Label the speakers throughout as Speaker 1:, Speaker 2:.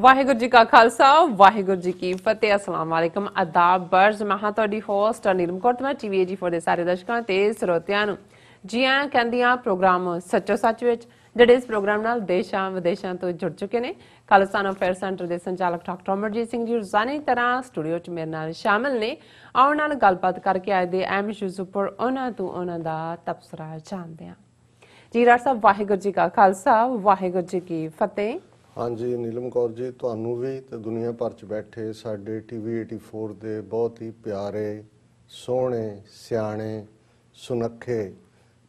Speaker 1: ਵਾਹਿਗੁਰੂ ਜੀ ਕਾ ਖਾਲਸਾ ਵਾਹਿਗੁਰੂ ਜੀ ਕੀ ਫਤਿਹ ਅਸਲਾਮ ਵਾਲੇਕਮ ਆਦਾਬ ਬਰਜ਼ ਮਹਾ ਤੁਹਾਡੀ ਹੋਸਟ ਅਨਿਲਮ ਕੌਰ ਟੀਵੀ ਟੀਵੀਜੀ ਫੋਰ ਦੇ ਸਾਰੇ ਦਰਸ਼ਕਾਂ ਤੇ ਸਰੋਤਿਆਂ ਨੂੰ ਜੀ ਆਂ ਕਹਿੰਦੀਆਂ ਪ੍ਰੋਗਰਾਮ ਸੱਚੋ ਸੱਚ ਵਿੱਚ ਜਿਹੜੇ ਇਸ ਪ੍ਰੋਗਰਾਮ ਨਾਲ ਦੇਸ਼ਾਂ ਵਿਦੇਸ਼ਾਂ ਤੋਂ ਜੁੜ ਚੁੱਕੇ ਨੇ ਖਾਲਸਾਨ ਅਫੇਅਰ ਸੈਂਟਰ ਦੇ ਸੰਚਾਲਕ ਡਾਕਟਰ ਅਮਰਜੀਤ ਸਿੰਘ ਜੀ ਰੋਜ਼ਾਨੀ ਤਰ੍ਹਾਂ ਸਟੂਡੀਓ 'ਚ ਮੇਰੇ ਨਾਲ ਸ਼ਾਮਲ ਨੇ ਆਉਣ ਨਾਲ ਗੱਲਬਾਤ ਕਰਕੇ ਆਏ ਦੇ ਐਮ ਇਸ਼ੂਜ਼ ਉੱਪਰ ਉਹਨਾਂ ਤੋਂ ਉਹਨਾਂ ਦਾ ਤਬਸਰਾ ਜਾਣਦੇ ਆ ਜੀ ਰਾਜ ਸਾਹਿਬ ਵਾਹਿਗੁਰੂ ਜੀ ਕਾ ਖਾਲਸਾ ਵਾਹਿਗੁਰੂ ਜੀ ਕੀ ਫਤਿਹ
Speaker 2: ਹਾਂਜੀ ਨੀਲਮ ਕੌਰ ਜੀ ਤੁਹਾਨੂੰ ਵੀ ਤੇ ਦੁਨੀਆ ਭਰ 'ਚ ਬੈਠੇ ਸਾਡੇ ਟੀਵੀ 84 ਦੇ ਬਹੁਤ ਹੀ ਪਿਆਰੇ ਸੋਹਣੇ ਸਿਆਣੇ ਸੁਨੱਖੇ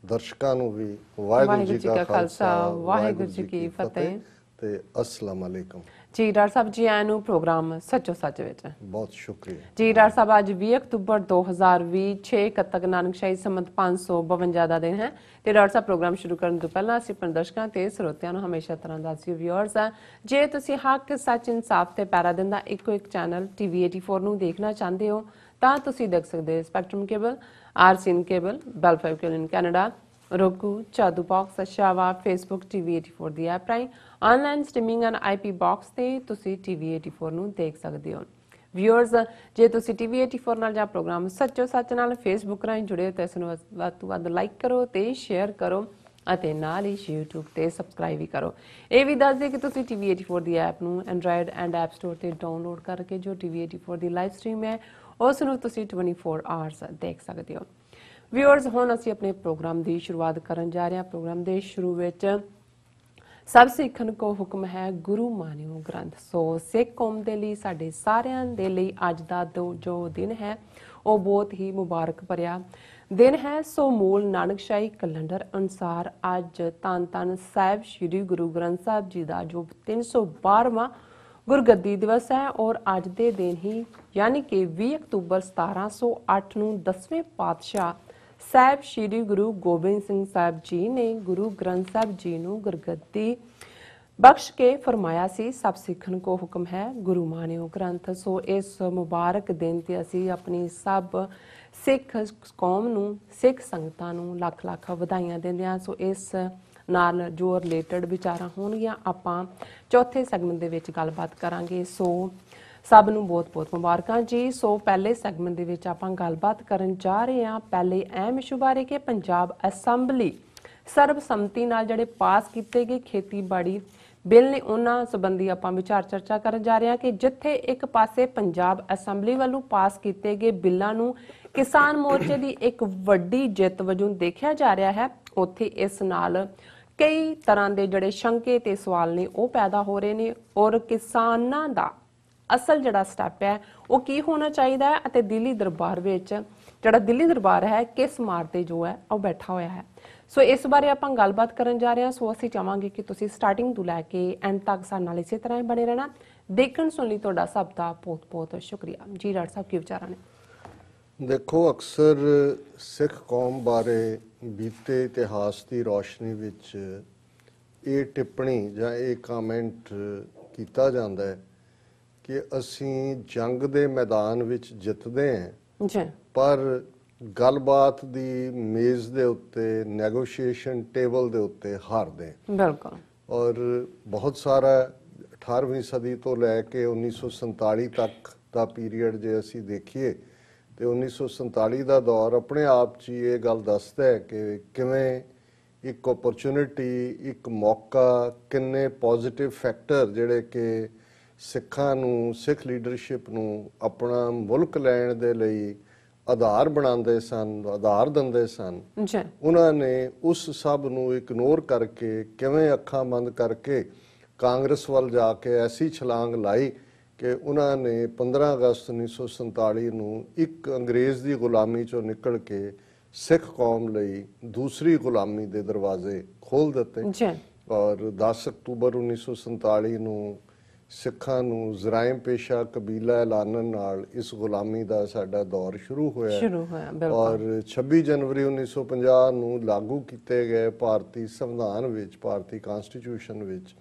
Speaker 2: ਦਰਸ਼ਕਾਂ ਨੂੰ ਵੀ ਵਾਹਿਗੁਰੂ ਜੀ ਦਾ ਖਾਲਸਾ ਵਾਹਿਗੁਰੂ ਜੀ
Speaker 1: ਕੀ ਫਤਿਹ
Speaker 2: ਤੇ ਅਸਲਾਮ ਅਲੈਕਮ
Speaker 1: ਜੀ ਡਾਕਟਰ ਸਾਹਿਬ ਜੀ ਆਇਆਂ ਨੂੰ ਪ੍ਰੋਗਰਾਮ ਸੱਚੋ ਸੱਚ ਵਿੱਚ
Speaker 2: ਬਹੁਤ ਸ਼ੁਕਰੀਆ
Speaker 1: ਜੀ ਡਾਕਟਰ ਸਾਹਿਬ ਅੱਜ 20 ਅਕਤੂਬਰ 2020 6 ਕੱਤਕ ਨਾਨਕਸ਼ਾਹੀ ਸੰਮਤ 552 ਦਾ ਦਿਨ ਹੈ ਤੇ ਡਾਕਟਰ ਸਾਹਿਬ ਪ੍ਰੋਗਰਾਮ ਸ਼ੁਰੂ ਕਰਨ ਤੋਂ ਪਹਿਲਾਂ ਅਸੀਂ ਪ੍ਰਦਰਸ਼ਕਾਂ ਤੇ ਸਰੋਤਿਆਂ ਨੂੰ ਹਮੇਸ਼ਾ ਤਰ੍ਹਾਂ ਦਾ ਸੀ ਵਿਊਅਰਸ ਆ ਜੇ ਤੁਸੀਂ ਹੱਕ ਸੱਚ ਇਨਸਾਫ ਤੇ ਪੈਰਾ ਦਿਨ ਦਾ ਇੱਕੋ ਇੱਕ ਚੈਨਲ ਟੀਵੀ 84 ਨੂੰ ਦੇਖਣਾ ਚਾਹੁੰਦੇ ਹੋ ਤਾਂ ਤੁਸੀਂ ਦੇਖ ਸਕਦੇ ਹੋ ਸਪੈਕਟਰਮ ਕੇਬਲ ਆਰਸੀਨ cable Bell Fibe cable in Canada ਚਾਦੂ ਬਾਕਸ Box, ਫੇਸਬੁੱਕ ਟੀਵੀ 84 ਦੀ ਐਪ ਰਾਹੀਂ online streaming and IP box ਤੇ ਤੁਸੀਂ ਟੀਵੀ 84 ਨੂੰ ਦੇਖ ਸਕਦੇ ਹੋ ਵਿਊਅਰਸ ਜੇ ਤੁਸੀਂ ਟੀਵੀ 84 ਨਾਲ ਜਾਂ ਪ੍ਰੋਗਰਾਮ ਸੱਚੋ ਸੱਚ ਨਾਲ ਫੇਸਬੁੱਕ ਰਾਹੀਂ ਜੁੜੇ ਹੋ ਤਾਂ ਇਸ ਨੂੰ ਵੱਧ ਤੋਂ ਵੱਧ ਲਾਈਕ ਕਰੋ ਤੇ ਸ਼ੇਅਰ ਕਰੋ ਅਤੇ ਨਾਲ ਹੀ YouTube ਤੇ ਸਬਸਕ੍ਰਾਈਬ ਵੀ ਕਰੋ ਇਹ ਵੀ ਦੱਸ ਦਿਓ ਕਿ ਤੁਸੀਂ ਟੀਵੀ 84 ਦੀ ਐਪ ਨੂੰ Android ਐਂਡ ਐਪ ਸਟੋਰ ਤੇ ਡਾਊਨਲੋਡ ਕਰਕੇ ਜੋ ਟੀਵੀ 84 ਦੀ ਲਾਈਵ ਸਟ੍ਰੀਮ ਹੈ ਉਸ ਨੂੰ ਤੁਸੀਂ 24 ਆਵਰਸ ਦੇਖ ਸਕਦੇ ਹੋ ਵਿਊਅਰਸ ਹੁਣ ਅਸੀਂ ਆਪਣੇ ਪ੍ਰੋਗਰਾਮ ਦੀ ਸ਼ੁਰੂਆਤ ਕਰਨ ਜਾ ਰਹੇ ਹਾਂ ਪ੍ਰੋਗਰਾਮ ਦੇ ਸ਼ੁਰੂ ਵਿੱਚ ਸਭ ਸਿੱਖਣ ਕੋ ਹੁਕਮ ਹੈ ਗੁਰੂ ਮਾਨਿਓ ਗ੍ਰੰਥ ਸੋ ਸਿੱਖ ਕੌਮ ਦੇ ਲਈ ਸਾਡੇ ਸਾਰਿਆਂ ਦੇ ਲਈ ਅੱਜ ਦਾ ਜੋ ਦਿਨ ਹੈ ਉਹ ਬਹੁਤ ਹੀ ਮੁਬਾਰਕ ਭਰਿਆ ਦਿਨ ਹੈ ਸੋ ਮੂਲ ਨਾਨਕਸ਼ਾਹੀ ਕੈਲੰਡਰ ਅਨੁਸਾਰ ਅੱਜ ਤਾਂ ਤਾਂ ਸਾਹਿਬ ਸ੍ਰੀ ਗੁਰੂ ਗ੍ਰੰਥ ਸਾਹਿਬ ਜੀ ਦਾ ਜੋ 312ਵਾਂ ਗੁਰਗੱਦੀ ਦਿਵਸ ਹੈ ਔਰ ਅੱਜ ਦੇ ਦਿਨ ਹੀ ਯਾਨੀ ਕਿ 20 ਅਕਤੂਬਰ 1708 ਨੂੰ 10ਵੇਂ ਪਾਤਸ਼ਾਹ ਸਾਹਿਬ ਸ੍ਰੀ ਗੁਰੂ ਗੋਬਿੰਦ ਸਿੰਘ ਸਾਹਿਬ ਜੀ ਨੇ ਗੁਰੂ ਗ੍ਰੰਥ ਸਾਹਿਬ ਜੀ ਨੂੰ ਗੁਰਗੱਦੀ ਬਖਸ਼ ਕੇ ਫਰਮਾਇਆ ਸੀ ਸਭ ਸਿੱਖਣ ਕੋ ਹੁਕਮ ਹੈ ਗੁਰੂ ਮਾਨਿਓ ਗ੍ਰੰਥ ਸੋ ਇਸ ਮੁਬਾਰਕ ਦਿਨ ਤੇ ਅਸੀਂ ਆਪਣੀ ਸਭ ਸਿੱਖ ਕੌਮ ਨੂੰ ਸਿੱਖ ਸੰਗਤਾਂ ਨੂੰ ਲੱਖ ਲੱਖ ਵਧਾਈਆਂ ਦਿੰਦੇ ਹਾਂ ਸੋ ਇਸ ਨਾਲ ਜੋ ਰਿਲੇਟਡ ਵਿਚਾਰਾਂ ਹੋਣਗੀਆਂ ਆਪਾਂ ਚੌਥੇ ਸੈਗਮੈਂਟ ਦੇ ਵਿੱਚ ਗੱਲਬਾਤ ਕਰਾਂਗੇ ਸੋ ਸਭ ਨੂੰ ਬਹੁਤ-ਬਹੁਤ ਮੁਬਾਰਕਾਂ ਜੀ ਸੋ ਪਹਿਲੇ ਸੈਗਮੈਂਟ ਦੇ ਵਿੱਚ ਆਪਾਂ ਗੱਲਬਾਤ ਕਰਨ ਜਾ ਰਹੇ ਹਾਂ ਪਹਿਲੇ ਅਹਿਮ ਇਸ਼ੂ ਬਾਰੇ ਕਿ ਪੰਜਾਬ ਅਸੈਂਬਲੀ ਸਰਬਸੰਮਤੀ ਨਾਲ ਜਿਹੜੇ ਪਾਸ ਕੀਤੇ ਗਏ ਖੇਤੀਬਾੜੀ ਬਿੱਲ ਨੇ ਉਹਨਾਂ ਸੰਬੰਧੀ ਆਪਾਂ ਵਿਚਾਰ ਚਰਚਾ ਕਰਨ ਜਾ ਰਹੇ ਹਾਂ ਕਿ ਜਿੱਥੇ ਇੱਕ ਪਾਸੇ ਪੰਜਾਬ ਅਸੈਂਬਲੀ ਵੱਲੋਂ ਪਾਸ ਕੀਤੇ ਗਏ ਬਿੱਲਾਂ ਨੂੰ ਕਿਸਾਨ ਮੋਰਚੇ ਦੀ ਇੱਕ ਵੱਡੀ ਜਿੱਤ ਵਜੋਂ ਦੇਖਿਆ ਜਾ ਰਿਹਾ ਹੈ ਉੱਥੇ ਇਸ ਨਾਲ ਕਈ ਤਰ੍ਹਾਂ ਦੇ ਜਿਹੜੇ ਸ਼ੰਕੇ ਤੇ ਸਵਾਲ ਨੇ ਉਹ ਪੈਦਾ ਹੋ ਰਹੇ ਨੇ ਔਰ ਕਿਸਾਨਾਂ ਦਾ ਅਸਲ ਜਿਹੜਾ ਸਟੈਪ ਹੈ ਉਹ ਕੀ ਹੋਣਾ ਚਾਹੀਦਾ ਹੈ ਅਤੇ ਦਿੱਲੀ ਦਰਬਾਰ ਵਿੱਚ ਜਿਹੜਾ ਦਿੱਲੀ ਦਰਬਾਰ ਹੈ ਕਿਸ ਮਾਰ ਤੇ ਜੋ ਹੈ ਉਹ ਬੈਠਾ ਹੋਇਆ ਹੈ ਸੋ ਇਸ ਬਾਰੇ ਆਪਾਂ ਗੱਲਬਾਤ ਕਰਨ ਜਾ ਰਹੇ ਹਾਂ ਸੋ ਅਸੀਂ ਚਾਹਾਂਗੇ ਕਿ ਤੁਸੀਂ ਸਟਾਰਟਿੰਗ ਤੋਂ ਲੈ ਕੇ ਐਂਡ ਤੱਕ ਸਾਡੇ ਨਾਲ ਇਸੇ ਤਰ੍ਹਾਂ ਹੀ ਬਣੇ ਰਹਿਣਾ ਦੇਖਣ ਸੁਣ ਲਈ ਤੁਹਾਡਾ ਸਭ ਦਾ ਬਹੁਤ ਬਹੁਤ ਸ਼ੁਕਰੀਆ ਜੀ ਰਾਜ ਸਾਹਿਬ ਕੀ ਵਿਚਾਰਾਂ ਨੇ
Speaker 2: ਦੇਖੋ ਅਕਸਰ ਸਿੱਖ ਕੌਮ ਬਾਰੇ ਬੀਤੇ ਇਤਿਹਾਸ ਦੀ ਰੋਸ਼ਨੀ ਵਿੱਚ ਇਹ ਟਿੱਪਣੀ ਜਾਂ ਇਹ ਕਮੈਂਟ ਕੀਤਾ ਜਾਂਦਾ ਹੈ ਕਿ ਅਸੀਂ ਜੰਗ ਦੇ ਮੈਦਾਨ ਵਿੱਚ ਜਿੱਤਦੇ ਹਾਂ ਜੀ ਪਰ ਗੱਲਬਾਤ ਦੀ ਮੇਜ਼ ਦੇ ਉੱਤੇ ਨੈਗੋਸ਼ੀਏਸ਼ਨ ਟੇਬਲ ਦੇ ਉੱਤੇ ਹਾਰਦੇ ਬਿਲਕੁਲ ਔਰ ਬਹੁਤ ਸਾਰਾ 18ਵੀਂ ਸਦੀ ਤੋਂ ਲੈ ਕੇ 1947 ਤੱਕ ਦਾ ਪੀਰੀਅਡ ਜੇ ਅਸੀਂ ਦੇਖੀਏ ਤੇ 1947 ਦਾ ਦੌਰ ਆਪਣੇ ਆਪ 'ਚ ਇਹ ਗੱਲ ਦੱਸਦਾ ਹੈ ਕਿ ਕਿਵੇਂ ਇੱਕ ਓਪਰਚੁਨਿਟੀ ਇੱਕ ਮੌਕਾ ਕਿੰਨੇ ਪੋਜ਼ਿਟਿਵ ਫੈਕਟਰ ਜਿਹੜੇ ਕਿ ਸਿੱਖਾਂ ਨੂੰ ਸਿੱਖ ਲੀਡਰਸ਼ਿਪ ਨੂੰ ਆਪਣਾ ਮੁਲਕ ਲੈਣ ਦੇ ਲਈ ਆਧਾਰ ਬਣਾਉਂਦੇ ਸਨ ਆਧਾਰ ਦਿੰਦੇ ਸਨ ਜੀ ਉਹਨਾਂ ਨੇ ਉਸ ਸਭ ਨੂੰ ਇਗਨੋਰ ਕਰਕੇ ਕਿਵੇਂ ਅੱਖਾਂ ਬੰਦ ਕਰਕੇ ਕਾਂਗਰਸ ਵੱਲ ਜਾ ਕੇ ਐਸੀ ਛਲਾਂਗ ਲਾਈ ਕਿ ਉਹਨਾਂ ਨੇ 15 ਅਗਸਤ 1947 ਨੂੰ ਇੱਕ ਅੰਗਰੇਜ਼ ਦੀ ਗੁਲਾਮੀ ਚੋਂ ਨਿਕਲ ਕੇ ਸਿੱਖ ਕੌਮ ਲਈ ਦੂਸਰੀ ਗੁਲਾਮੀ ਦੇ ਦਰਵਾਜ਼ੇ ਖੋਲ ਦਿੱਤੇ ਜੀ ਔਰ 10 ਅਕਤੂਬਰ 1947 ਨੂੰ ਸਿੱਖਾਂ ਨੂੰ ਜ਼ਰਾਇਮ ਪੇਸ਼ਾ ਕਬੀਲਾ ਐਲਾਨਣ ਨਾਲ ਇਸ ਗੁਲਾਮੀ ਦਾ ਸਾਡਾ ਦੌਰ ਸ਼ੁਰੂ ਹੋਇਆ ਸ਼ੁਰੂ ਹੋਇਆ ਔਰ 26 ਜਨਵਰੀ 1950 ਨੂੰ ਲਾਗੂ ਕੀਤੇ ਗਏ ਭਾਰਤੀ ਸੰਵਿਧਾਨ ਵਿੱਚ ਭਾਰਤੀ ਕਨਸਟੀਟਿਊਸ਼ਨ ਵਿੱਚ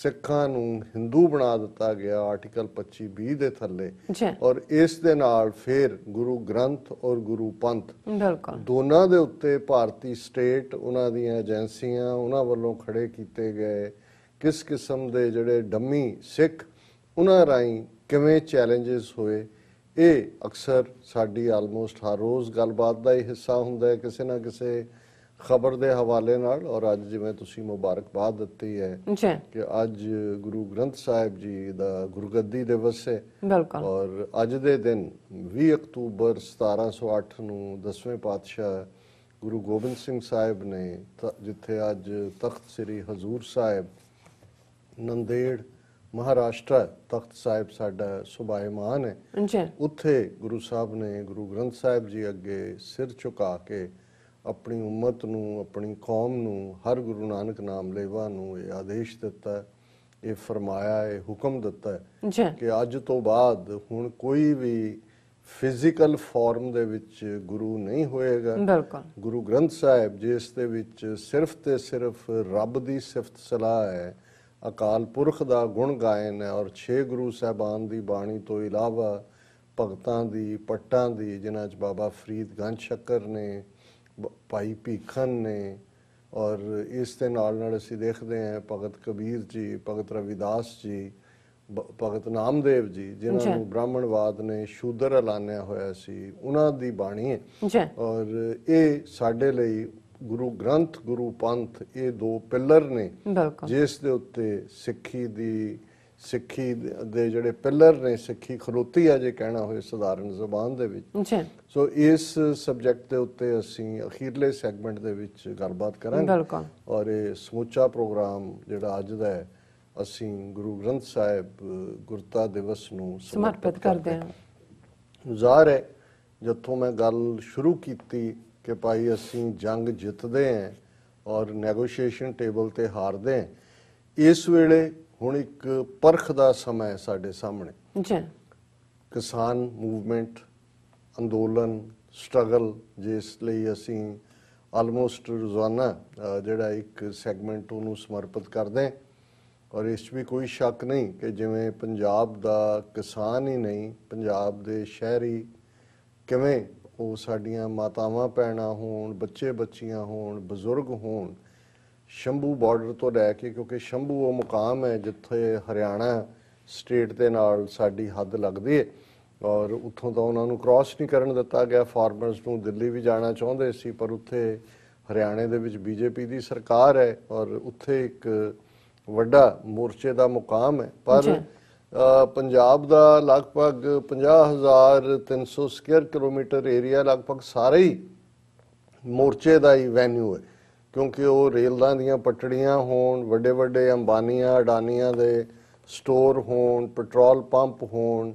Speaker 2: ਸਿੱਖਾਂ ਨੂੰ ਹਿੰਦੂ ਬਣਾ ਦਿੱਤਾ ਗਿਆ ਆਰਟੀਕਲ 25 ਬੀ ਦੇ ਥੱਲੇ ਔਰ ਇਸ ਦੇ ਨਾਲ ਫਿਰ ਗੁਰੂ ਗ੍ਰੰਥ ਔਰ ਗੁਰੂ ਪੰਥ ਬਿਲਕੁਲ ਦੋਨਾਂ ਦੇ ਉੱਤੇ ਭਾਰਤੀ ਸਟੇਟ ਉਹਨਾਂ ਦੀਆਂ ਏਜੰਸੀਆਂ ਉਹਨਾਂ ਵੱਲੋਂ ਖੜੇ ਕੀਤੇ ਗਏ ਕਿਸ ਕਿਸਮ ਦੇ ਜਿਹੜੇ ਡੰਮੀ ਸਿੱਖ ਉਹਨਾਂ ਰਾਈ ਕਿਵੇਂ ਚੈਲੰਜਸ ਹੋਏ ਇਹ ਅਕਸਰ ਸਾਡੀ ਆਲਮੋਸਟ ਹਰ ਰੋਜ਼ ਗੱਲਬਾਤ ਦਾ ਹੀ ਹਿੱਸਾ ਹੁੰਦਾ ਹੈ ਕਿਸੇ ਨਾ ਕਿਸੇ ਖਬਰ ਦੇ ਹਵਾਲੇ ਨਾਲ ਔਰ ਅੱਜ ਜਿਵੇਂ ਤੁਸੀਂ ਮੁਬਾਰਕਬਾਦ ਦਿੱਤੀ ਹੈ ਕਿ ਅੱਜ ਗੁਰੂ ਗ੍ਰੰਥ ਸਾਹਿਬ ਜੀ ਦਾ ਗੁਰਗੱਦੀ ਦਿਵਸ ਹੈ ਬਿਲਕੁਲ ਔਰ ਅੱਜ ਦੇ ਦਿਨ 20 ਅਕਤੂਬਰ 1708 ਨੂੰ 10ਵੇਂ ਪਾਤਸ਼ਾਹ ਗੁਰੂ ਗੋਬਿੰਦ ਸਿੰਘ ਸਾਹਿਬ ਨੇ ਜਿੱਥੇ ਅੱਜ ਤਖਤ ਸ੍ਰੀ ਹਜ਼ੂਰ ਸਾਹਿਬ ਨੰਦੇੜ ਮਹਾਰਾਸ਼ਟਰ ਤਖਤ ਸਾਹਿਬ ਸਾਡਾ ਸੁਭਾਇਮਾਨ ਹੈ ਉੱਥੇ ਗੁਰੂ ਸਾਹਿਬ ਨੇ ਗੁਰੂ ਗ੍ਰੰਥ ਸਾਹਿਬ ਜੀ ਅੱਗੇ ਸਿਰ ਝੁਕਾ ਕੇ ਆਪਣੀ ਉਮਤ ਨੂੰ ਆਪਣੀ ਕੌਮ ਨੂੰ ਹਰ ਗੁਰੂ ਨਾਨਕ ਨਾਮ ਲੈਵਾ ਨੂੰ ਇਹ ਆਦੇਸ਼ ਦਿੱਤਾ ਇਹ ਫਰਮਾਇਆ ਹੈ ਹੁਕਮ ਦਿੱਤਾ ਹੈ ਕਿ ਅੱਜ ਤੋਂ ਬਾਅਦ ਹੁਣ ਕੋਈ ਵੀ ਫਿਜ਼ੀਕਲ ਫਾਰਮ ਦੇ ਵਿੱਚ ਗੁਰੂ ਨਹੀਂ ਹੋਏਗਾ ਬਿਲਕੁਲ ਗੁਰੂ ਗ੍ਰੰਥ ਸਾਹਿਬ ਜਿਸ ਦੇ ਵਿੱਚ ਸਿਰਫ ਤੇ ਸਿਰਫ ਰੱਬ ਦੀ ਸਿਫਤ ਸਲਾਹ ਹੈ ਅਕਾਲ ਪੁਰਖ ਦਾ ਗੁਣ ਗਾਇਨ ਹੈ ਔਰ 6 ਗੁਰੂ ਸਹਿਬਾਨ ਦੀ ਬਾਣੀ ਤੋਂ ਇਲਾਵਾ ਭਗਤਾਂ ਦੀ ਪੱਟਾਂ ਦੀ ਜਿਨ੍ਹਾਂ 'ਚ ਬਾਬਾ ਫਰੀਦ ਗੰਜ ਸ਼ਕਰ ਨੇ ਭਾਈ ਭੀਖਨ ਨੇ ਔਰ ਇਸ ਦੇ ਨਾਲ ਨਾਲ ਅਸੀਂ ਦੇਖਦੇ ਹਾਂ ਭਗਤ ਕਬੀਰ ਜੀ ਭਗਤ ਰਵਿਦਾਸ ਜੀ ਭਗਤ ਨਾਮਦੇਵ ਜੀ ਜਿਨ੍ਹਾਂ ਨੂੰ ਬ੍ਰਾਹਮਣਵਾਦ ਨੇ ਸ਼ੂਦਰ ਐਲਾਨਿਆ ਹੋਇਆ ਸੀ ਉਹਨਾਂ ਦੀ ਬਾਣੀ ਹੈ ਔਰ ਇਹ ਸਾਡੇ ਲਈ ਗੁਰੂ ਗ੍ਰੰਥ ਗੁਰੂ ਪੰਥ ਇਹ ਦੋ ਪਿੱਲਰ ਨੇ ਜਿਸ ਦੇ ਉੱਤੇ ਸਿੱਖੀ ਦੀ ਸਿੱਖੀ ਦੇ ਜਿਹੜੇ ਪਿੱਲਰ ਨੇ ਸਿੱਖੀ ਖਰੋਤੀ ਆ ਜੇ ਕਹਿਣਾ ਹੋਵੇ ਸਧਾਰਨ ਜ਼ੁਬਾਨ ਦੇ ਵਿੱਚ ਸੋ ਇਸ ਸਬਜੈਕਟ ਦੇ ਉੱਤੇ ਅਸੀਂ ਅਖੀਰਲੇ ਸੈਗਮੈਂਟ ਦੇ ਵਿੱਚ ਗੱਲਬਾਤ ਕਰਾਂਗੇ ਔਰ ਇਹ ਸਮੁੱਚਾ ਪ੍ਰੋਗਰਾਮ ਜਿਹੜਾ ਅੱਜ ਦਾ ਹੈ ਅਸੀਂ ਗੁਰੂ ਗ੍ਰੰਥ ਸਾਹਿਬ ਗੁਰਤਾ ਦਿਵਸ ਨੂੰ ਸਮਰਪਿਤ
Speaker 1: ਕਰਦੇ ਹਾਂ
Speaker 2: ਜ਼ਾਹਰ ਹੈ ਜਦੋਂ ਮੈਂ ਗੱਲ ਸ਼ੁਰੂ ਕੀਤੀ ਕਿ ਭਾਈ ਅਸੀਂ ਜੰਗ ਜਿੱਤਦੇ ਆਂ ਔਰ ਨੈਗੋਸ਼ੀਏਸ਼ਨ ਟੇਬਲ ਤੇ ਹਾਰਦੇ ਆਂ ਇਸ ਵੇਲੇ ਹੁਣ ਇੱਕ ਪਰਖ ਦਾ ਸਮਾਂ ਹੈ ਸਾਡੇ ਸਾਹਮਣੇ ਜੀ ਕਿਸਾਨ ਮੂਵਮੈਂਟ ਅੰਦੋਲਨ ਸਟਰਗਲ ਜਿਸ ਲਈ ਅਸੀਂ ਆਲਮੋਸਟ ਰੋਜ਼ਾਨਾ ਜਿਹੜਾ ਇੱਕ ਸੈਗਮੈਂਟ ਉਹਨੂੰ ਸਮਰਪਿਤ ਕਰਦੇ ਹਾਂ ਔਰ ਇਸ ਵੀ ਕੋਈ ਸ਼ੱਕ ਨਹੀਂ ਕਿ ਜਿਵੇਂ ਪੰਜਾਬ ਦਾ ਕਿਸਾਨ ਹੀ ਨਹੀਂ ਪੰਜਾਬ ਦੇ ਸ਼ਹਿਰੀ ਕਿਵੇਂ ਉਹ ਸਾਡੀਆਂ ਮਾਤਾਵਾਂ ਪੈਣਾ ਹੋਣ ਬੱਚੇ ਬੱਚੀਆਂ ਹੋਣ ਬਜ਼ੁਰਗ ਹੋਣ ਸ਼ੰਭੂ ਬਾਰਡਰ ਤੋਂ ਲੈ ਕੇ ਕਿਉਂਕਿ ਸ਼ੰਭੂ ਉਹ ਮੁਕਾਮ ਹੈ ਜਿੱਥੇ ਹਰਿਆਣਾ ਸਟੇਟ ਦੇ ਨਾਲ ਸਾਡੀ ਹੱਦ ਲੱਗਦੀ ਹੈ ਔਰ ਉੱਥੋਂ ਤਾਂ ਉਹਨਾਂ ਨੂੰ ਕ੍ਰਾਸ ਨਹੀਂ ਕਰਨ ਦਿੱਤਾ ਗਿਆ ਫਾਰਮਰਸ ਨੂੰ ਦਿੱਲੀ ਵੀ ਜਾਣਾ ਚਾਹੁੰਦੇ ਸੀ ਪਰ ਉੱਥੇ ਹਰਿਆਣੇ ਦੇ ਵਿੱਚ ਬੀਜੇਪੀ ਦੀ ਸਰਕਾਰ ਹੈ ਔਰ ਉੱਥੇ ਇੱਕ ਵੱਡਾ ਮੋਰਚੇ ਦਾ ਮੁਕਾਮ ਹੈ ਪਰ ਪੰਜਾਬ ਦਾ ਲਗਭਗ 50300 ਸਕੁਅਰ ਕਿਲੋਮੀਟਰ ਏਰੀਆ ਲਗਭਗ ਸਾਰੇ ਹੀ ਮੋਰਚੇ ਦਾ ਹੀ ਵੈਨਿਊ ਹੈ ਕਿਉਂਕਿ ਉਹ ਰੇਲਾਂ ਦੀਆਂ ਪਟੜੀਆਂ ਹੋਣ ਵੱਡੇ ਵੱਡੇ ਅੰਬਾਨੀਆਂ ਅਡਾਨੀਆਂ ਦੇ ਸਟੋਰ ਹੋਣ ਪੈਟਰੋਲ ਪੰਪ ਹੋਣ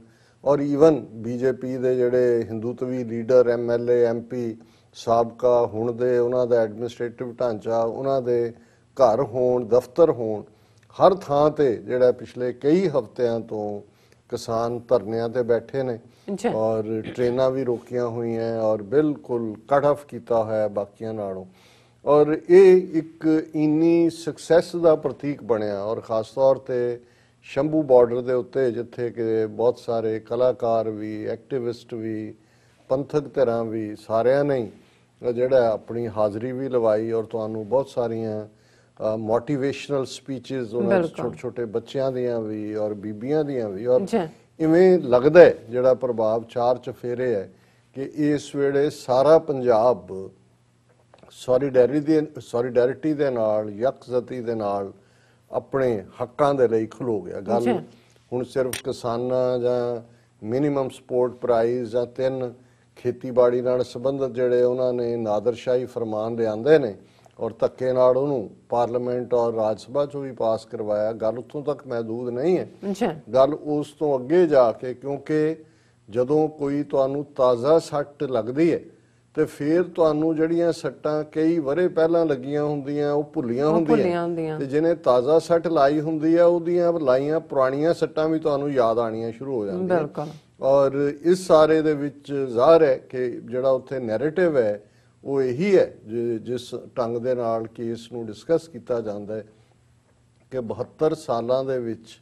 Speaker 2: ਔਰ ਈਵਨ ਬੀਜੇਪੀ ਦੇ ਜਿਹੜੇ ਹਿੰਦੂਤਵੀ ਲੀਡਰ ਐਮਐਲਏ ਐਮਪੀ ਸਾਬਕਾ ਹੁਣ ਦੇ ਉਹਨਾਂ ਦਾ ਐਡਮਿਨਿਸਟ੍ਰੇਟਿਵ ਢਾਂਚਾ ਉਹਨਾਂ ਦੇ ਘਰ ਹੋਣ ਦਫ਼ਤਰ ਹੋਣ ਹਰ ਥਾਂ ਤੇ ਜਿਹੜਾ ਪਿਛਲੇ ਕਈ ਹਫ਼ਤਿਆਂ ਤੋਂ ਕਿਸਾਨ ਧਰਨਿਆਂ ਤੇ ਬੈਠੇ ਨੇ ਔਰ ਟ੍ਰੇਨਾਂ ਵੀ ਰੋਕੀਆਂ ਹੋਈਆਂ ਔਰ ਬਿਲਕੁਲ ਕਟ ਆਫ ਕੀਤਾ ਹੋਇਆ ਬਾਕੀਆਂ ਨਾਲੋਂ ਔਰ ਇਹ ਇੱਕ ਇਨੀ ਸਕਸੈਸ ਦਾ ਪ੍ਰਤੀਕ ਬਣਿਆ ਔਰ ਖਾਸ ਤੌਰ ਤੇ ਸ਼ੰਭੂ ਬਾਰਡਰ ਦੇ ਉੱਤੇ ਜਿੱਥੇ ਕਿ ਬਹੁਤ ਸਾਰੇ ਕਲਾਕਾਰ ਵੀ ਐਕਟਿਵਿਸਟ ਵੀ ਪੰਥਕ ਧਰਾਂ ਵੀ ਸਾਰਿਆਂ ਨੇ ਜਿਹੜਾ ਆਪਣੀ ਹਾਜ਼ਰੀ ਵੀ ਲਵਾਈ ਔਰ ਤੁਹਾਨੂੰ ਬਹੁਤ ਸਾਰੀਆਂ ਮੋਟੀਵੇਸ਼ਨਲ ਸਪੀਚਸ ਉਹਨਾਂ ਛੋਟੇ ਛੋਟੇ ਬੱਚਿਆਂ ਦੀਆਂ ਵੀ ਔਰ ਬੀਬੀਆਂ ਦੀਆਂ ਵੀ ਔਰ ਇਵੇਂ ਲੱਗਦਾ ਹੈ ਜਿਹੜਾ ਪ੍ਰਭਾਵ ਚਾਰ ਚਫੇਰੇ ਹੈ ਕਿ ਇਸ ਵੇਲੇ ਸਾਰਾ ਪੰਜਾਬ ਸੋਲੀਡੈਰਿਟੀ ਦੇ ਸੋਲੀਡੈਰਿਟੀ ਦੇ ਨਾਲ ਯਕਜ਼ਤੀ ਦੇ ਨਾਲ ਆਪਣੇ ਹੱਕਾਂ ਦੇ ਲਈ ਖਲੋ ਗਿਆ ਗੱਲ ਹੁਣ ਸਿਰਫ ਕਿਸਾਨਾਂ ਜਾਂ ਮਿਨੀਮਮ ਸਪੋਰਟ ਪ੍ਰਾਈਸ ਜਾਂ ਤਿੰਨ ਖੇਤੀਬਾੜੀ ਨਾਲ ਸੰਬੰਧਤ ਜਿਹੜੇ ਉਹਨਾਂ ਨੇ ਨਾਦਰਸ਼ਾਹੀ ਫਰਮਾਨ ਲਿਆਂਦੇ ਨੇ ਔਰ ਧੱਕੇ ਨਾਲ ਉਹਨੂੰ ਪਾਰਲੀਮੈਂਟ ਔਰ ਰਾਜ ਸਭਾ ਚੋਂ ਵੀ ਪਾਸ ਕਰਵਾਇਆ ਗੱਲ ਉੱਥੋਂ ਤੱਕ ਮਹਦੂਦ ਨਹੀਂ ਹੈ ਗੱਲ ਉਸ ਤੋਂ ਅੱਗੇ ਜਾ ਕੇ ਕਿਉਂਕਿ ਜਦੋਂ ਕੋਈ ਤੁਹਾਨੂੰ ਤਾਜ਼ਾ ਸੱਟ ਲੱਗਦੀ ਹੈ ਤੇ ਫਿਰ ਤੁਹਾਨੂੰ ਜਿਹੜੀਆਂ ਸੱਟਾਂ ਕਈ ਵਰੇ ਪਹਿਲਾਂ ਲੱਗੀਆਂ ਹੁੰਦੀਆਂ ਉਹ ਭੁੱਲੀਆਂ ਹੁੰਦੀਆਂ ਤੇ ਜਿਹਨੇ ਤਾਜ਼ਾ ਸੱਟ ਲਾਈ ਹੁੰਦੀ ਆ ਉਹਦੀਆਂ ਲਾਈਆਂ ਪੁਰਾਣੀਆਂ ਸੱਟਾਂ ਵੀ ਤੁਹਾਨੂੰ ਯਾਦ ਆਣੀਆਂ ਸ਼ੁਰੂ ਹੋ ਜਾਂਦੀਆਂ ਬਿਲਕੁਲ ਔਰ ਇਸ ਸਾਰੇ ਦੇ ਵਿੱਚ ਜ਼ਾਹਰ ਹੈ ਕਿ ਜਿਹੜਾ ਉੱਥੇ ਨੈਰੇਟਿਵ ਹੈ ਉਹ ਇਹੀ ਹੈ ਜਿਸ ਟੰਗ ਦੇ ਨਾਲ ਕਿ ਇਸ ਨੂੰ ਡਿਸਕਸ ਕੀਤਾ ਜਾਂਦਾ ਹੈ ਕਿ 72 ਸਾਲਾਂ ਦੇ ਵਿੱਚ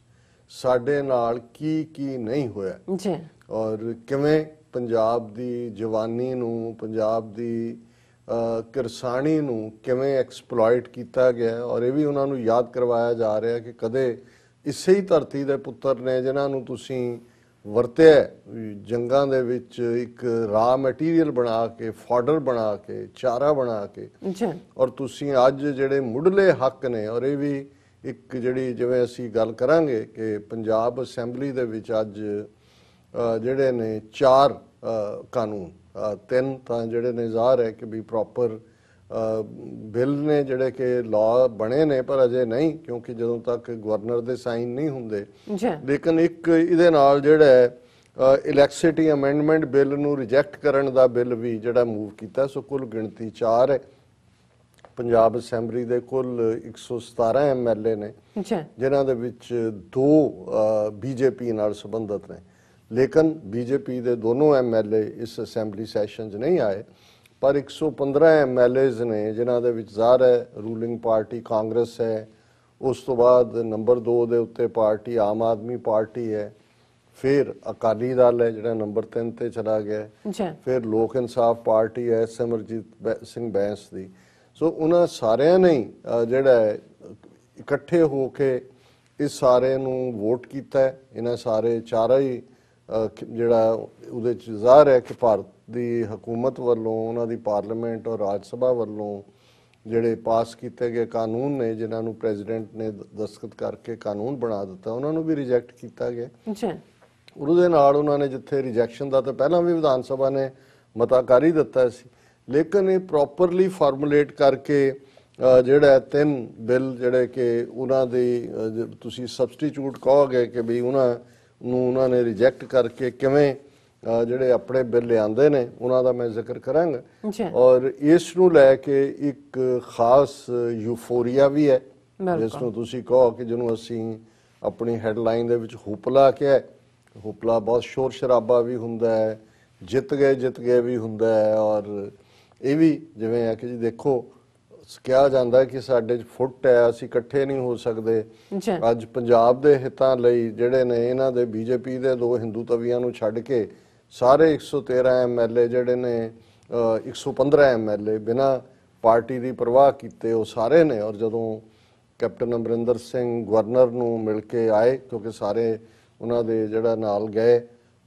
Speaker 2: ਸਾਡੇ ਨਾਲ ਕੀ ਕੀ ਨਹੀਂ ਹੋਇਆ ਜੀ ਔਰ ਕਿਵੇਂ ਪੰਜਾਬ ਦੀ ਜਵਾਨੀ ਨੂੰ ਪੰਜਾਬ ਦੀ ਕਿਰਸਾਨੀ ਨੂੰ ਕਿਵੇਂ ਐਕਸਪਲੋਇਟ ਕੀਤਾ ਗਿਆ ਔਰ ਇਹ ਵੀ ਉਹਨਾਂ ਨੂੰ ਯਾਦ ਕਰਵਾਇਆ ਜਾ ਰਿਹਾ ਕਿ ਕਦੇ ਇਸੇ ਹੀ ਧਰਤੀ ਦੇ ਪੁੱਤਰ ਨੇ ਜਿਨ੍ਹਾਂ ਨੂੰ ਤੁਸੀਂ ਵਰਤਿਆ ਜੰਗਾਂ ਦੇ ਵਿੱਚ ਇੱਕ ਰਾ ਮਟੀਰੀਅਲ ਬਣਾ ਕੇ ਫਾਡਰ ਬਣਾ ਕੇ ਚਾਰਾ ਬਣਾ ਕੇ ਜੀ ਔਰ ਤੁਸੀਂ ਅੱਜ ਜਿਹੜੇ ਮੁੱਢਲੇ ਹੱਕ ਨੇ ਔਰ ਇਹ ਵੀ ਇੱਕ ਜਿਹੜੀ ਜਿਵੇਂ ਅਸੀਂ ਗੱਲ ਕਰਾਂਗੇ ਕਿ ਪੰਜਾਬ ਅਸੈਂਬਲੀ ਦੇ ਵਿੱਚ ਅੱਜ ਜਿਹੜੇ ਨੇ ਚਾਰ ਕਾਨੂੰਨ ਤਿੰਨ ਤਾਂ ਜਿਹੜੇ ਨੇ ਜ਼ਾਹਰ ਹੈ ਕਿ ਵੀ ਪ੍ਰੋਪਰ ਬਿੱਲ ਨੇ ਜਿਹੜੇ ਕਿ ਲਾਅ ਬਣੇ ਨੇ ਪਰ ਅਜੇ ਨਹੀਂ ਕਿਉਂਕਿ ਜਦੋਂ ਤੱਕ ਗਵਰਨਰ ਦੇ ਸਾਈਨ ਨਹੀਂ ਹੁੰਦੇ ਲੇਕਿਨ ਇੱਕ ਇਹਦੇ ਨਾਲ ਜਿਹੜਾ ਇਲੈਕਟ੍ਰਿਸਿਟੀ ਇਲੈਕਸਿਟੀ ਅਮੈਂਡਮੈਂਟ ਬਿੱਲ ਨੂੰ ਰਿਜੈਕਟ ਕਰਨ ਦਾ ਬਿੱਲ ਵੀ ਜਿਹੜਾ ਮੂਵ ਕੀਤਾ ਸੋ ਕੁੱਲ ਗਿਣਤੀ 4 ਹੈ ਪੰਜਾਬ ਅਸੈਂਬਲੀ ਦੇ ਕੁੱਲ 117 ਐਮਐਲਏ ਨੇ ਜਿਨ੍ਹਾਂ ਦੇ ਵਿੱਚ ਦੋ ਬੀਜੇਪੀ ਨਾਲ ਸੰਬੰਧਤ ਨੇ ਲੇਕਿਨ ਬੀਜੇਪੀ ਦੇ ਦੋਨੋਂ ਐਮਐਲਏ ਇਸ ਅਸੈਂਬਲੀ ਸੈਸ਼ਨ 'ਚ ਨਹੀਂ ਆਏ ਪਰ 115 ਐਮਐਲਏਜ਼ ਨੇ ਜਿਨ੍ਹਾਂ ਦੇ ਵਿੱਚ ਜ਼ਾਹਰ ਹੈ ਰੂਲਿੰਗ ਪਾਰਟੀ ਕਾਂਗਰਸ ਹੈ ਉਸ ਤੋਂ ਬਾਅਦ ਨੰਬਰ 2 ਦੇ ਉੱਤੇ ਪਾਰਟੀ ਆਮ ਆਦਮੀ ਪਾਰਟੀ ਹੈ ਫਿਰ ਅਕਾਲੀ ਦਲ ਹੈ ਜਿਹੜਾ ਨੰਬਰ 3 ਤੇ ਚਲਾ ਗਿਆ ਫਿਰ ਲੋਕ ਇਨਸਾਫ ਪਾਰਟੀ ਹੈ ਸਮਰਜੀਤ ਸਿੰਘ ਬੈਂਸ ਦੀ ਸੋ ਉਹਨਾਂ ਸਾਰਿਆਂ ਨੇ ਜਿਹੜਾ ਇਕੱਠੇ ਹੋ ਕੇ ਇਸ ਸਾਰੇ ਨੂੰ ਵੋਟ ਕੀਤਾ ਇਹਨਾਂ ਸਾਰੇ ਚਾਰਾ ਹੀ ਜਿਹੜਾ ਉਹਦੇ ਚ ਜ਼ਾਹਰ ਹੈ ਕਿ ਭਾਰਤ ਦੀ ਹਕੂਮਤ ਵੱਲੋਂ ਉਹਨਾਂ ਦੀ ਪਾਰਲੀਮੈਂਟ ਔਰ ਰਾਜ ਸਭਾ ਵੱਲੋਂ ਜਿਹੜੇ ਪਾਸ ਕੀਤੇ ਗਏ ਕਾਨੂੰਨ ਨੇ ਜਿਨ੍ਹਾਂ ਨੂੰ ਪ੍ਰੈਜ਼ੀਡੈਂਟ ਨੇ ਦਸਤਖਤ ਕਰਕੇ ਕਾਨੂੰਨ ਬਣਾ ਦਿੱਤਾ ਉਹਨਾਂ ਨੂੰ ਵੀ ਰਿਜੈਕਟ ਕੀਤਾ ਗਿਆ ਜੀ ਉਹਦੇ ਨਾਲ ਉਹਨਾਂ ਨੇ ਜਿੱਥੇ ਰਿਜੈਕਸ਼ਨ ਦਾ ਤਾਂ ਪਹਿਲਾਂ ਵੀ ਵਿਧਾਨ ਸਭਾ ਨੇ ਮਤਾ ਕਰ ਹੀ ਦਿੱਤਾ ਸੀ ਲੇਕਿਨ ਇਹ ਪ੍ਰੋਪਰਲੀ ਫਾਰਮੂਲੇਟ ਕਰਕੇ ਜਿਹੜਾ ਤਿੰਨ ਬਿੱਲ ਜਿਹੜੇ ਕਿ ਉਹਨਾਂ ਦੇ ਤੁਸੀਂ ਸਬਸਟੀਟਿਊਟ ਕਹੋਗੇ ਕਿ ਵੀ ਉਹਨਾਂ ਨੂੰ ਉਹਨਾਂ ਨੇ ਰਿਜੈਕਟ ਕਰਕੇ ਕਿਵੇਂ ਜਿਹੜੇ ਆਪਣੇ ਬਿੱਲ ਲਿਆਂਦੇ ਨੇ ਉਹਨਾਂ ਦਾ ਮੈਂ ਜ਼ਿਕਰ ਕਰਾਂਗਾ ਔਰ ਇਸ ਨੂੰ ਲੈ ਕੇ ਇੱਕ ਖਾਸ ਯੂਫੋਰੀਆ ਵੀ ਹੈ ਜਿਸ ਨੂੰ ਤੁਸੀਂ ਕਹੋ ਕਿ ਜਿਹਨੂੰ ਅਸੀਂ ਆਪਣੀ ਹੈਡਲਾਈਨ ਦੇ ਵਿੱਚ ਹੁਪਲਾ ਕਿਹਾ ਹੁਪਲਾ ਬਹੁਤ ਸ਼ੋਰ ਸ਼ਰਾਬਾ ਵੀ ਹੁੰਦਾ ਹੈ ਜਿੱਤ ਗਏ ਜਿੱਤ ਗਏ ਵੀ ਹੁੰਦਾ ਹੈ ਔਰ ਇਹ ਵੀ ਜਿਵੇਂ ਆ ਕਿ ਜੀ ਦੇਖੋ ਕਿਹਾ ਜਾਂਦਾ ਕਿ ਸਾਡੇ 'ਚ ਫੁੱਟ ਹੈ ਅਸੀਂ ਇਕੱਠੇ ਨਹੀਂ ਹੋ ਸਕਦੇ ਅੱਜ ਪੰਜਾਬ ਦੇ ਹਿੱਤਾਂ ਲਈ ਜਿਹੜੇ ਨੇ ਇਹਨਾਂ ਦੇ ਬੀਜੇਪੀ ਦੇ ਦੋ ਹਿੰਦੂ ਤਵੀਆਂ ਨੂੰ ਛੱਡ ਕੇ ਸਾਰੇ 113 ਐਮਐਲਏ ਜਿਹੜੇ ਨੇ 115 ਐਮਐਲਏ ਬਿਨਾ ਪਾਰਟੀ ਦੀ ਪਰਵਾਹ ਕੀਤੇ ਉਹ ਸਾਰੇ ਨੇ ਔਰ ਜਦੋਂ ਕੈਪਟਨ ਅਮਰਿੰਦਰ ਸਿੰਘ ਗਵਰਨਰ ਨੂੰ ਮਿਲ ਕੇ ਆਏ ਕਿਉਂਕਿ ਸਾਰੇ ਉਹਨਾਂ ਦੇ ਜਿਹੜਾ ਨਾਲ ਗਏ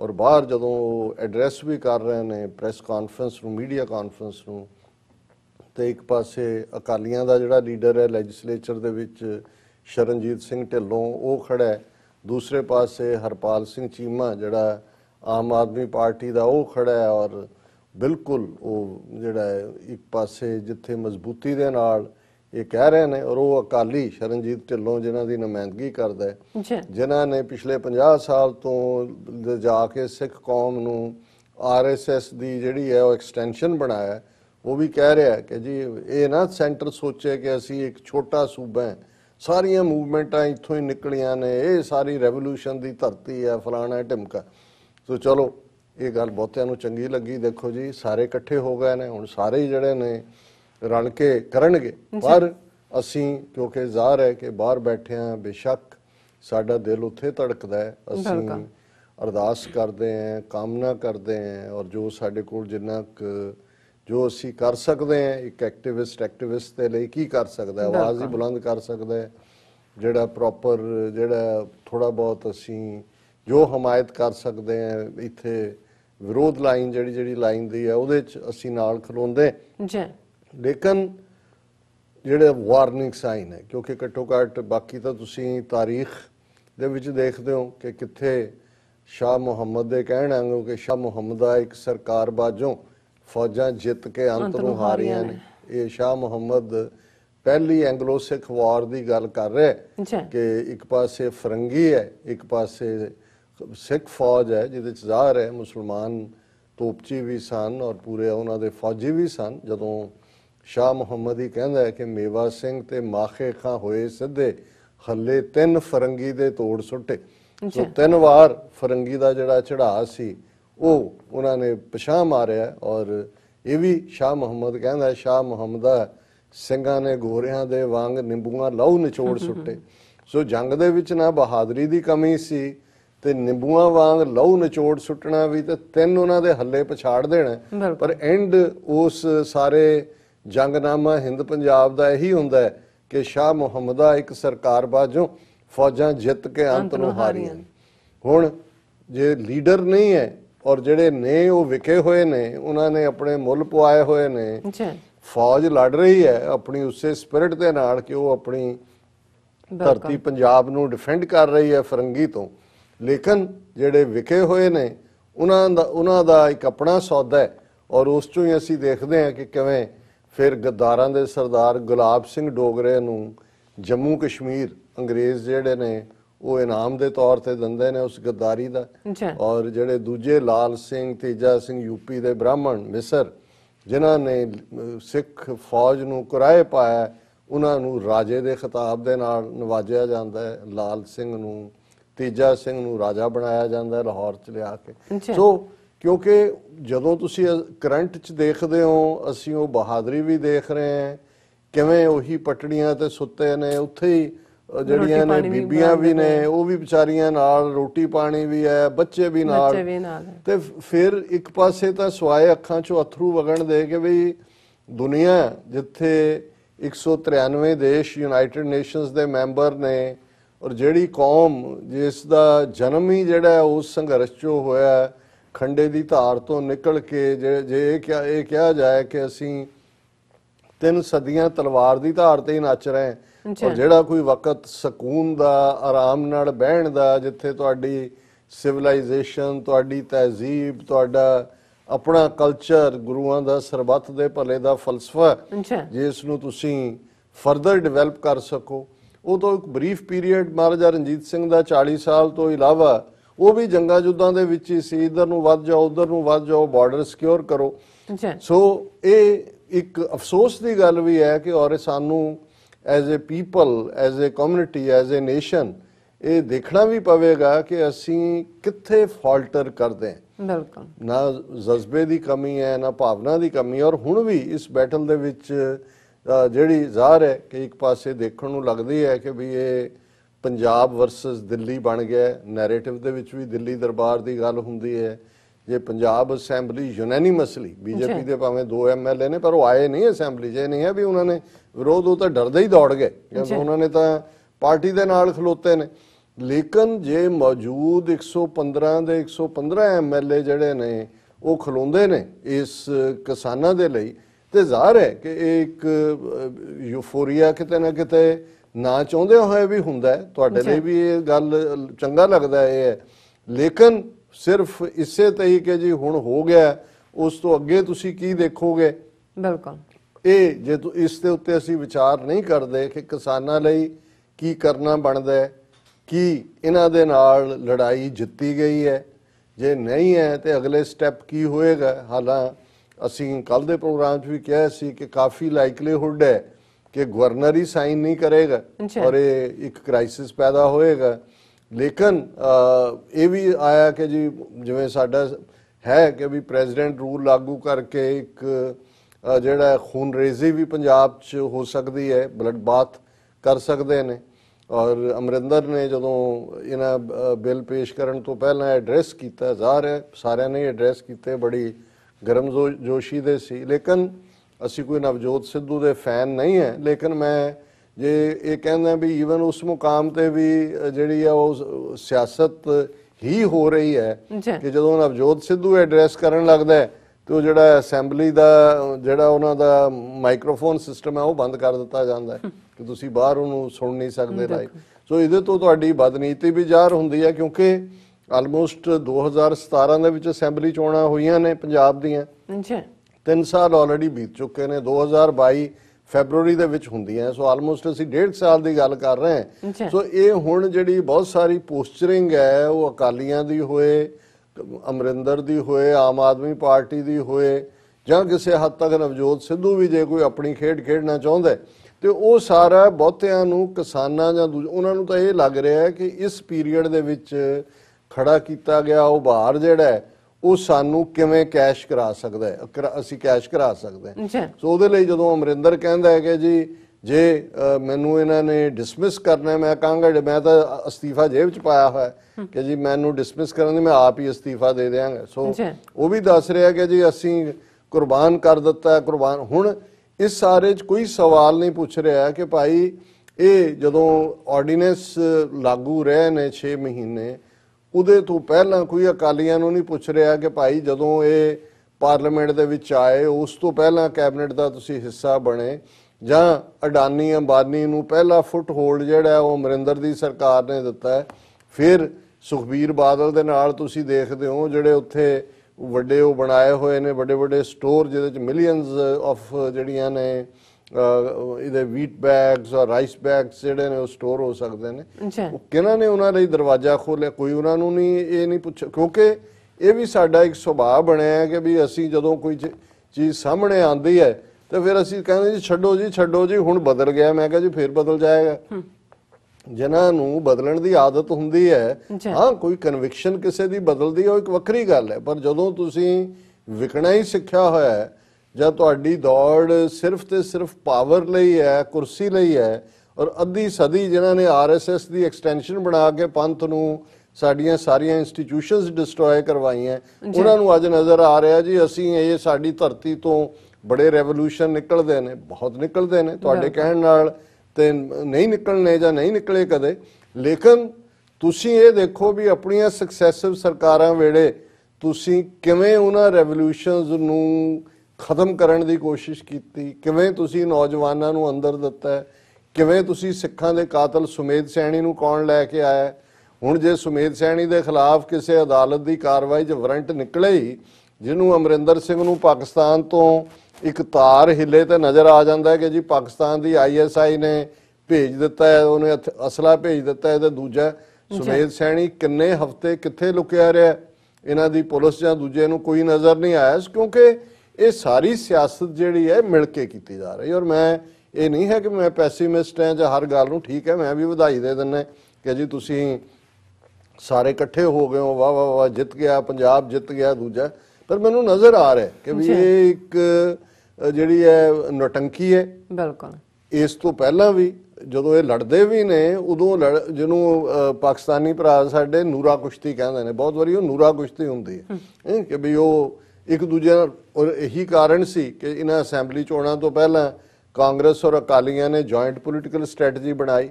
Speaker 2: ਔਰ ਬਾਹਰ ਜਦੋਂ ਐਡਰੈਸ ਵੀ ਕਰ ਰਹੇ ਨੇ ਪ੍ਰੈਸ ਕਾਨਫਰੰਸ ਨੂੰ ਮੀਡੀਆ ਕਾਨਫਰੰਸ ਨੂੰ ਤੇ ਇੱਕ ਪਾਸੇ ਅਕਾਲੀਆਂ ਦਾ ਜਿਹੜਾ ਲੀਡਰ ਹੈ ਲੈਜਿਸਲੇਚਰ ਦੇ ਵਿੱਚ ਸ਼ਰਨਜੀਤ ਸਿੰਘ ਢਿੱਲੋਂ ਉਹ ਖੜਾ ਹੈ ਦੂਸਰੇ ਪਾਸੇ ਹਰਪਾਲ ਸਿੰਘ ਚੀਮਾ ਜਿਹੜਾ ਆਮ ਆਦਮੀ ਪਾਰਟੀ ਦਾ ਉਹ ਖੜਾ ਹੈ ਔਰ ਬਿਲਕੁਲ ਉਹ ਜਿਹੜਾ ਹੈ ਇੱਕ ਪਾਸੇ ਜਿੱਥੇ ਮਜ਼ਬੂਤੀ ਦੇ ਨਾਲ ਇਹ ਕਹਿ ਰਹੇ ਨੇ ਔਰ ਉਹ ਅਕਾਲੀ ਸ਼ਰਨਜੀਤ ਢਿੱਲੋਂ ਜਿਨ੍ਹਾਂ ਦੀ ਨੁਮਾਇੰਦਗੀ ਕਰਦਾ ਹੈ ਜਿਨ੍ਹਾਂ ਨੇ ਪਿਛਲੇ 50 ਸਾਲ ਤੋਂ ਜਾ ਕੇ ਸਿੱਖ ਕੌਮ ਨੂੰ ਆਰਐਸਐਸ ਦੀ ਜਿਹੜੀ ਹੈ ਉਹ ਐਕਸਟੈਂਸ਼ਨ ਬਣਾਇਆ ਉਹ ਵੀ ਕਹਿ ਰਿਹਾ ਕਿ ਜੀ ਇਹ ਨਾ ਸੈਂਟਰ ਸੋਚੇ ਕਿ ਅਸੀਂ ਇੱਕ ਛੋਟਾ ਸੂਬਾ ਹੈ ਸਾਰੀਆਂ ਮੂਵਮੈਂਟਾਂ ਇੱਥੋਂ ਹੀ ਨਿਕਲੀਆਂ ਨੇ ਇਹ ਸਾਰੀ ਰੈਵੋਲੂਸ਼ਨ ਦੀ ਧਰਤੀ ਹੈ ਫਲਾਣਾ ਢਿਮਕਾ ਸੋ ਚਲੋ ਇਹ ਗੱਲ ਬਹੁਤਿਆਂ ਨੂੰ ਚੰਗੀ ਲੱਗੀ ਦੇਖੋ ਜੀ ਸਾਰੇ ਇਕੱਠੇ ਹੋ ਗਏ ਨੇ ਹੁਣ ਸਾਰੇ ਜਿਹੜੇ ਨੇ ਰਲ ਕੇ ਕਰਨਗੇ ਪਰ ਅਸੀਂ ਕਿਉਂਕਿ ਜ਼ਾਹਰ ਹੈ ਕਿ ਬਾਹਰ ਬੈਠੇ ਆ ਬੇਸ਼ੱਕ ਸਾਡਾ ਦਿਲ ਉੱਥੇ ਧੜਕਦਾ ਹੈ ਅਸੀਂ ਅਰਦਾਸ ਕਰਦੇ ਆ ਕਾਮਨਾ ਕਰਦੇ ਆ ਔਰ ਜੋ ਸਾਡੇ ਕੋਲ ਜਿੰਨਾ ਕੁ ਜੋ ਅਸੀਂ ਕਰ ਸਕਦੇ ਹਾਂ ਇੱਕ ਐਕਟਿਵਿਸਟ ਐਕਟਿਵਿਸਟ ਦੇ ਲਈ ਕੀ ਕਰ ਸਕਦਾ ਹੈ ਆਵਾਜ਼ ਹੀ ਬੁਲੰਦ ਕਰ ਸਕਦਾ ਹੈ ਜਿਹੜਾ ਪ੍ਰੋਪਰ ਜਿਹੜਾ ਥੋੜਾ ਬਹੁਤ ਅਸੀਂ ਜੋ ਹਮਾਇਤ ਕਰ ਸਕਦੇ ਹਾਂ ਇੱਥੇ ਵਿਰੋਧ ਲਾਈਨ ਜਿਹੜੀ ਜਿਹੜੀ ਲਾਈਨ ਦੀ ਹੈ ਉਹਦੇ ਚ ਅਸੀਂ ਨਾਲ ਖਲੋਂਦੇ ਜੀ ਲੇਕਿਨ ਜਿਹੜੇ ਵਾਰਨਿੰਗ ਸਾਈਨ ਹੈ ਕਿਉਂਕਿ ਘੱਟੋ ਘੱਟ ਬਾਕੀ ਤਾਂ ਤੁਸੀਂ ਤਾਰੀਖ ਦੇ ਵਿੱਚ ਦੇਖਦੇ ਹੋ ਕਿ ਕਿੱਥੇ ਸ਼ਾਹ ਮੁਹੰਮਦ ਦੇ ਕਹਿਣ ਵਾਂਗੂ ਕਿ ਸ਼ਾਹ ਮੁਹੰਮਦ ਦਾ ਇੱਕ ਸਰਕਾਰ ਬਾਜੋਂ ਫੌਜਾਂ ਜਿੱਤ ਕੇ ਅੰਤ ਨੂੰ ਹਾਰੀਆਂ ਨੇ ਇਹ ਸ਼ਾਹ ਮੁਹੰਮਦ ਪਹਿਲੀ ਐਂਗਲੋ ਸਿੱਖ ਵਾਰ ਦੀ ਗੱਲ ਕਰ ਰਿਹਾ ਕਿ ਇੱਕ ਪਾਸੇ ਫਰੰਗੀ ਹੈ ਇੱਕ ਪਾਸੇ ਸਿੱਖ ਫੌਜ ਹੈ ਜਿਹਦੇ ਚ ਜ਼ਾਹਰ ਹੈ ਮੁਸਲਮਾਨ ਤੋਪਚੀ ਵੀ ਸਨ ਔਰ ਪੂਰੇ ਉਹਨਾਂ ਦੇ ਫੌਜੀ ਵੀ ਸਨ ਜਦੋਂ ਸ਼ਾਹ ਮੁਹੰਮਦ ਹੀ ਕਹਿੰਦਾ ਹੈ ਕਿ ਮੇਵਾ ਸਿੰਘ ਤੇ ਮਾਖੇ ਖਾਂ ਹੋਏ ਸਿੱਧੇ ਖੱਲੇ ਤਿੰਨ ਫਰੰਗੀ ਦੇ ਤੋੜ ਸੁੱਟੇ ਸੋ ਤਿੰਨ ਵਾਰ ਫਰੰਗੀ ਦਾ ਜਿਹੜਾ ਚੜਾਅ ਸੀ ਉਹ ਉਹਨਾਂ ਨੇ ਪਛਾਹ ਮਾਰਿਆ ਔਰ ਇਹ ਵੀ ਸ਼ਾਹ ਮੁਹੰਮਦ ਕਹਿੰਦਾ ਸ਼ਾਹ ਮੁਹੰਮਦਾ ਸਿੰਘਾਂ ਨੇ ਗੋਰਿਆਂ ਦੇ ਵਾਂਗ ਨਿੰਬੂਆਂ ਲਾਉ ਨਿਚੋੜ ਸੁੱਟੇ ਸੋ ਜੰਗ ਦੇ ਵਿੱਚ ਨਾ ਬਹਾਦਰੀ ਦੀ ਕਮੀ ਸੀ ਤੇ ਨਿੰਬੂਆਂ ਵਾਂਗ ਲਹੂ ਨਿਚੋੜ ਸੁੱਟਣਾ ਵੀ ਤੇ ਤਿੰਨ ਉਹਨਾਂ ਦੇ ਹੱਲੇ ਪਛਾੜ ਦੇਣਾ ਪਰ ਐਂਡ ਉਸ ਸਾਰੇ ਜੰਗਨਾਮਾ ਹਿੰਦ ਪੰਜਾਬ ਦਾ ਇਹੀ ਹੁੰਦਾ ਹੈ ਕਿ ਸ਼ਾਹ ਮੁਹੰਮਦਾ ਇੱਕ ਸਰਕਾਰ ਬਾਝੋਂ ਫੌਜਾਂ ਜਿੱਤ ਕੇ ਅੰਤ ਨੂੰ ਹਾਰੀਆਂ ਹੁਣ ਜੇ ਲੀਡਰ ਨਹੀਂ ਹੈ ਔਰ ਜਿਹੜੇ ਨੇ ਉਹ ਵਿਕੇ ਹੋਏ ਨੇ ਉਹਨਾਂ ਨੇ ਆਪਣੇ ਮੁੱਲ ਪਵਾਏ ਹੋਏ ਨੇ ਜੀ ਫੌਜ ਲੜ ਰਹੀ ਹੈ ਆਪਣੀ ਉਸੇ ਸਪਿਰਿਟ ਦੇ ਨਾਲ ਕਿ ਉਹ ਆਪਣੀ ਧਰਤੀ ਪੰਜਾਬ ਨੂੰ ਡਿਫੈਂਡ ਕਰ ਰਹੀ ਹੈ ਫਰੰਗੀ ਤੋਂ ਲੇਕਿਨ ਜਿਹੜੇ ਵਿਕੇ ਹੋਏ ਨੇ ਉਹਨਾਂ ਦਾ ਉਹਨਾਂ ਦਾ ਇੱਕ ਆਪਣਾ ਸੌਦਾ ਹੈ ਔਰ ਉਸ ਤੋਂ ਹੀ ਅਸੀਂ ਦੇਖਦੇ ਹਾਂ ਕਿ ਕਿਵੇਂ ਫਿਰ ਗਦਾਰਾਂ ਦੇ ਸਰਦਾਰ ਗੁਲਾਬ ਸਿੰਘ ਡੋਗਰੇ ਨੂੰ ਜੰਮੂ ਕਸ਼ਮੀਰ ਅੰਗਰੇਜ਼ ਜਿਹੜੇ ਨੇ ਉਹ ਇਨਾਮ ਦੇ ਤੌਰ ਤੇ ਦਿੰਦੇ ਨੇ ਉਸ ਗਦਾਰੀ ਦਾ ਔਰ ਜਿਹੜੇ ਦੂਜੇ ਲਾਲ ਸਿੰਘ ਤੇਜਾ ਸਿੰਘ ਯੂਪੀ ਦੇ ਬ੍ਰਾਹਮਣ ਮਿਸਰ ਜਿਨ੍ਹਾਂ ਨੇ ਸਿੱਖ ਫੌਜ ਨੂੰ ਕਿਰਾਏ ਪਾਇਆ ਉਹਨਾਂ ਨੂੰ ਰਾਜੇ ਦੇ ਖਿਤਾਬ ਦੇ ਨਾਲ ਨਵਾਜਿਆ ਜਾਂਦਾ ਹੈ ਲਾਲ ਸਿੰਘ ਨੂੰ ਤੇਜਾ ਸਿੰਘ ਨੂੰ ਰਾਜਾ ਬਣਾਇਆ ਜਾਂਦਾ ਹੈ ਲਾਹੌਰ ਚ ਲਿਆ ਕੇ ਸੋ ਕਿਉਂਕਿ ਜਦੋਂ ਤੁਸੀਂ ਕਰੰਟ ਚ ਦੇਖਦੇ ਹੋ ਅਸੀਂ ਉਹ ਬਹਾਦਰੀ ਵੀ ਦੇਖ ਰਹੇ ਹਾਂ ਕਿਵੇਂ ਉਹੀ ਪਟੜੀਆਂ ਤੇ ਸੁੱਤੇ ਨੇ ਉੱਥੇ ਹੀ ਜਿਹੜੀਆਂ ਨੇ ਬੀਬੀਆਂ ਵੀ ਨੇ ਉਹ ਵੀ ਵਿਚਾਰੀਆਂ ਨਾਲ ਰੋਟੀ ਪਾਣੀ ਵੀ ਹੈ ਬੱਚੇ ਵੀ ਨਾਲ ਤੇ ਫਿਰ ਇੱਕ ਪਾਸੇ ਤਾਂ ਸਵਾਏ ਅੱਖਾਂ ਚੋਂ ਅਥਰੂ ਵਗਣ ਦੇ ਕੇ ਵੀ ਦੁਨੀਆ ਜਿੱਥੇ 193 ਦੇਸ਼ ਯੂਨਾਈਟਿਡ ਨੇਸ਼ਨਸ ਦੇ ਮੈਂਬਰ ਨੇ ਔਰ ਜਿਹੜੀ ਕੌਮ ਜਿਸ ਦਾ ਜਨਮ ਹੀ ਜਿਹੜਾ ਉਸ ਸੰਘਰਸ਼ ਚੋਂ ਹੋਇਆ ਖੰਡੇ ਦੀ ਧਾਰ ਤੋਂ ਨਿਕਲ ਕੇ ਜੇ ਇਹ ਕਿਹਾ ਇਹ ਕਿਹਾ ਜਾਏ ਕਿ ਅਸੀਂ ਤਿੰਨ ਸਦੀਆਂ ਤਲਵਾਰ ਦੀ ਧਾਰ ਤੇ ਹੀ ਨੱਚ ਰਹੇ ਹਾਂ ਔਰ ਜਿਹੜਾ ਕੋਈ ਵਕਤ ਸਕੂਨ ਦਾ ਆਰਾਮ ਨਾਲ ਬਹਿਣ ਦਾ ਜਿੱਥੇ ਤੁਹਾਡੀ ਸਿਵਲਾਈਜੇਸ਼ਨ ਤੁਹਾਡੀ ਤਹਿਜ਼ੀਬ ਤੁਹਾਡਾ ਆਪਣਾ ਕਲਚਰ ਗੁਰੂਆਂ ਦਾ ਸਰਬੱਤ ਦੇ ਭਲੇ ਦਾ ਫਲਸਫਾ ਜਿਸ ਨੂੰ ਤੁਸੀਂ ਫਰਦਰ ਡਿਵੈਲਪ ਕਰ ਸਕੋ ਉਹ ਤੋਂ ਇੱਕ ਬਰੀਫ ਪੀਰੀਅਡ ਮਹਾਰਾਜਾ ਰਣਜੀਤ ਸਿੰਘ ਦਾ 40 ਸਾਲ ਤੋਂ ਇਲਾਵਾ ਉਹ ਵੀ ਜੰਗਾ ਜੁੱਦਾਂ ਦੇ ਵਿੱਚ ਹੀ ਸੀ ਇਧਰ ਨੂੰ ਵੱਧ ਜਾਓ ਉਧਰ ਨੂੰ ਵੱਧ ਜਾਓ ਬਾਰਡਰ ਸਿਕਿਉਰ ਕਰੋ ਸੋ ਇਹ ਇੱਕ ਅਫਸੋਸ ਦੀ ਗੱਲ ਵੀ ਹੈ ਕਿ ਔਰ ਸਾਨੂੰ as a people as a community as a nation ਇਹ ਦੇਖਣਾ ਵੀ ਪਵੇਗਾ ਕਿ ਅਸੀਂ ਕਿੱਥੇ ਫਾਲਟਰ ਕਰਦੇ ਹਾਂ ਬਿਲਕੁਲ ਨਾ ਜਜ਼ਬੇ ਦੀ ਕਮੀ ਹੈ ਨਾ ਭਾਵਨਾ ਦੀ ਕਮੀ ਔਰ ਹੁਣ ਵੀ ਇਸ ਬੈਟਲ ਦੇ ਵਿੱਚ ਜਿਹੜੀ ਜ਼ਾਹਰ ਹੈ ਕਿ ਇੱਕ ਪਾਸੇ ਦੇਖਣ ਨੂੰ ਲੱਗਦੀ ਹੈ ਕਿ ਵੀ ਇਹ ਪੰਜਾਬ ਵਰਸਸ ਦਿੱਲੀ ਬਣ ਗਿਆ ਨੈਰੇਟਿਵ ਦੇ ਵਿੱਚ ਵੀ ਦਿੱਲੀ ਦਰਬਾਰ ਦੀ ਗੱਲ ਹੁੰਦੀ ਹੈ ਜੇ ਪੰਜਾਬ ਅਸੈਂਬਲੀ ਯੂਨੈਨਿਮਸਲੀ ਬੀਜੇਪੀ ਦੇ ਭਾਵੇਂ 2 ਐਮਐਲਏ ਨੇ ਪਰ ਉਹ ਆਏ ਨਹੀਂ ਅਸੈਂਬਲੀ 'ਚ ਨਹੀਂ ਹੈ ਵੀ ਉਹਨਾਂ ਨੇ ਵਿਰੋਧ ਉਹ ਤਾਂ ਡਰਦੇ ਹੀ ਦੌੜ ਗਏ ਕਿਉਂਕਿ ਉਹਨਾਂ ਨੇ ਤਾਂ ਪਾਰਟੀ ਦੇ ਨਾਲ ਖਲੋਤੇ ਨੇ ਲੇਕਿਨ ਜੇ ਮੌਜੂਦ 115 ਦੇ 115 ਐਮਐਲਏ ਜਿਹੜੇ ਨੇ ਉਹ ਖਲੋਂਦੇ ਨੇ ਇਸ ਕਿਸਾਨਾਂ ਦੇ ਲਈ ਤੇ ਜ਼ਾਹਰ ਹੈ ਕਿ ਇੱਕ ਯੂਫੋਰੀਆ ਕਿਤੇ ਨਾ ਕਿਤੇ ਨਾ ਚਾਹੁੰਦੇ ਹੋਏ ਵੀ ਹੁੰਦਾ ਤੁਹਾਡੇ ਲਈ ਵੀ ਇਹ ਗੱਲ ਚੰਗਾ ਲੱਗਦਾ ਇਹ ਹੈ ਲੇਕਿਨ ਸਿਰਫ ਇਸੇ ਤਰੀਕੇ ਜੀ ਹੁਣ ਹੋ ਗਿਆ ਉਸ ਤੋਂ ਅੱਗੇ ਤੁਸੀਂ ਕੀ ਦੇਖੋਗੇ ਬਿਲਕੁਲ ਇਹ ਜੇ ਇਸ ਦੇ ਉੱਤੇ ਅਸੀਂ ਵਿਚਾਰ ਨਹੀਂ ਕਰਦੇ ਕਿ ਕਿਸਾਨਾਂ ਲਈ ਕੀ ਕਰਨਾ ਬਣਦਾ ਹੈ ਕੀ ਇਹਨਾਂ ਦੇ ਨਾਲ ਲੜਾਈ ਜਿੱਤੀ ਗਈ ਹੈ ਜੇ ਨਹੀਂ ਹੈ ਤੇ ਅਗਲੇ ਸਟੈਪ ਕੀ ਹੋਏਗਾ ਹਾਲਾਂ ਅਸੀਂ ਕੱਲ ਦੇ ਪ੍ਰੋਗਰਾਮ 'ਚ ਵੀ ਕਿਹਾ ਸੀ ਕਿ ਕਾਫੀ ਲਾਈਕਲੀਹੁੱਡ ਹੈ ਕਿ ਗਵਰਨਰ ਹੀ ਸਾਈਨ ਨਹੀਂ ਕਰੇਗਾ ਔਰ ਇਹ ਇੱਕ ਕ੍ਰਾਈਸਿਸ ਪੈਦਾ ਹੋਏਗਾ ਲੇਕਿਨ ਇਹ ਵੀ ਆਇਆ ਕਿ ਜੀ ਜਿਵੇਂ ਸਾਡਾ ਹੈ ਕਿ ਵੀ ਪ੍ਰੈਜ਼ੀਡੈਂਟ ਰੂਲ ਲਾਗੂ ਕਰਕੇ ਇੱਕ ਜਿਹੜਾ ਖੂਨਰੇਜ਼ੀ ਵੀ ਪੰਜਾਬ 'ਚ ਹੋ ਸਕਦੀ ਹੈ ਬਲੱਡ ਬਾਥ ਕਰ ਸਕਦੇ ਨੇ ਔਰ ਅਮਰਿੰਦਰ ਨੇ ਜਦੋਂ ਇਹਨਾਂ ਬਿੱਲ ਪੇਸ਼ ਕਰਨ ਤੋਂ ਪਹਿਲਾਂ ਐਡਰੈਸ ਕੀਤਾ ਜ਼ਾਹਰ ਹੈ ਸਾਰਿਆਂ ਨੇ ਐਡਰੈਸ ਕੀਤੇ ਬੜੀ ਗਰਮ ਜੋਸ਼ੀ ਦੇ ਸੀ ਲੇਕਿਨ ਅਸੀਂ ਕੋਈ ਨਵਜੋਤ ਸਿੱਧੂ ਦੇ ਫੈਨ ਨਹੀਂ ਹੈ ਲੇਕਿਨ ਮੈਂ ਜੇ ਇਹ ਕਹਿੰਦਾ ਵੀ ਈਵਨ ਉਸ ਮੁਕਾਮ ਤੇ ਵੀ ਜਿਹੜੀ ਆ ਉਹ ਸਿਆਸਤ ਹੀ ਹੋ ਰਹੀ ਹੈ ਕਿ ਜਦੋਂ ਨਵਜੋਤ ਸਿੱਧੂ ਐਡਰੈਸ ਕਰਨ ਲੱਗਦਾ ਹੈ ਤੇ ਉਹ ਜਿਹੜਾ ਅਸੈਂਬਲੀ ਦਾ ਜਿਹੜਾ ਉਹਨਾਂ ਦਾ ਮਾਈਕ੍ਰੋਫੋਨ ਸਿਸਟਮ ਹੈ ਉਹ ਬੰਦ ਕਰ ਦਿੱਤਾ ਜਾਂਦਾ ਹੈ ਕਿ ਤੁਸੀਂ ਬਾਹਰ ਉਹਨੂੰ ਸੁਣ ਨਹੀਂ ਸਕਦੇ ਰਾਈ ਸੋ ਇਹਦੇ ਤੋਂ ਤੁਹਾਡੀ ਬਦਨੀਤੀ ਵੀ ਜ਼ਾਹਰ ਹੁੰਦੀ ਹੈ ਕਿਉਂਕਿ ਆਲਮੋਸਟ 2017 ਦੇ ਵਿੱਚ ਅਸੈਂਬਲੀ ਚੋਣਾਂ ਹੋਈਆਂ ਨੇ ਪੰਜਾਬ ਦੀਆਂ ਅੱਛਾ 3 ਸਾਲ ਆਲਰੇਡੀ ਬੀਤ ਚੁੱਕੇ ਨੇ 2022 ਫੈਬਰੂਰੀ ਦੇ ਵਿੱਚ ਹੁੰਦੀਆਂ ਸੋ ਆਲਮੋਸਟ ਅਸੀਂ ਡੇਢ ਸਾਲ ਦੀ ਗੱਲ ਕਰ ਰਹੇ ਹਾਂ ਸੋ ਇਹ ਹੁਣ ਜਿਹੜੀ ਬਹੁਤ ਸਾਰੀ ਪੋਸਚਰਿੰਗ ਹੈ ਉਹ ਅਕਾਲੀਆਂ ਦੀ ਹੋਏ ਅਮਰਿੰਦਰ ਦੀ ਹੋਏ ਆਮ ਆਦਮੀ ਪਾਰਟੀ ਦੀ ਹੋਏ ਜਾਂ ਕਿਸੇ ਹੱਦ ਤੱਕ ਨਵਜੋਤ ਸਿੱਧੂ ਵੀ ਜੇ ਕੋਈ ਆਪਣੀ ਖੇਡ ਖੇਡਣਾ ਚਾਹੁੰਦਾ ਤੇ ਉਹ ਸਾਰਾ ਬਹੁਤਿਆਂ ਨੂੰ ਕਿਸਾਨਾਂ ਜਾਂ ਉਹਨਾਂ ਨੂੰ ਤਾਂ ਇਹ ਲੱਗ ਰਿਹਾ ਹੈ ਕਿ ਇਸ ਪੀਰੀਅਡ ਦੇ ਵਿੱਚ ਖੜਾ ਕੀਤਾ ਗਿਆ ਉਹ ਬਾਹਰ ਜਿਹੜਾ ਹੈ ਉਹ ਸਾਨੂੰ ਕਿਵੇਂ ਕੈਸ਼ ਕਰਾ ਸਕਦਾ ਹੈ ਅਸੀਂ ਕੈਸ਼ ਕਰਾ ਸਕਦੇ ਹਾਂ ਸੋ ਉਹਦੇ ਲਈ ਜਦੋਂ ਅਮਰਿੰਦਰ ਕਹਿੰਦਾ ਹੈ ਕਿ ਜੀ ਜੇ ਮੈਨੂੰ ਇਹਨਾਂ ਨੇ ਡਿਸਮਿਸ ਕਰਨਾ ਮੈਂ ਕਹਾਂਗਾ ਮੈਂ ਤਾਂ ਅਸਤੀਫਾ ਜੇਬ ਚ ਪਾਇਆ ਹੋਇਆ ਕਿ ਜੀ ਮੈਨੂੰ ਡਿਸਮਿਸ ਕਰਨ ਦੀ ਮੈਂ ਆਪ ਹੀ ਅਸਤੀਫਾ ਦੇ ਦਿਆਂਗਾ ਸੋ ਉਹ ਵੀ ਦੱਸ ਰਿਹਾ ਕਿ ਜੀ ਅਸੀਂ ਕੁਰਬਾਨ ਕਰ ਦਿੱਤਾ ਕੁਰਬਾਨ ਹੁਣ ਇਸ ਸਾਰੇ 'ਚ ਕੋਈ ਸਵਾਲ ਨਹੀਂ ਪੁੱਛ ਰਿਹਾ ਕਿ ਭਾਈ ਇਹ ਜਦੋਂ ਆਰਡੀਨੈਂਸ ਲਾਗੂ ਰਹੇ ਨੇ 6 ਮਹੀਨੇ ਉਹਦੇ ਤੋਂ ਪਹਿਲਾਂ ਕੋਈ ਅਕਾਲੀਆਂ ਨੂੰ ਨਹੀਂ ਪੁੱਛ ਰਿਹਾ ਕਿ ਭਾਈ ਜਦੋਂ ਇਹ ਪਾਰਲੀਮੈਂਟ ਦੇ ਵਿੱਚ ਆਏ ਉਸ ਤੋਂ ਪਹਿਲਾਂ ਕੈਬਨਿਟ ਦਾ ਤੁਸੀਂ ਹਿੱਸਾ ਬਣੇ ਜਾਂ ਅਡਾਨੀ ਅੰਬਾਨੀ ਨੂੰ ਪਹਿਲਾ ਫੁੱਟ ਹੋਲਡ ਜਿਹੜਾ ਉਹ ਅਮਰਿੰਦਰ ਦੀ ਸਰਕਾਰ ਨੇ ਦਿੱਤਾ ਫਿਰ ਸੁਖਬੀਰ ਬਾਦਲ ਦੇ ਨਾਲ ਤੁਸੀਂ ਦੇਖਦੇ ਹੋ ਜਿਹੜੇ ਉੱਥੇ ਵੱਡੇ ਉਹ ਬਣਾਏ ਹੋਏ ਨੇ ਵੱਡੇ ਵੱਡੇ ਸਟੋਰ ਜਿਹਦੇ ਵਿੱਚ ਮਿਲੀਅਨਸ ਆਫ ਜਿਹੜੀਆਂ ਨੇ ਇਹਦੇ ਵੀਟ ਬੈਗਸ ਔਰ ਰਾਈਸ ਬੈਗਸ ਜਿਹੜੇ ਨੇ ਉਹ ਸਟੋਰ ਹੋ ਸਕਦੇ ਨੇ ਉਹ ਕਿਹਨਾਂ ਨੇ ਉਹਨਾਂ ਲਈ ਦਰਵਾਜ਼ਾ ਖੋਲੇ ਕੋਈ ਉਹਨਾਂ ਨੂੰ ਨਹੀਂ ਇਹ ਨਹੀਂ ਪੁੱਛ ਕਿਉਂਕਿ ਇਹ ਵੀ ਸਾਡਾ ਇੱਕ ਸੁਭਾਅ ਬਣਿਆ ਹੈ ਕਿ ਵੀ ਅਸੀਂ ਜਦੋਂ ਕੋਈ ਚੀਜ਼ ਸਾਹਮਣੇ ਆਂਦੀ ਹੈ ਤਾਂ ਫਿਰ ਅਸੀਂ ਕਹਿੰਦੇ ਜੀ ਛੱਡੋ ਜੀ ਛੱਡੋ ਜੀ ਹੁਣ ਬਦਲ ਗਿਆ ਮੈਂ ਕਿਹਾ ਜੀ ਫਿਰ ਬਦਲ ਜਾਏਗਾ ਜਿਨ੍ਹਾਂ ਨੂੰ ਬਦਲਣ ਦੀ ਆਦਤ ਹੁੰਦੀ ਹੈ ਹਾਂ ਕੋਈ ਕਨਵਿਕਸ਼ਨ ਕਿਸੇ ਦੀ ਬਦਲਦੀ ਹੈ ਉਹ ਇੱਕ ਵੱਖਰੀ ਗੱਲ ਹੈ ਪਰ ਜਦੋਂ ਤੁਸੀਂ ਵਿਕਣਾ ਹੀ ਸਿੱਖਿਆ ਹੋਇਆ ਹੈ ਜਾਂ ਤੁਹਾਡੀ ਦੌੜ ਸਿਰਫ ਤੇ ਸਿਰਫ ਪਾਵਰ ਲਈ ਹੈ ਕੁਰਸੀ ਲਈ ਹੈ ਔਰ ਅੱਧੀ ਸਦੀ ਜਿਨ੍ਹਾਂ ਨੇ ਆਰਐਸਐਸ ਦੀ ਐਕਸਟੈਂਸ਼ਨ ਬਣਾ ਕੇ ਪੰਥ ਨੂੰ ਸਾਡੀਆਂ ਸਾਰੀਆਂ ਇੰਸਟੀਟਿਊਸ਼ਨਸ ਡਿਸਟਰੋਏ ਕਰਵਾਈਆਂ ਉਹਨਾਂ ਨੂੰ ਅੱਜ ਨਜ਼ਰ ਆ ਰਿਹਾ ਜੀ ਅਸੀਂ ਇਹ ਸਾਡੀ ਧਰਤੀ ਤੋਂ ਬੜੇ ਰੈਵੋਲੂਸ਼ਨ ਨਿਕਲਦੇ ਨੇ ਬਹੁਤ ਨਿਕਲਦੇ ਨੇ ਤੁਹਾਡੇ ਕਹਿਣ ਨਾਲ ਤੇ ਨਹੀਂ ਨਿਕਲਨੇ ਜਾਂ ਨਹੀਂ ਨਿਕਲੇ ਕਦੇ ਲੇਕਿਨ ਤੁਸੀਂ ਇਹ ਦੇਖੋ ਵੀ ਆਪਣੀਆਂ ਸਕਸੈਸਿਵ ਸਰਕਾਰਾਂ ਵੇਲੇ ਤੁਸੀਂ ਕਿਵੇਂ ਉਹਨਾਂ ਰੈਵੋਲੂਸ਼ਨਸ ਨੂੰ ਖਤਮ ਕਰਨ ਦੀ ਕੋਸ਼ਿਸ਼ ਕੀਤੀ ਕਿਵੇਂ ਤੁਸੀਂ ਨੌਜਵਾਨਾਂ ਨੂੰ ਅੰਦਰ ਦਿੱਤਾ ਕਿਵੇਂ ਤੁਸੀਂ ਸਿੱਖਾਂ ਦੇ ਕਾਤਲ ਸੁਮੇਧ ਸੈਣੀ ਨੂੰ ਕੌਣ ਲੈ ਕੇ ਆਇਆ ਹੁਣ ਜੇ ਸੁਮੇਧ ਸੈਣੀ ਦੇ ਖਿਲਾਫ ਕਿਸੇ ਅਦਾਲਤ ਦੀ ਕਾਰਵਾਈ 'ਚ ਵਾਰੰਟ ਨਿਕਲੇ ਜਿਹਨੂੰ ਅਮਰਿੰਦਰ ਸਿੰਘ ਨੂੰ ਪਾਕਿਸਤਾਨ ਤੋਂ ਇੱਕ ਤਾਰ ਹਿੱਲੇ ਤੇ ਨਜ਼ਰ ਆ ਜਾਂਦਾ ਹੈ ਕਿ ਜੀ ਪਾਕਿਸਤਾਨ ਦੀ ਆਈਐਸਆਈ ਨੇ ਭੇਜ ਦਿੱਤਾ ਹੈ ਉਹਨੇ ਅਸਲਾ ਭੇਜ ਦਿੱਤਾ ਹੈ ਤੇ ਦੂਜਾ ਸੁਮੇਧ ਸੈਣੀ ਕਿੰਨੇ ਹਫ਼ਤੇ ਕਿੱਥੇ ਲੁਕਿਆ ਰਿਹਾ ਇਹਨਾਂ ਦੀ ਪੁਲਿਸ ਜਾਂ ਦੂਜੇ ਨੂੰ ਕੋਈ ਨਜ਼ਰ ਨਹੀਂ ਆਇਆ ਕਿਉਂਕਿ ਇਹ ਸਾਰੀ ਸਿਆਸਤ ਜਿਹੜੀ ਹੈ ਮਿਲ ਕੇ ਕੀਤੀ ਜਾ ਰਹੀ ਔਰ ਮੈਂ ਇਹ ਨਹੀਂ ਹੈ ਕਿ ਮੈਂ ਪੈਸੀਮਿਸਟ ਹਾਂ ਜਾਂ ਹਰ ਗੱਲ ਨੂੰ ਠੀਕ ਹੈ ਮੈਂ ਵੀ ਵਧਾਈ ਦੇ ਦਿੰਨੇ ਕਿ ਜੀ ਤੁਸੀਂ ਸਾਰੇ ਇਕੱਠੇ ਹੋ ਗਏ ਹੋ ਵਾ ਵਾ ਵਾ ਜਿੱਤ ਗਿਆ ਪੰਜਾਬ ਜਿੱਤ ਗਿਆ ਦੂਜਾ ਪਰ ਮੈਨੂੰ ਨਜ਼ਰ ਆ ਰਿਹਾ ਕਿ ਵੀ ਇਹ ਇੱਕ ਜਿਹੜੀ ਹੈ ਨਟੰਕੀ ਹੈ ਬਿਲਕੁਲ ਇਸ ਤੋਂ ਪਹਿਲਾਂ ਵੀ ਜਦੋਂ ਇਹ ਲੜਦੇ ਵੀ ਨੇ ਉਦੋਂ ਜਿਹਨੂੰ ਪਾਕਿਸਤਾਨੀ ਭਰਾ ਸਾਡੇ ਨੂਰਾ ਕੁਸ਼ਤੀ ਕਹਿੰਦੇ ਨੇ ਬਹੁਤ ਵਾਰੀ ਉਹ ਨੂਰਾ ਕੁਸ਼ਤੀ ਹੁੰਦੀ ਹੈ ਕਿ ਵੀ ਉਹ ਇੱਕ ਦੂਜੇ ਨਾਲ ਔਰ ਇਹੀ ਕਾਰਨ ਸੀ ਕਿ ਇਹਨਾਂ ਅਸੈਂਬਲੀ ਚੋਣਾਂ ਤੋਂ ਪਹਿਲਾਂ ਕਾਂਗਰਸ ਔਰ ਅਕਾਲੀਆਂ ਨੇ ਜੁਆਇੰਟ ਪੋਲੀਟੀਕਲ ਸਟ੍ਰੈਟਜੀ ਬਣਾਈ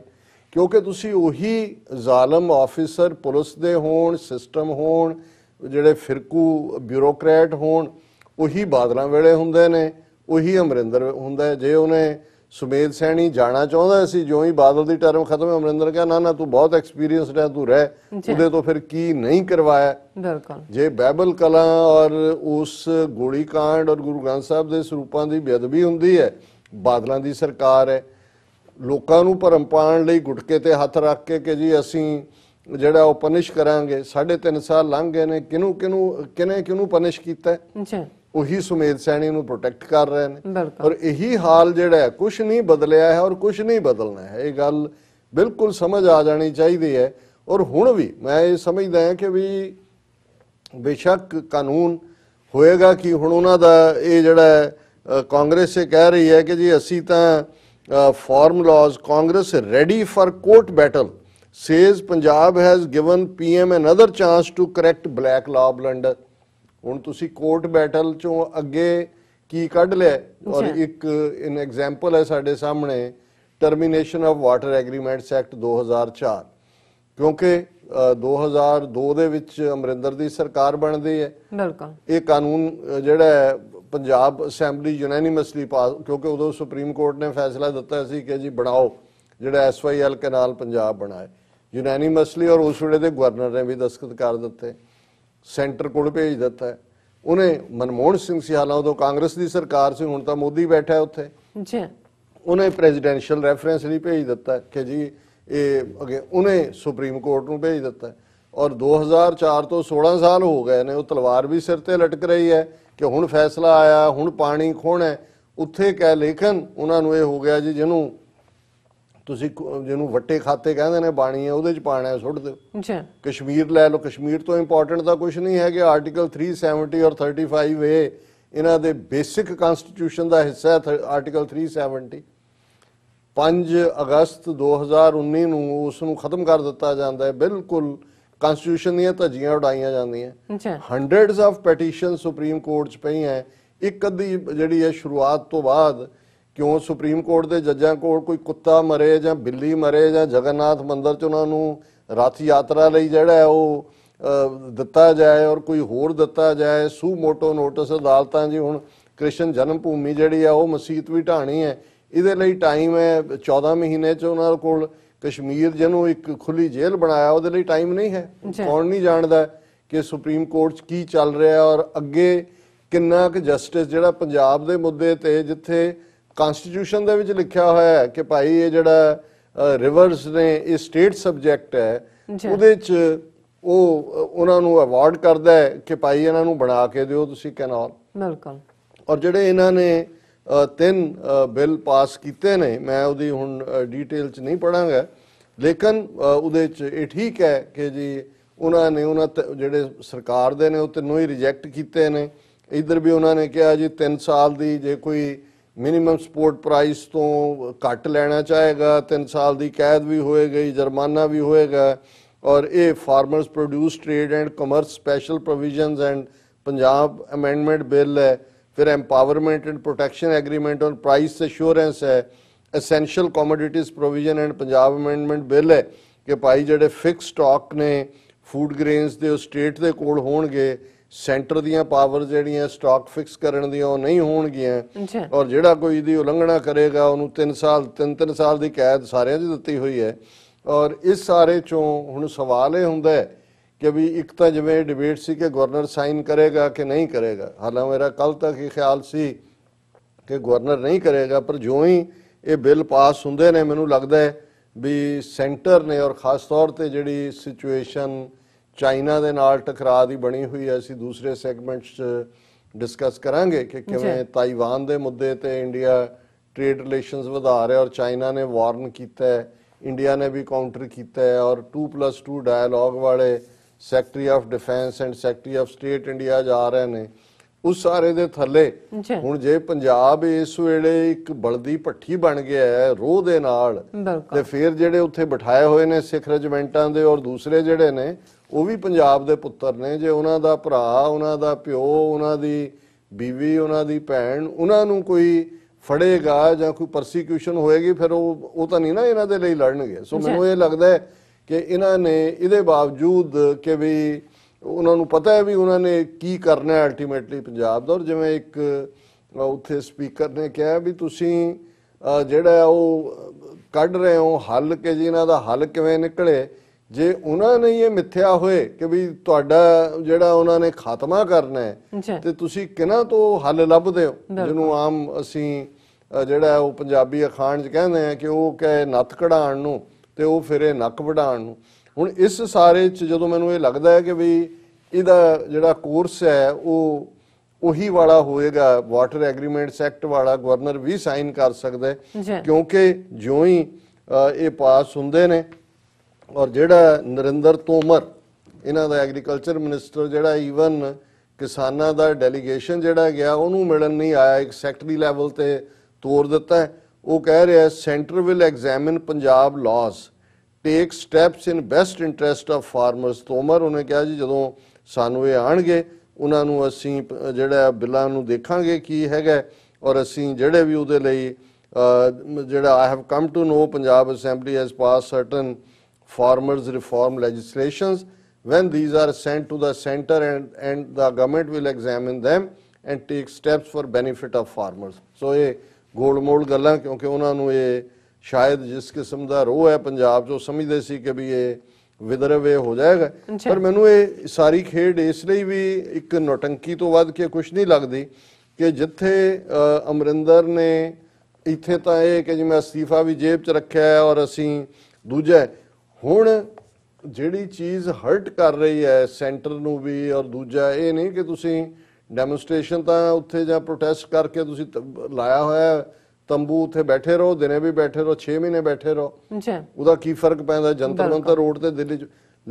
Speaker 2: ਕਿਉਂਕਿ ਤੁਸੀਂ ਉਹੀ ਜ਼ਾਲਮ ਆਫੀਸਰ ਪੁਲਿਸ ਦੇ ਹੋਣ ਸਿਸਟਮ ਹੋਣ ਜਿਹੜੇ ਫਿਰਕੂ ਬਿਊਰੋਕਰੇਟ ਹੋਣ ਉਹੀ ਬਾਦਲਾਂ ਵੇਲੇ ਹੁੰਦੇ ਨੇ ਉਹੀ ਅਮਰਿੰਦਰ ਹੁੰਦਾ ਜੇ ਉਹਨੇ ਸੁਮੇਧ ਸੈਣੀ ਜਾਣਾ ਚਾਹੁੰਦਾ ਸੀ ਜਿਉਂ ਹੀ ਬਾਦਲ ਦੀ ਟਰਮ ਖਤਮ ਹੈ ਅਮਰਿੰਦਰ ਕਹਿੰਦਾ ਨਾ ਨਾ ਤੂੰ ਬਹੁਤ ਐਕਸਪੀਰੀਅੰਸਡ ਹੈ ਤੂੰ ਰਹਿ ਉਹਦੇ ਤੋਂ ਫਿਰ ਕੀ ਨਹੀਂ ਕਰਵਾਇਆ ਬਿਲਕੁਲ ਜੇ ਬਾਈਬਲ ਕਲਾ ਔਰ ਉਸ ਗੋਲੀ ਕਾਂਡ ਔਰ ਗੁਰੂ ਗ੍ਰੰਥ ਸਾਹਿਬ ਦੇ ਸਰੂਪਾਂ ਦੀ ਬੇਅਦਬੀ ਹੁੰਦੀ ਹੈ ਬਾਦਲਾਂ ਦੀ ਸਰਕਾਰ ਹੈ ਲੋਕਾਂ ਨੂੰ ਭਰਮ ਪਾਉਣ ਲਈ ਗੁਟਕੇ ਤੇ ਹੱਥ ਰੱਖ ਕੇ ਕਿ ਜੀ ਅਸੀਂ ਜਿਹੜਾ ਉਹ ਪਨਿਸ਼ ਕਰਾਂਗੇ 3.5 ਸਾਲ ਲੰਘ ਗਏ ਨੇ ਕਿਨੂੰ ਕਿਨੂੰ ਕਿਨੇ ਕਿਨੂੰ ਪਨਿਸ਼ ਕੀਤਾ ਹੈ ਜੀ ਉਹੀ ਸੁਮੇਧ ਸੈਣੀ ਨੂੰ ਪ੍ਰੋਟੈਕਟ ਕਰ ਰਹੇ ਨੇ ਔਰ ਇਹੀ ਹਾਲ ਜਿਹੜਾ ਹੈ ਕੁਝ ਨਹੀਂ ਬਦਲਿਆ ਹੈ ਔਰ ਕੁਝ ਨਹੀਂ ਬਦਲਣਾ ਹੈ ਇਹ ਗੱਲ ਬਿਲਕੁਲ ਸਮਝ ਆ ਜਾਣੀ ਚਾਹੀਦੀ ਹੈ ਔਰ ਹੁਣ ਵੀ ਮੈਂ ਇਹ ਸਮਝਦਾ ਹਾਂ ਕਿ ਵੀ ਬੇਸ਼ੱਕ ਕਾਨੂੰਨ ਹੋਏਗਾ ਕਿ ਹੁਣ ਉਹਨਾਂ ਦਾ ਇਹ ਜਿਹੜਾ ਕਾਂਗਰਸ ਇਹ ਕਹਿ ਰਹੀ ਹੈ ਕਿ ਜੀ ਅਸੀਂ ਤਾਂ farm laws Congress ready for court battle says Punjab has given PM another chance to correct black law blunder ਹੁਣ ਤੁਸੀਂ ਕੋਰਟ ਬੈਟਲ ਚੋਂ ਅੱਗੇ ਕੀ ਕੱਢ ਲਿਆ ਔਰ ਇੱਕ ਇਨ ਐਗਜ਼ਾਮਪਲ ਹੈ ਸਾਡੇ ਸਾਹਮਣੇ termination of water agreements act 2004 ਕਿਉਂਕਿ 2002 ਦੇ ਵਿੱਚ ਅਮਰਿੰਦਰ ਦੀ ਸਰਕਾਰ ਬਣਦੀ ਹੈ ਬਿਲਕੁਲ ਇਹ ਕਾਨੂੰਨ ਜਿਹੜਾ ਹੈ ਪੰਜਾਬ ਅਸੈਂਬਲੀ ਯੂਨੈਨਿਮਸਲੀ ਪਾਸ ਕਿਉਂਕਿ ਉਦੋਂ ਸੁਪਰੀਮ ਕੋਰਟ ਨੇ ਫੈਸਲਾ ਦਿੱਤਾ ਸੀ ਕਿ ਜੀ ਬਣਾਓ ਜਿਹੜਾ ਐਸਵਾਈਐਲ ਕੈਨਾਲ ਪੰਜਾਬ ਬਣਾਏ ਯੂਨੈਨਿਮਸਲੀ ਔਰ ਉਸ ਵੇਲੇ ਦੇ ਗਵਰਨਰ ਨੇ ਵੀ ਦਸਖਤ ਕਰ ਦਿੱਤੇ ਸੈਂਟਰ ਕੋਲ ਭੇਜ ਦਿੱਤਾ ਉਹਨੇ ਮਨਮੋਹਨ ਸਿੰਘ ਸਿਆਲਾ ਉਦੋਂ ਕਾਂਗਰਸ ਦੀ ਸਰਕਾਰ ਸੀ ਹੁਣ ਤਾਂ ਮੋਦੀ ਬੈਠਾ ਉੱਥੇ ਜੀ ਉਹਨੇ ਪ੍ਰੈਜ਼ੀਡੈਂਸ਼ੀਅਲ ਰੈਫਰੈਂਸ ਲਈ ਭੇਜ ਦਿੱਤਾ ਕਿ ਜੀ ਇਹ ਅਗੇ ਉਹਨੇ ਸੁਪਰੀਮ ਕੋਰਟ ਨੂੰ ਭੇਜ ਦਿੱਤਾ ਔਰ 2004 ਤੋਂ 16 ਸਾਲ ਹੋ ਗਏ ਨੇ ਉਹ ਤਲਵਾਰ ਵੀ ਸਿਰ ਤੇ ਲਟਕ ਰਹੀ ਹੈ ਕਿ ਹੁਣ ਫੈਸਲਾ ਆਇਆ ਹੁਣ ਪਾਣੀ ਖੋਣਾ ਉੱਥੇ ਕਹਿ ਲੇਖਨ ਉਹਨਾਂ ਨੂੰ ਇਹ ਹੋ ਗਿਆ ਜੀ ਜਿਹਨੂੰ ਤੁਸੀਂ ਜਿਹਨੂੰ ਵੱਟੇ ਖਾਤੇ ਕਹਿੰਦੇ ਨੇ ਬਾਣੀ ਹੈ ਉਹਦੇ ਚ ਪਾਣਾ ਹੈ ਸੁੱਟ ਦਿਓ ਅੱਛਾ ਕਸ਼ਮੀਰ ਲੈ ਲਓ ਕਸ਼ਮੀਰ ਤੋਂ ਇੰਪੋਰਟੈਂਟ ਤਾਂ ਕੁਝ ਨਹੀਂ ਹੈ ਕਿ ਆਰਟੀਕਲ 370 ਔਰ 35 ਏ ਇਹਨਾਂ ਦੇ ਬੇਸਿਕ ਕਨਸਟੀਟਿਊਸ਼ਨ ਦਾ ਹਿੱਸਾ ਹੈ ਆਰਟੀਕਲ 370 5 ਅਗਸਤ 2019 ਨੂੰ ਉਸ ਨੂੰ ਖਤਮ ਕਰ ਦਿੱਤਾ ਜਾਂਦਾ ਹੈ ਬਿਲਕੁਲ ਕਨਸਟੀਟਿਊਸ਼ਨ ਦੀਆਂ ਧੱਜੀਆਂ ਉਡਾਈਆਂ ਜਾਂਦੀਆਂ ਅੱਛਾ hundreds of petition Supreme Court 'ਚ ਪਈਆਂ ਇੱਕ ਅੱਧੀ ਜਿਹੜੀ ਹੈ ਸ਼ੁਰੂਆਤ ਤੋਂ ਬਾਅਦ ਕਿਉਂ ਸੁਪਰੀਮ ਕੋਰਟ ਦੇ ਜੱਜਾਂ ਕੋਲ ਕੋਈ ਕੁੱਤਾ ਮਰੇ ਜਾਂ ਬਿੱਲੀ ਮਰੇ ਜਾਂ ਜਗਨਨਾਥ ਮੰਦਿਰ 'ਚ ਉਹਨਾਂ ਨੂੰ ਰਾਥ ਯਾਤਰਾ ਲਈ ਜਿਹੜਾ ਉਹ ਦਿੱਤਾ ਜਾਏ ਔਰ ਕੋਈ ਹੋਰ ਦਿੱਤਾ ਜਾਏ ਸੂ ਮੋਟੋ ਨੋਟਿਸ ਅਦਾਲਤਾਂ ਜੀ ਹੁਣ ਕ੍ਰਿਸ਼ਨ ਜਨਮ ਭੂਮੀ ਜਿਹੜੀ ਆ ਉਹ ਮਸਜਿਦ ਵੀ ਢਾਣੀ ਹੈ ਇਹਦੇ ਲਈ ਟਾਈਮ ਹੈ 14 ਮਹੀਨੇ 'ਚ ਉਹਨਾਂ ਕੋਲ ਕਸ਼ਮੀਰ ਜਿਹਨੂੰ ਇੱਕ ਖੁੱਲੀ ਜੇਲ੍ਹ ਬਣਾਇਆ ਉਹਦੇ ਲਈ ਟਾਈਮ ਨਹੀਂ ਹੈ ਕੌਣ ਨਹੀਂ ਜਾਣਦਾ ਕਿ ਸੁਪਰੀਮ ਕੋਰਟ 'ਚ ਕੀ ਚੱਲ ਰਿਹਾ ਔਰ ਅੱਗੇ ਕਿੰਨਾ ਕੁ ਜਸਟਿਸ ਜਿਹੜਾ ਪੰਜਾਬ ਦੇ ਮੁੱਦੇ ਤੇ ਜਿੱਥੇ ਕਨਸਟੀਟਿਊਸ਼ਨ ਦੇ ਵਿੱਚ ਲਿਖਿਆ ਹੋਇਆ ਹੈ ਕਿ ਭਾਈ ਇਹ ਜਿਹੜਾ ਰਿਵਰਸ ਨੇ ਇਹ ਸਟੇਟ ਸਬਜੈਕਟ ਹੈ ਉਹਦੇ 'ਚ ਉਹ ਉਹਨਾਂ ਨੂੰ ਅਵਾਰਡ ਕਰਦਾ ਹੈ ਕਿ ਭਾਈ ਇਹਨਾਂ ਨੂੰ ਬਣਾ ਕੇ ਦਿਓ ਤੁਸੀਂ ਕੈਨਾਲ ਬਿਲਕੁਲ ਔਰ ਜਿਹੜੇ ਇਹਨਾਂ ਨੇ ਤਿੰਨ ਬਿੱਲ ਪਾਸ ਕੀਤੇ ਨੇ ਮੈਂ ਉਹਦੀ ਹੁਣ ਡੀਟੇਲ 'ਚ ਨਹੀਂ ਪੜਾਂਗਾ ਲੇਕਿਨ ਉਹਦੇ 'ਚ ਇਹ ਠੀਕ ਹੈ ਕਿ ਜੀ ਉਹਨਾਂ ਨੇ ਉਹਨਾਂ ਜਿਹੜੇ ਸਰਕਾਰ ਦੇ ਨੇ ਉਹ ਤਿੰਨੋਂ ਹੀ ਰਿਜੈਕਟ ਕੀਤੇ ਨੇ ਇਧਰ ਵੀ ਉਹਨਾਂ ਨੇ ਕਿਹਾ ਜੀ 3 ਸਾਲ ਦੀ ਜੇ ਕੋਈ ਮਿਨੀਮਮ ਸਪੋਰਟ ਪ੍ਰਾਈਸ ਤੋਂ ਘੱਟ ਲੈਣਾ ਚਾਹੇਗਾ 3 ਸਾਲ ਦੀ ਕੈਦ ਵੀ ਹੋਏਗੀ ਜੁਰਮਾਨਾ ਵੀ ਹੋਏਗਾ ਔਰ ਇਹ farmers produce trade and commerce special provisions and Punjab amendment bill ਹੈ ਫਿਰ empowerment and protection agreement on price assurance ਹੈ essential commodities provision and Punjab amendment bill ਹੈ ਕਿ ਭਾਈ ਜਿਹੜੇ ਫਿਕਸ ਸਟਾਕ ਨੇ ਫੂਡ ਗ੍ਰੇਨਸ ਦੇ ਉਹ ਸਟੇਟ ਦੇ ਕੋਲ ਹੋਣਗੇ ਸੈਂਟਰ ਦੀਆਂ ਪਾਵਰ ਜਿਹੜੀਆਂ ਸਟਾਕ ਫਿਕਸ ਕਰਨ ਦੀਆਂ ਉਹ ਨਹੀਂ ਹੋਣਗੀਆਂ ਔਰ ਜਿਹੜਾ ਕੋਈ ਇਹਦੀ ਉਲੰਘਣਾ ਕਰੇਗਾ ਉਹਨੂੰ 3 ਸਾਲ 3-3 ਸਾਲ ਦੀ ਕੈਦ ਸਾਰਿਆਂ ਦੀ ਦਿੱਤੀ ਹੋਈ ਹੈ ਔਰ ਇਸ ਸਾਰੇ ਚੋਂ ਹੁਣ ਸਵਾਲ ਇਹ ਹੁੰਦਾ ਹੈ ਕਿ ਵੀ ਇੱਕ ਤਾਂ ਜਿਵੇਂ ਡਿਬੇਟ ਸੀ ਕਿ ਗਵਰਨਰ ਸਾਈਨ ਕਰੇਗਾ ਕਿ ਨਹੀਂ ਕਰੇਗਾ ਹਾਲਾਂ ਮੇਰਾ ਕੱਲ ਤੱਕ ਇਹ ਖਿਆਲ ਸੀ ਕਿ ਗਵਰਨਰ ਨਹੀਂ ਕਰੇਗਾ ਪਰ ਜੋ ਹੀ ਇਹ ਬਿੱਲ ਪਾਸ ਹੁੰਦੇ ਨੇ ਮੈਨੂੰ ਲੱਗਦਾ ਹੈ ਵੀ ਸੈਂਟਰ ਨੇ ਔਰ ਖਾਸ ਤੌਰ ਤੇ ਜਿਹੜੀ ਸਿਚੁਏਸ਼ਨ ਚਾਈਨਾ ਦੇ ਨਾਲ ਟਕਰਾਅ ਦੀ ਬਣੀ ਹੋਈ ਹੈ ਅਸੀਂ ਦੂਸਰੇ ਸੈਗਮੈਂਟਸ 'ਚ ਡਿਸਕਸ ਕਰਾਂਗੇ ਕਿ ਕਿਵੇਂ ਤਾਈਵਾਨ ਦੇ ਮੁੱਦੇ ਤੇ ਇੰਡੀਆ ਟ੍ਰੇਡ ਰਿਲੇਸ਼ਨਸ ਵਧਾ ਰਿਹਾ ਔਰ ਚਾਈਨਾ ਨੇ ਵਾਰਨ ਕੀਤਾ ਹੈ ਇੰਡੀਆ ਨੇ ਵੀ ਕਾਊਂਟਰ ਕੀਤਾ ਹੈ ਔਰ 2+2 ਡਾਇਲੌਗ ਵਾਲੇ secretary of defence and secretary of state India ਜਾ ਰਹੇ ਨੇ ਉਸ ਸਾਰੇ ਦੇ ਥੱਲੇ ਹੁਣ ਜੇ ਪੰਜਾਬ ਇਸ ਵੇਲੇ ਇੱਕ ਬਲਦੀ ਭੱਠੀ ਬਣ ਗਿਆ ਹੈ ਰੋਹ ਦੇ ਨਾਲ ਤੇ ਫਿਰ ਜਿਹੜੇ ਉੱਥੇ ਬਿਠਾਏ ਹੋਏ ਨੇ ਸਿੱਖ ਰਜਮੈਂਟਾਂ ਦੇ ਔਰ ਦੂਸਰੇ ਜਿਹੜੇ ਨੇ ਉਹ ਵੀ ਪੰਜਾਬ ਦੇ ਪੁੱਤਰ ਨੇ ਜੇ ਉਹਨਾਂ ਦਾ ਭਰਾ ਉਹਨਾਂ ਦਾ ਪਿਓ ਉਹਨਾਂ ਦੀ ਬੀਵੀ ਉਹਨਾਂ ਦੀ ਭੈਣ ਉਹਨਾਂ ਨੂੰ ਕੋਈ ਫੜੇਗਾ ਜਾਂ ਕੋਈ ਪਰਸੀਕਿਊਸ਼ਨ ਹੋਏਗੀ ਫਿਰ ਉਹ ਉਹ ਤਾਂ ਨਹੀਂ ਨਾ ਇਹਨਾਂ ਦੇ ਲਈ ਲੜਨਗੇ ਸੋ ਮੈਨੂੰ ਇਹ ਲੱਗਦਾ ਹੈ ਕਿ ਇਹਨਾਂ ਨੇ ਇਹਦੇ ਬਾਵਜੂਦ ਕਿ ਵੀ ਉਹਨਾਂ ਨੂੰ ਪਤਾ ਹੈ ਵੀ ਉਹਨਾਂ ਨੇ ਕੀ ਕਰਨਾ ਹੈ ਅਲਟੀਮੇਟਲੀ ਪੰਜਾਬ ਦਾ ਔਰ ਜਿਵੇਂ ਇੱਕ ਉੱਥੇ ਸਪੀਕਰ ਨੇ ਕਿਹਾ ਵੀ ਤੁਸੀਂ ਜਿਹੜਾ ਉਹ ਕੱਢ ਰਹੇ ਹੋ ਹੱਲ ਕਿ ਜੀ ਇਹਨਾਂ ਦਾ ਹੱਲ ਕਿਵੇਂ ਨਿਕਲੇ ਜੇ ਉਹਨਾਂ ਨੇ ਇਹ ਮਿੱਥਿਆ ਹੋਏ ਕਿ ਵੀ ਤੁਹਾਡਾ ਜਿਹੜਾ ਉਹਨਾਂ ਨੇ ਖਾਤਮਾ ਕਰਨਾ ਹੈ ਤੇ ਤੁਸੀਂ ਕਿਨਾਂ ਤੋਂ ਹੱਲ ਲੱਭਦੇ ਹੋ ਜਿਹਨੂੰ ਆਮ ਅਸੀਂ ਜਿਹੜਾ ਉਹ ਪੰਜਾਬੀ ਅਖਾਣ ਚ ਕਹਿੰਦੇ ਆ ਕਿ ਉਹ ਕਹੇ ਨੱਥ ਕਢਾਣ ਨੂੰ ਤੇ ਉਹ ਫਿਰੇ ਨੱਕ ਵਢਾਣ ਨੂੰ ਹੁਣ ਇਸ ਸਾਰੇ ਚ ਜਦੋਂ ਮੈਨੂੰ ਇਹ ਲੱਗਦਾ ਹੈ ਕਿ ਵੀ ਇਹਦਾ ਜਿਹੜਾ ਕੋਰਸ ਹੈ ਉਹ ਉਹੀ ਵਾਲਾ ਹੋਏਗਾ ਵਾਟਰ ਐਗਰੀਮੈਂਟਸ ਐਕਟ ਵਾਲਾ ਗਵਰਨਰ ਵੀ ਸਾਈਨ ਕਰ ਸਕਦਾ ਕਿਉਂਕਿ ਜਿਉਂ ਹੀ ਇਹ ਪਾਸ ਹੁੰਦੇ ਨੇ ਔਰ ਜਿਹੜਾ ਨਰਿੰਦਰ ਤੋਮਰ ਇਹਨਾਂ ਦਾ ਐਗਰੀਕਲਚਰ ਮਿਨਿਸਟਰ ਜਿਹੜਾ ਈਵਨ ਕਿਸਾਨਾਂ ਦਾ ਡੈਲੀਗੇਸ਼ਨ ਜਿਹੜਾ ਗਿਆ ਉਹਨੂੰ ਮਿਲਣ ਨਹੀਂ ਆਇਆ ਇੱਕ ਸੈਕਟਰੀ ਲੈਵਲ ਤੇ ਤੋੜ ਦਿੱਤਾ ਉਹ ਕਹਿ ਰਿਹਾ centre will examine Punjab laws take steps in best interest of farmers Tomar ਉਹਨੇ ਕਿਹਾ ਜੀ ਜਦੋਂ ਸਾਨੂੰ ਇਹ ਆਣਗੇ ਉਹਨਾਂ ਨੂੰ ਅਸੀਂ ਜਿਹੜਾ ਬਿੱਲਾਂ ਨੂੰ ਦੇਖਾਂਗੇ ਕੀ ਹੈਗਾ ਔਰ ਅਸੀਂ ਜਿਹੜੇ ਵੀ ਉਹਦੇ ਲਈ ਜਿਹੜਾ I have come to know Punjab assembly has pass certain farmers reform legislations when these are sent to the center and, and the government will examine them and take steps for benefit of farmers. So gold mold ਗੱਲਾਂ ਕਿਉਂਕਿ ਉਹਨਾਂ ਨੂੰ shayad jis kisam da ਦਾ hai Punjab, jo 'ਚ si ke ਕਿ ye ਇਹ ਵਿਦਰਵੇ ਹੋ ਜਾਏਗਾ ਪਰ ਮੈਨੂੰ ਇਹ ਸਾਰੀ ਖੇਡ ਇਸ ਲਈ ਵੀ ਇੱਕ ਨੋਟੰਕੀ ਤੋਂ ਵੱਧ ਕੇ ਕੁਝ ਨਹੀਂ ਲੱਗਦੀ ਕਿ ਜਿੱਥੇ ਅਮਰਿੰਦਰ ਨੇ ਇੱਥੇ ਤਾਂ ਇਹ ਕਿ ਜਿਵੇਂ ਅਸਤੀਫਾ ਵੀ ਜੇਬ 'ਚ ਰੱਖਿਆ ਹੈ ਔਰ ਅਸੀਂ ਦੂਜਾ ਹੁਣ ਜਿਹੜੀ ਚੀਜ਼ ਹਰਟ ਕਰ ਰਹੀ ਹੈ ਸੈਂਟਰ ਨੂੰ ਵੀ ਔਰ ਦੂਜਾ ਇਹ ਨਹੀਂ ਕਿ ਤੁਸੀਂ ਡੈਮੋਨਸਟ੍ਰੇਸ਼ਨ ਤਾਂ ਉੱਥੇ ਜਾਂ ਪ੍ਰੋਟੈਸਟ ਕਰਕੇ ਤੁਸੀਂ ਲਾਇਆ ਹੋਇਆ ਤੰਬੂ ਉੱਥੇ ਬੈਠੇ ਰਹੋ ਦਿਨੇ ਵੀ ਬੈਠੇ ਰਹੋ 6 ਮਹੀਨੇ ਬੈਠੇ ਰਹੋ ਜੀ ਉਹਦਾ ਕੀ ਫਰਕ ਪੈਂਦਾ ਜੰਤਰ ਮੰਤਰ ਰੋਡ ਤੇ ਦਿੱਲੀ ਚ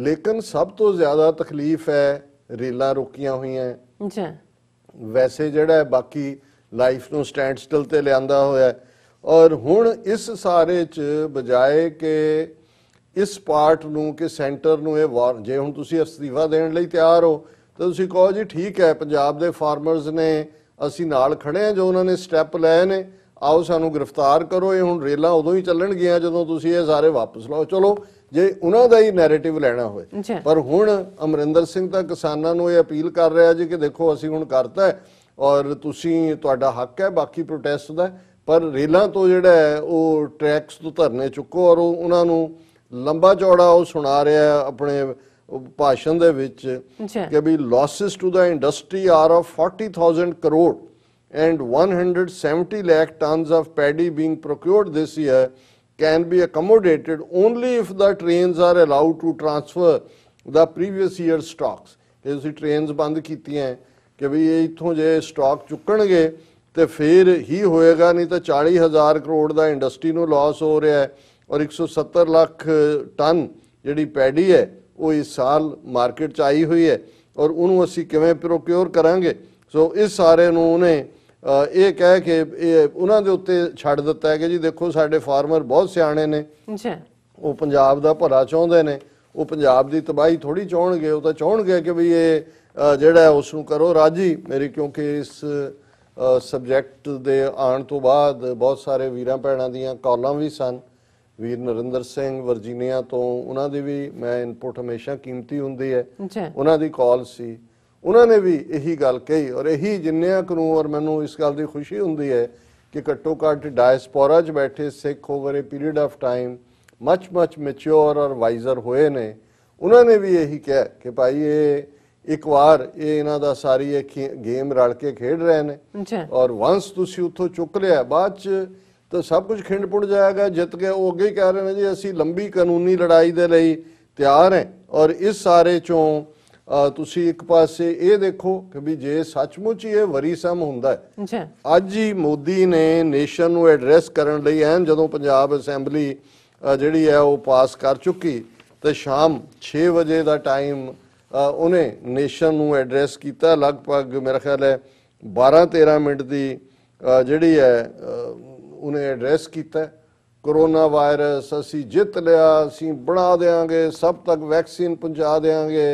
Speaker 2: ਲੇਕਿਨ ਸਭ ਤੋਂ ਜ਼ਿਆਦਾ ਤਕਲੀਫ ਹੈ ਰੇਲਾਂ ਰੁਕੀਆਂ ਹੋਈਆਂ ਜੀ ਵੈਸੇ ਜਿਹੜਾ ਬਾਕੀ ਲਾਈਫ ਨੂੰ ਸਟੈਂਡ ਸਟਿਲ ਤੇ ਲਿਆਂਦਾ ਹੋਇਆ ਔਰ ਹੁਣ ਇਸ ਸਾਰੇ ਚ ਬਜਾਏ ਕਿ ਇਸ ਪਾਰਟ ਨੂੰ ਕਿ ਸੈਂਟਰ ਨੂੰ ਇਹ ਜੇ ਹੁਣ ਤੁਸੀਂ ਅਸਤੀਫਾ ਦੇਣ ਲਈ ਤਿਆਰ ਹੋ ਤਾਂ ਤੁਸੀਂ ਕਹੋ ਜੀ ਠੀਕ ਹੈ ਪੰਜਾਬ ਦੇ ਫਾਰਮਰਸ ਨੇ ਅਸੀਂ ਨਾਲ ਖੜੇ ਆ ਜੋ ਉਹਨਾਂ ਨੇ ਸਟੈਪ ਲਏ ਨੇ ਆਓ ਸਾਨੂੰ ਗ੍ਰਿਫਤਾਰ ਕਰੋ ਇਹ ਹੁਣ ਰੇਲਾਂ ਉਦੋਂ ਹੀ ਚੱਲਣ ਗਿਆ ਜਦੋਂ ਤੁਸੀਂ ਇਹ ਸਾਰੇ ਵਾਪਸ ਲਾਓ ਚਲੋ ਜੇ ਉਹਨਾਂ ਦਾ ਹੀ ਨੈਰੇਟਿਵ ਲੈਣਾ ਹੋਵੇ ਪਰ ਹੁਣ ਅਮਰਿੰਦਰ ਸਿੰਘ ਤਾਂ ਕਿਸਾਨਾਂ ਨੂੰ ਇਹ ਅਪੀਲ ਕਰ ਰਿਹਾ ਜੀ ਕਿ ਦੇਖੋ ਅਸੀਂ ਹੁਣ ਕਰਤਾ ਔਰ ਤੁਸੀਂ ਤੁਹਾਡਾ ਹੱਕ ਹੈ ਬਾਕੀ ਪ੍ਰੋਟੈਸਟ ਦਾ ਪਰ ਰੇਲਾਂ ਤੋਂ ਜਿਹੜਾ ਉਹ ਟਰੈਕਸ ਤੋਂ ਧਰਨੇ ਚੁੱਕੋ ਔਰ ਉਹਨਾਂ ਨੂੰ ਲੰਬਾ ਚੌੜਾ ਉਹ ਸੁਣਾ ਰਿਹਾ ਆਪਣੇ ਭਾਸ਼ਣ ਦੇ ਵਿੱਚ ਕਿ ਵੀ losses to the industry are of 40000 crore and 170 lakh tons of paddy being procured this year can be accommodated only if the trains are allowed to transfer the previous year stocks ਜੇ ਜੀ ਟ੍ਰੇਨਸ ਬੰਦ ਕੀਤੀਆਂ ਕਿ ਵੀ ਇਹ ਇਥੋਂ ਜੇ ਸਟਾਕ ਚੁੱਕਣਗੇ ਤੇ ਫਿਰ ਹੀ ਹੋਏਗਾ ਨਹੀਂ ਤਾਂ 40000 ਕਰੋੜ ਦਾ ਇੰਡਸਟਰੀ ਨੂੰ ਲਾਸ ਹੋ ਰਿਹਾ ਹੈ ਔਰ 170 ਲੱਖ ਟਨ ਜਿਹੜੀ ਪੈਡੀ ਹੈ ਉਹ ਇਸ ਸਾਲ ਮਾਰਕੀਟ 'ਚ ਆਈ ਹੋਈ ਹੈ ਔਰ ਉਹਨੂੰ ਅਸੀਂ ਕਿਵੇਂ ਪ੍ਰੋਕਿਓਰ ਕਰਾਂਗੇ ਸੋ ਇਸ ਸਾਰੇ ਨੂੰ ਉਹਨੇ ਇਹ ਕਹਿ ਕੇ ਇਹ ਉਹਨਾਂ ਦੇ ਉੱਤੇ ਛੱਡ ਦਿੱਤਾ ਹੈ ਕਿ ਜੀ ਦੇਖੋ ਸਾਡੇ ਫਾਰਮਰ ਬਹੁਤ ਸਿਆਣੇ ਨੇ ਜੀ ਉਹ ਪੰਜਾਬ ਦਾ ਭਲਾ ਚਾਹੁੰਦੇ ਨੇ ਉਹ ਪੰਜਾਬ ਦੀ ਤਬਾਹੀ ਥੋੜੀ ਚਾਹਣਗੇ ਉਹ ਤਾਂ ਚਾਹਣਗੇ ਕਿ ਵੀ ਇਹ ਜਿਹੜਾ ਉਸ ਨੂੰ ਕਰੋ ਰਾਜੀ ਮੇਰੀ ਕਿਉਂਕਿ ਇਸ ਸਬਜੈਕਟ ਦੇ ਆਉਣ ਤੋਂ ਬਾਅਦ ਬਹੁਤ ਸਾਰੇ ਵੀਰਾਂ ਭੈਣਾਂ ਦੀਆਂ ਕਾਲਾਂ ਵੀ ਸਨ ਵੀਰ ਨਰਿੰਦਰ ਸਿੰਘ ਵਰਜੀਨੀਆ ਤੋਂ ਉਹਨਾਂ ਦੀ ਵੀ ਮੈਂ ਇਨਪੁਟ ਹਮੇਸ਼ਾ ਕੀਮਤੀ ਹੁੰਦੀ ਹੈ ਉਹਨਾਂ ਦੀ ਕਾਲ ਸੀ ਉਹਨਾਂ ਨੇ ਵੀ ਇਹੀ ਗੱਲ ਕਹੀ ਔਰ ਇਹੀ ਜਿੰਨਿਆਂ ਨੂੰ ਔਰ ਮੈਨੂੰ ਇਸ ਗੱਲ ਦੀ ਖੁਸ਼ੀ ਹੁੰਦੀ ਹੈ ਕਿ ਘੱਟੋ ਘੱਟ ਡਾਇਸਪੋਰਾ 'ਚ ਬੈਠੇ Sikh over a period of time much much mature ਔਰ ਵਾਈਜ਼ਰ ਹੋਏ ਨੇ ਉਹਨਾਂ ਨੇ ਵੀ ਇਹੀ ਕਿਹਾ ਕਿ ਭਾਈ ਇਹ ਇੱਕ ਵਾਰ ਇਹ ਇਹਨਾਂ ਦਾ ਸਾਰੀ ਇਹ ਗੇਮ ਰਲ ਕੇ ਖੇਡ ਰਹੇ
Speaker 3: ਨੇ
Speaker 2: ਔਰ ਵਾਂਸ ਤੁਸੀਂ ਉੱਥੋਂ ਚੁੱਕ ਲਿਆ ਬਾਅਦ 'ਚ ਤਾਂ ਸਭ ਕੁਝ ਖਿੰਡ ਪੁੰਡ ਜਾਏਗਾ ਜਿੱਤ ਕੇ ਉਹ ਅੱਗੇ ਹੀ ਕਹਿ ਰਹੇ ਨੇ ਜੀ ਅਸੀਂ ਲੰਬੀ ਕਾਨੂੰਨੀ ਲੜਾਈ ਦੇ ਲਈ ਤਿਆਰ ਹੈ ਔਰ ਇਸ ਸਾਰੇ ਚੋਂ ਤੁਸੀਂ ਇੱਕ ਪਾਸੇ ਇਹ ਦੇਖੋ ਕਿ ਵੀ ਜੇ ਸੱਚਮੁੱਚ ਇਹ ਵਰੀਸਮ ਹੁੰਦਾ ਹੈ ਅੱਜ ਹੀ ਮੋਦੀ ਨੇ ਨੇਸ਼ਨ ਨੂੰ ਐਡਰੈਸ ਕਰਨ ਲਈ ਐਨ ਜਦੋਂ ਪੰਜਾਬ ਅਸੈਂਬਲੀ ਜਿਹੜੀ ਹੈ ਉਹ ਪਾਸ ਕਰ ਚੁੱਕੀ ਤੇ ਸ਼ਾਮ 6 ਵਜੇ ਦਾ ਟਾਈਮ ਉਹਨੇ ਨੇਸ਼ਨ ਨੂੰ ਐਡਰੈਸ ਕੀਤਾ ਲਗਭਗ ਮੇਰਾ ਖਿਆਲ ਹੈ 12 13 ਮਿੰਟ ਦੀ ਜਿਹੜੀ ਹੈ ਉਹਨੇ ਐਡਰੈਸ ਕੀਤਾ ਕਰੋਨਾ ਵਾਇਰਸ ਅਸੀਂ ਜਿੱਤ ਲਿਆ ਅਸੀਂ ਬਣਾ ਦੇਾਂਗੇ ਸਭ ਤੱਕ ਵੈਕਸੀਨ ਪਹੁੰਚਾ ਦੇਾਂਗੇ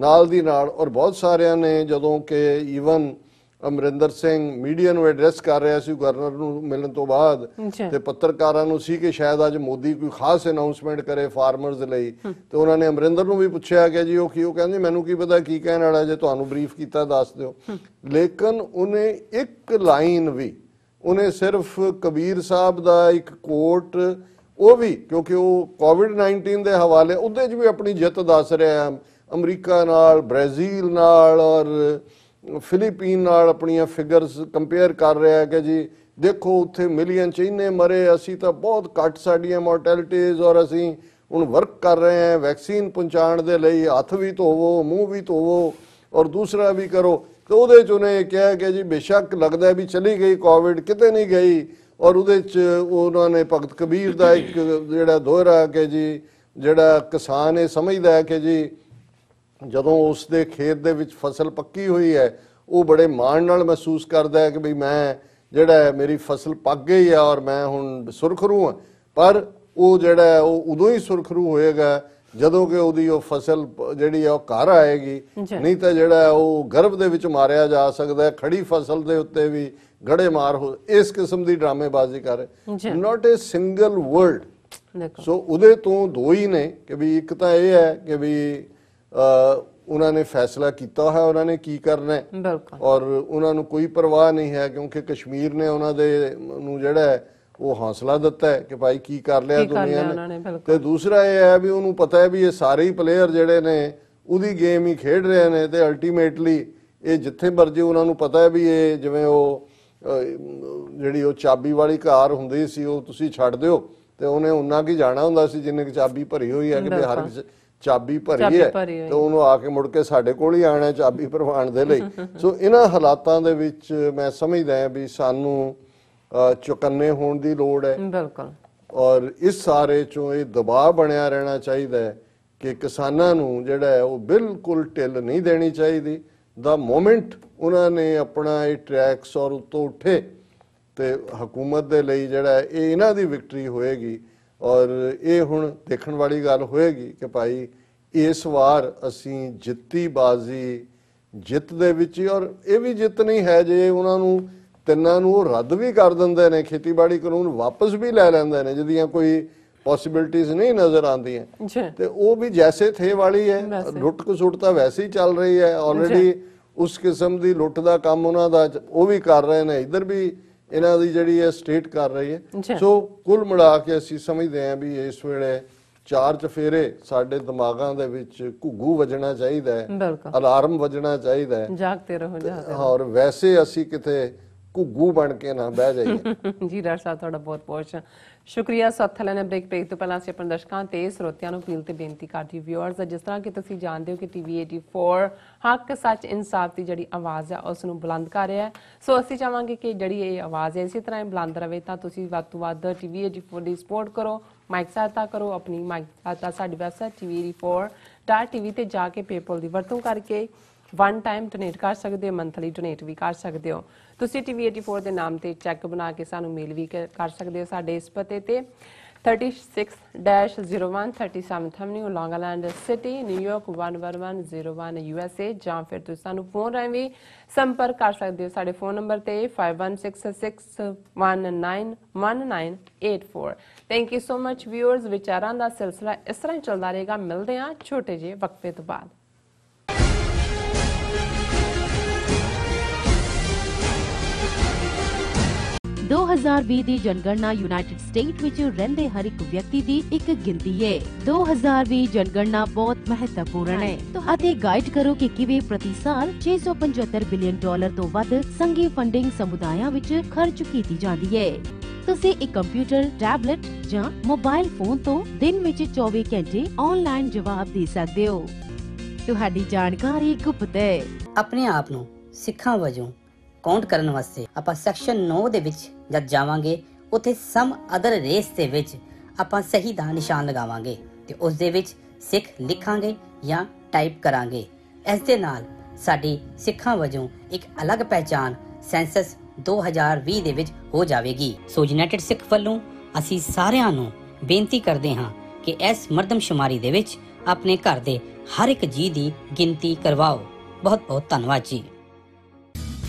Speaker 2: ਨਾਲ ਦੀ ਨਾਲ ਔਰ ਬਹੁਤ ਸਾਰਿਆਂ ਨੇ ਜਦੋਂ ਕਿ ਈਵਨ ਅਮਰਿੰਦਰ ਸਿੰਘ ਮੀਡੀਆ ਨੂੰ ਐਡਰੈਸ ਕਰ ਰਿਹਾ ਸੀ ਗਵਰਨਰ ਨੂੰ ਮਿਲਣ ਤੋਂ ਬਾਅਦ ਤੇ ਪੱਤਰਕਾਰਾਂ ਨੂੰ ਸੀ ਕਿ ਸ਼ਾਇਦ ਅੱਜ ਮੋਦੀ ਕੋਈ ਖਾਸ ਅਨਾਉਂਸਮੈਂਟ ਕਰੇ ਫਾਰਮਰਸ ਲਈ ਤੇ ਉਹਨਾਂ ਨੇ ਅਮਰਿੰਦਰ ਨੂੰ ਵੀ ਪੁੱਛਿਆ ਕਿ ਜੀ ਉਹ ਕੀ ਉਹ ਕਹਿੰਦੇ ਮੈਨੂੰ ਕੀ ਪਤਾ ਕੀ ਕਹਿਣ ਵਾਲਾ ਜੇ ਤੁਹਾਨੂੰ ਬਰੀਫ ਕੀਤਾ ਦੱਸ ਦਿਓ ਲੇਕਿਨ ਉਹਨੇ ਇੱਕ ਲਾਈਨ ਵੀ ਉਹਨੇ ਸਿਰਫ ਕਬੀਰ ਸਾਹਿਬ ਦਾ ਇੱਕ ਕੋਟ ਉਹ ਵੀ ਕਿਉਂਕਿ ਉਹ ਕੋਵਿਡ-19 ਦੇ ਹਵਾਲੇ ਉਹਦੇ 'ਚ ਵੀ ਆਪਣੀ ਜਿੱਤ ਦੱਸ ਰਿਹਾ ਅਮਰੀਕਾ ਨਾਲ ਬ੍ਰਾਜ਼ੀਲ ਨਾਲ ਔਰ ਫਿਲੀਪੀਨ ਨਾਲ ਆਪਣੀਆਂ ਫਿਗਰਸ ਕੰਪੇਅਰ ਕਰ ਰਿਹਾ ਕਿ ਜੀ ਦੇਖੋ ਉੱਥੇ ਮਿਲੀਅਨ ਚ ਇੰਨੇ ਮਰੇ ਅਸੀਂ ਤਾਂ ਬਹੁਤ ਘੱਟ ਸਾਡੀਆਂ ਮੋਰਟੈਲਿਟੀਜ਼ ਔਰ ਅਸੀਂ ਹੁਣ ਵਰਕ ਕਰ ਰਹੇ ਹਾਂ ਵੈਕਸੀਨ ਪਹੁੰਚਾਉਣ ਦੇ ਲਈ ਹੱਥ ਵੀ ਧੋਵੋ ਮੂੰਹ ਵੀ ਧੋਵੋ ਔਰ ਦੂਸਰਾ ਵੀ ਕਰੋ ਤੇ ਉਹਦੇ ਚ ਉਹਨੇ ਕਿਹਾ ਕਿ ਜੀ ਬੇਸ਼ੱਕ ਲੱਗਦਾ ਵੀ ਚਲੀ ਗਈ ਕੋਵਿਡ ਕਿਤੇ ਨਹੀਂ ਗਈ ਔਰ ਉਹਦੇ ਚ ਉਹਨਾਂ ਨੇ ਭਗਤ ਕਬੀਰ ਦਾ ਇੱਕ ਜਿਹੜਾ ਦੋਹਰਾ ਕਿ ਜੀ ਜਿਹੜਾ ਕਿਸਾਨ ਇਹ ਸਮਝਦਾ ਹੈ ਕਿ ਜੀ ਜਦੋਂ ਉਸ ਦੇ ਖੇਤ ਦੇ ਵਿੱਚ ਫਸਲ ਪੱਕੀ ਹੋਈ ਹੈ ਉਹ ਬੜੇ ਮਾਣ ਨਾਲ ਮਹਿਸੂਸ ਕਰਦਾ ਹੈ ਕਿ ਵੀ ਮੈਂ ਜਿਹੜਾ ਮੇਰੀ ਫਸਲ ਪੱਕ ਗਈ ਹੈ ਔਰ ਮੈਂ ਹੁਣ ਸੁਰਖਰੂ ਹਾਂ ਪਰ ਉਹ ਜਿਹੜਾ ਉਹ ਉਦੋਂ ਹੀ ਸੁਰਖਰੂ ਹੋਏਗਾ ਜਦੋਂ ਕਿ ਉਹਦੀ ਉਹ ਫਸਲ ਜਿਹੜੀ ਆ ਉਹ ਘਰ ਆਏਗੀ ਨਹੀਂ ਤਾਂ ਜਿਹੜਾ ਉਹ ਗਰਭ ਦੇ ਵਿੱਚ ਮਾਰਿਆ ਜਾ ਸਕਦਾ ਹੈ ਖੜੀ ਫਸਲ ਦੇ ਉੱਤੇ ਵੀ ਗੜੇ ਮਾਰ ਹੋ ਇਸ ਕਿਸਮ ਦੀ ਡਰਾਮੇਬਾਜ਼ੀ ਕਰ ਨਾਟ ਅ ਸਿੰਗਲ ਵਰਡ ਸੋ ਉਹਦੇ ਤੋਂ ਦੋ ਹੀ ਨੇ ਕਿ ਵੀ ਇੱਕ ਤਾਂ ਇਹ ਹੈ ਕਿ ਵੀ ਉਹਨਾਂ ਨੇ ਫੈਸਲਾ ਕੀਤਾ ਹੈ ਉਹਨਾਂ ਨੇ ਕੀ ਕਰਨਾ ਹੈ ਔਰ ਉਹਨਾਂ ਨੂੰ ਕੋਈ ਪਰਵਾਹ ਨਹੀਂ ਹੈ ਕਿਉਂਕਿ ਕਸ਼ਮੀਰ ਨੇ ਉਹਨਾਂ ਦੇ ਨੂੰ ਜਿਹੜਾ ਉਹ ਹੌਸਲਾ ਦਿੱਤਾ ਹੈ ਕਿ ਭਾਈ ਕੀ ਕਰ ਲਿਆ ਦੁਨੀਆ ਨੇ ਤੇ ਦੂਸਰਾ ਇਹ ਹੈ ਵੀ ਉਹਨੂੰ ਪਤਾ ਹੈ ਵੀ ਇਹ ਸਾਰੇ ਹੀ ਪਲੇਅਰ ਜਿਹੜੇ ਨੇ ਉਹਦੀ ਗੇਮ ਹੀ ਖੇਡ ਰਹੇ ਨੇ ਤੇ ਅਲਟੀਮੇਟਲੀ ਇਹ ਜਿੱਥੇ ਮਰਜੀ ਉਹਨਾਂ ਨੂੰ ਪਤਾ ਹੈ ਵੀ ਇਹ ਜਿਵੇਂ ਉਹ ਜਿਹੜੀ ਉਹ ਚਾਬੀ ਵਾਲੀ ਕਾਰ ਹੁੰਦੀ ਸੀ ਉਹ ਤੁਸੀਂ ਛੱਡ ਦਿਓ ਤੇ ਉਹਨੇ ਉਹਨਾਂ ਕੀ ਜਾਣਾ ਹੁੰਦਾ ਸੀ ਜਿੰਨੇ ਕਿ ਚਾਬੀ ਭਰੀ ਹੋਈ ਹੈ ਕਿ ਹਰ ਚਾਬੀ ਭਰੀ ਹੈ ਤੇ ਉਹਨੂੰ ਆ ਕੇ ਮੁੜ ਕੇ ਸਾਡੇ ਕੋਲ ਹੀ ਆਣਾ ਚਾਬੀ ਪਰਵਾਣ ਦੇ ਲਈ ਸੋ ਇਹਨਾਂ ਹਾਲਾਤਾਂ ਦੇ ਵਿੱਚ ਮੈਂ ਸਮਝਦਾ ਹਾਂ ਵੀ ਸਾਨੂੰ ਚੁਕੰਨੇ ਹੋਣ ਦੀ ਲੋੜ ਹੈ ਬਿਲਕੁਲ ਔਰ ਇਸ ਸਾਰੇ ਚੋਂ ਇਹ ਦਬਾਅ ਬਣਿਆ ਰਹਿਣਾ ਚਾਹੀਦਾ ਹੈ ਕਿ ਕਿਸਾਨਾਂ ਨੂੰ ਜਿਹੜਾ ਹੈ ਉਹ ਬਿਲਕੁਲ ਟਿੱਲ ਨਹੀਂ ਦੇਣੀ ਚਾਹੀਦੀ ਦਾ ਮੂਮੈਂਟ ਉਹਨਾਂ ਨੇ ਆਪਣਾ ਇਹ ਟਰੈਕਸ ਔਰ ਉਤੋਂ ਉੱਠੇ ਤੇ ਹਕੂਮਤ ਦੇ ਲਈ ਜਿਹੜਾ ਇਹ ਇਹਨਾਂ ਦੀ ਵਿਕਟਰੀ ਹੋਏਗੀ ਔਰ ਇਹ ਹੁਣ ਦੇਖਣ ਵਾਲੀ ਗੱਲ ਹੋਏਗੀ ਕਿ ਭਾਈ ਇਸ ਵਾਰ ਅਸੀਂ ਜਿੱਤੀ ਬਾਜ਼ੀ ਜਿੱਤ ਦੇ ਵਿੱਚ ਔਰ ਇਹ ਵੀ ਜਿੱਤ ਨਹੀਂ ਹੈ ਜੇ ਉਹਨਾਂ ਨੂੰ ਤਿੰਨਾਂ ਨੂੰ ਉਹ ਰੱਦ ਵੀ ਕਰ ਦਿੰਦੇ ਨੇ ਖੇਤੀਬਾੜੀ ਕਾਨੂੰਨ ਵਾਪਸ ਵੀ ਲੈ ਲੈਂਦੇ ਨੇ ਜਿਹਦੀਆਂ ਕੋਈ ਪੋਸਿਬਿਲਿਟੀਆਂ ਨਹੀਂ ਨਜ਼ਰ ਆਉਂਦੀਆਂ ਤੇ ਉਹ ਵੀ ਜੈਸੇ ਥੇ ਵਾਲੀ ਹੈ ਲੁੱਟ ਕਸੁੱਟ ਤਾਂ ਵੈਸੇ ਹੀ ਚੱਲ ਰਹੀ ਹੈ ਆਲਰੇਡੀ ਉਸ ਕਿਸਮ ਦੀ ਲੁੱਟ ਦਾ ਕੰਮ ਉਹਨਾਂ ਦਾ ਉਹ ਵੀ ਕਰ ਰਹੇ ਨੇ ਇੱਧਰ ਵੀ ਇਹਨਾਂ ਦੀ ਜਿਹੜੀ ਹੈ ਸਟੇਟ ਕਰ ਰਹੀ ਹੈ ਸੋ ਕੁੱਲ ਮਿਲਾ ਕੇ ਅਸੀਂ ਸਮਝਦੇ ਹਾਂ ਵੀ ਇਸ ਵੇਲੇ ਚਾਰ ਚਫੇਰੇ ਸਾਡੇ ਦਿਮਾਗਾਂ ਦੇ ਵਿੱਚ ਘੁੱਗੂ ਵਜਣਾ ਚਾਹੀਦਾ ਹੈ ਅਲਾਰਮ ਵਜਣਾ ਚਾਹੀਦਾ ਹੈ
Speaker 1: ਜਾਗਦੇ ਰਹੋ ਜਾਗਦੇ ਹੋਰ
Speaker 2: ਵੈਸੇ ਅਸੀਂ ਕਿਤੇ ਘੁੱਗੂ ਬਣ ਕੇ ਨਾ ਬਹਿ ਜਾਈਏ
Speaker 1: ਜੀ ਡਾਕਟਰ ਸਾਹਿਬ ਤੁਹਾਡਾ ਬਹੁਤ ਬਹੁਤ ਸ਼ੁਕਰੀਆ ਸਾਥ ਨੇ ਬ੍ਰੇਕ ਪੇਕ ਤੋਂ ਪਹਿਲਾਂ ਅਸੀਂ ਆਪਣੇ ਦਰਸ਼ਕਾਂ ਤੇ ਸਰੋਤਿਆਂ ਨੂੰ ਅਪੀਲ ਤੇ ਬੇਨਤੀ ਕਰਦੀ ਵਿਊਅਰਸ ਜਿਸ ਤਰ੍ਹਾਂ ਕਿ ਤੁਸੀਂ ਜਾਣਦੇ ਹੋ ਕਿ ਟੀਵੀ 84 ਹੱਕ ਸੱਚ ਇਨਸਾਫ ਦੀ ਜਿਹੜੀ ਆਵਾਜ਼ ਆ ਉਸ ਨੂੰ ਬੁਲੰਦ ਕਰ ਰਿਹਾ ਹੈ ਸੋ ਅਸੀਂ ਚਾਹਾਂਗੇ ਕਿ ਜਿਹੜੀ ਇਹ ਆਵਾਜ਼ ਹੈ ਇਸੇ ਤਰ੍ਹਾਂ ਬੁਲੰਦ ਰਹੇ ਤਾਂ ਤੁਸੀਂ ਵੱਧ ਤੋਂ ਵੱਧ ਟੀਵੀ 84 ਦੀ ਸਪੋਰਟ ਕਰੋ ਮਾਈਕ ਸਹਾਇਤਾ ਕਰੋ ਆਪਣੀ ਮਾਈਕ ਸਹਾਇਤਾ ਸਾਡੀ ਵੈਬਸਾਈਟ tv84.tv ਤੇ ਜਾ ਕੇ ਪੇਪਲ ਦੀ ਵਰਤੋਂ ਕਰਕੇ ਵਨ ਟਾਈਮ ਡੋਨੇਟ ਕਰ ਸਕਦੇ ਹੋ ਮੰਥਲੀ ਡੋਨੇਟ ਵੀ ਕਰ ਸਕਦੇ ਹੋ ਤੁਸੀਂ ਟੀਵੀ 84 ਦੇ ਨਾਮ ਤੇ ਚੈੱਕ ਬਣਾ ਕੇ ਸਾਨੂੰ ਮੇਲ ਵੀ ਕਰ ਸਕਦੇ ਹੋ ਸਾਡੇ ਇਸ ਪਤੇ ਤੇ 36-0137 ਥਮਨੀ ਲੌਂਗ ਆਲੈਂਡ ਸਿਟੀ ਨਿਊਯਾਰਕ 11101 ਯੂਐਸਏ ਜਾਂ ਫਿਰ ਤੁਸੀਂ ਸਾਨੂੰ ਫੋਨ ਰਾਹੀਂ ਵੀ ਸੰਪਰਕ ਕਰ ਸਕਦੇ ਹੋ ਸਾਡੇ ਫੋਨ ਨੰਬਰ ਤੇ 5166191984 thank you so much viewers ਵਿਚਾਰਾਂ ਦਾ ਸਿਲਸਿਲਾ ਇਸ ਤਰ੍ਹਾਂ ਹੀ ਚੱਲਦਾ ਰਹੇਗਾ ਮਿਲਦੇ ਹਾਂ ਛੋਟੇ ਜਿਹੇ ਵਕਫੇ ਤੋਂ ਬਾਅਦ
Speaker 4: 2020 ਦੀ ਜਨਗਣਨਾ ਯੂਨਾਈਟਿਡ ਸਟੇਟ ਵਿੱਚ ਰਹਿੰਦੇ ਹਰ ਇੱਕ ਵਿਅਕਤੀ ਦੀ ਇੱਕ ਗਿਣਤੀ ਹੈ 2020 ਜਨਗਣਨਾ ਬਹੁਤ ਮਹੱਤਵਪੂਰਨ ਹੈ ਅਤੇ ਗਾਈਡ ਕਰੋ ਕਿ ਕਿਵੇਂ ਪ੍ਰਤੀ ਸਾਲ 675 ਬਿਲੀਅਨ ਡਾਲਰ ਤੋਂ ਵੱਧ ਸੰਘੀ ਫੰਡਿੰਗ ਸਮੁਦਾਇਆਂ ਵਿੱਚ ਖਰਚ ਕੀਤੀ ਜਾਂਦੀ ਹੈ ਤੁਸੀਂ ਇੱਕ ਕੰਪਿਊਟਰ ਟੈਬਲੇਟ ਜਾਂ ਮੋਬਾਈਲ ਫੋਨ ਤੋਂ ਦਿਨ ਵਿੱਚ 24 ਘੰਟੇ ਆਨਲਾਈਨ ਜਵਾਬ ਦੇ ਸਕਦੇ ਹੋ ਤੁਹਾਡੀ ਜਾਣਕਾਰੀ ਗੁਪਤ ਹੈ ਆਪਣੇ ਆਪ ਨੂੰ ਸਿੱਖਾਂ ਵਜੋਂ ਕਾਊਂਟ ਕਰਨ ਵਾਸਤੇ ਆਪਾਂ ਸੈਕਸ਼ਨ 9 ਦੇ ਵਿੱਚ ਜਦ ਜਾਵਾਂਗੇ ਉੱਥੇ ਸਮ ਅਦਰ ਰੇਸ ਦੇ ਵਿੱਚ ਆਪਾਂ ਸਹੀ ਦਾ ਨਿਸ਼ਾਨ ਲਗਾਵਾਂਗੇ ਤੇ ਉਸ ਦੇ ਵਿੱਚ ਸਿੱਖ ਲਿਖਾਂਗੇ ਜਾਂ ਟਾਈਪ ਕਰਾਂਗੇ ਇਸ ਦੇ ਨਾਲ ਸਾਡੀ ਸਿੱਖਾਂ ਵਜੋਂ ਇੱਕ ਅਲੱਗ ਪਹਿਚਾਨ ਸੈਂਸਸ 2020 ਦੇ ਵਿੱਚ ਹੋ ਜਾਵੇਗੀ ਸੋ ਯੂਨਾਈਟਿਡ ਸਿੱਖ ਵੱਲੋਂ ਅਸੀਂ ਸਾਰਿਆਂ ਨੂੰ ਬੇਨਤੀ ਕਰਦੇ ਹਾਂ ਕਿ ਇਸ ਮਰਦਮਸ਼ੁਮਾਰੀ ਦੇ ਵਿੱਚ ਆਪਣੇ ਘਰ ਦੇ ਹਰ ਇੱਕ ਜੀ ਦੀ ਗਿਣਤੀ ਕਰਵਾਓ ਬਹੁਤ ਬਹੁਤ ਧੰਨਵਾਦ ਜੀ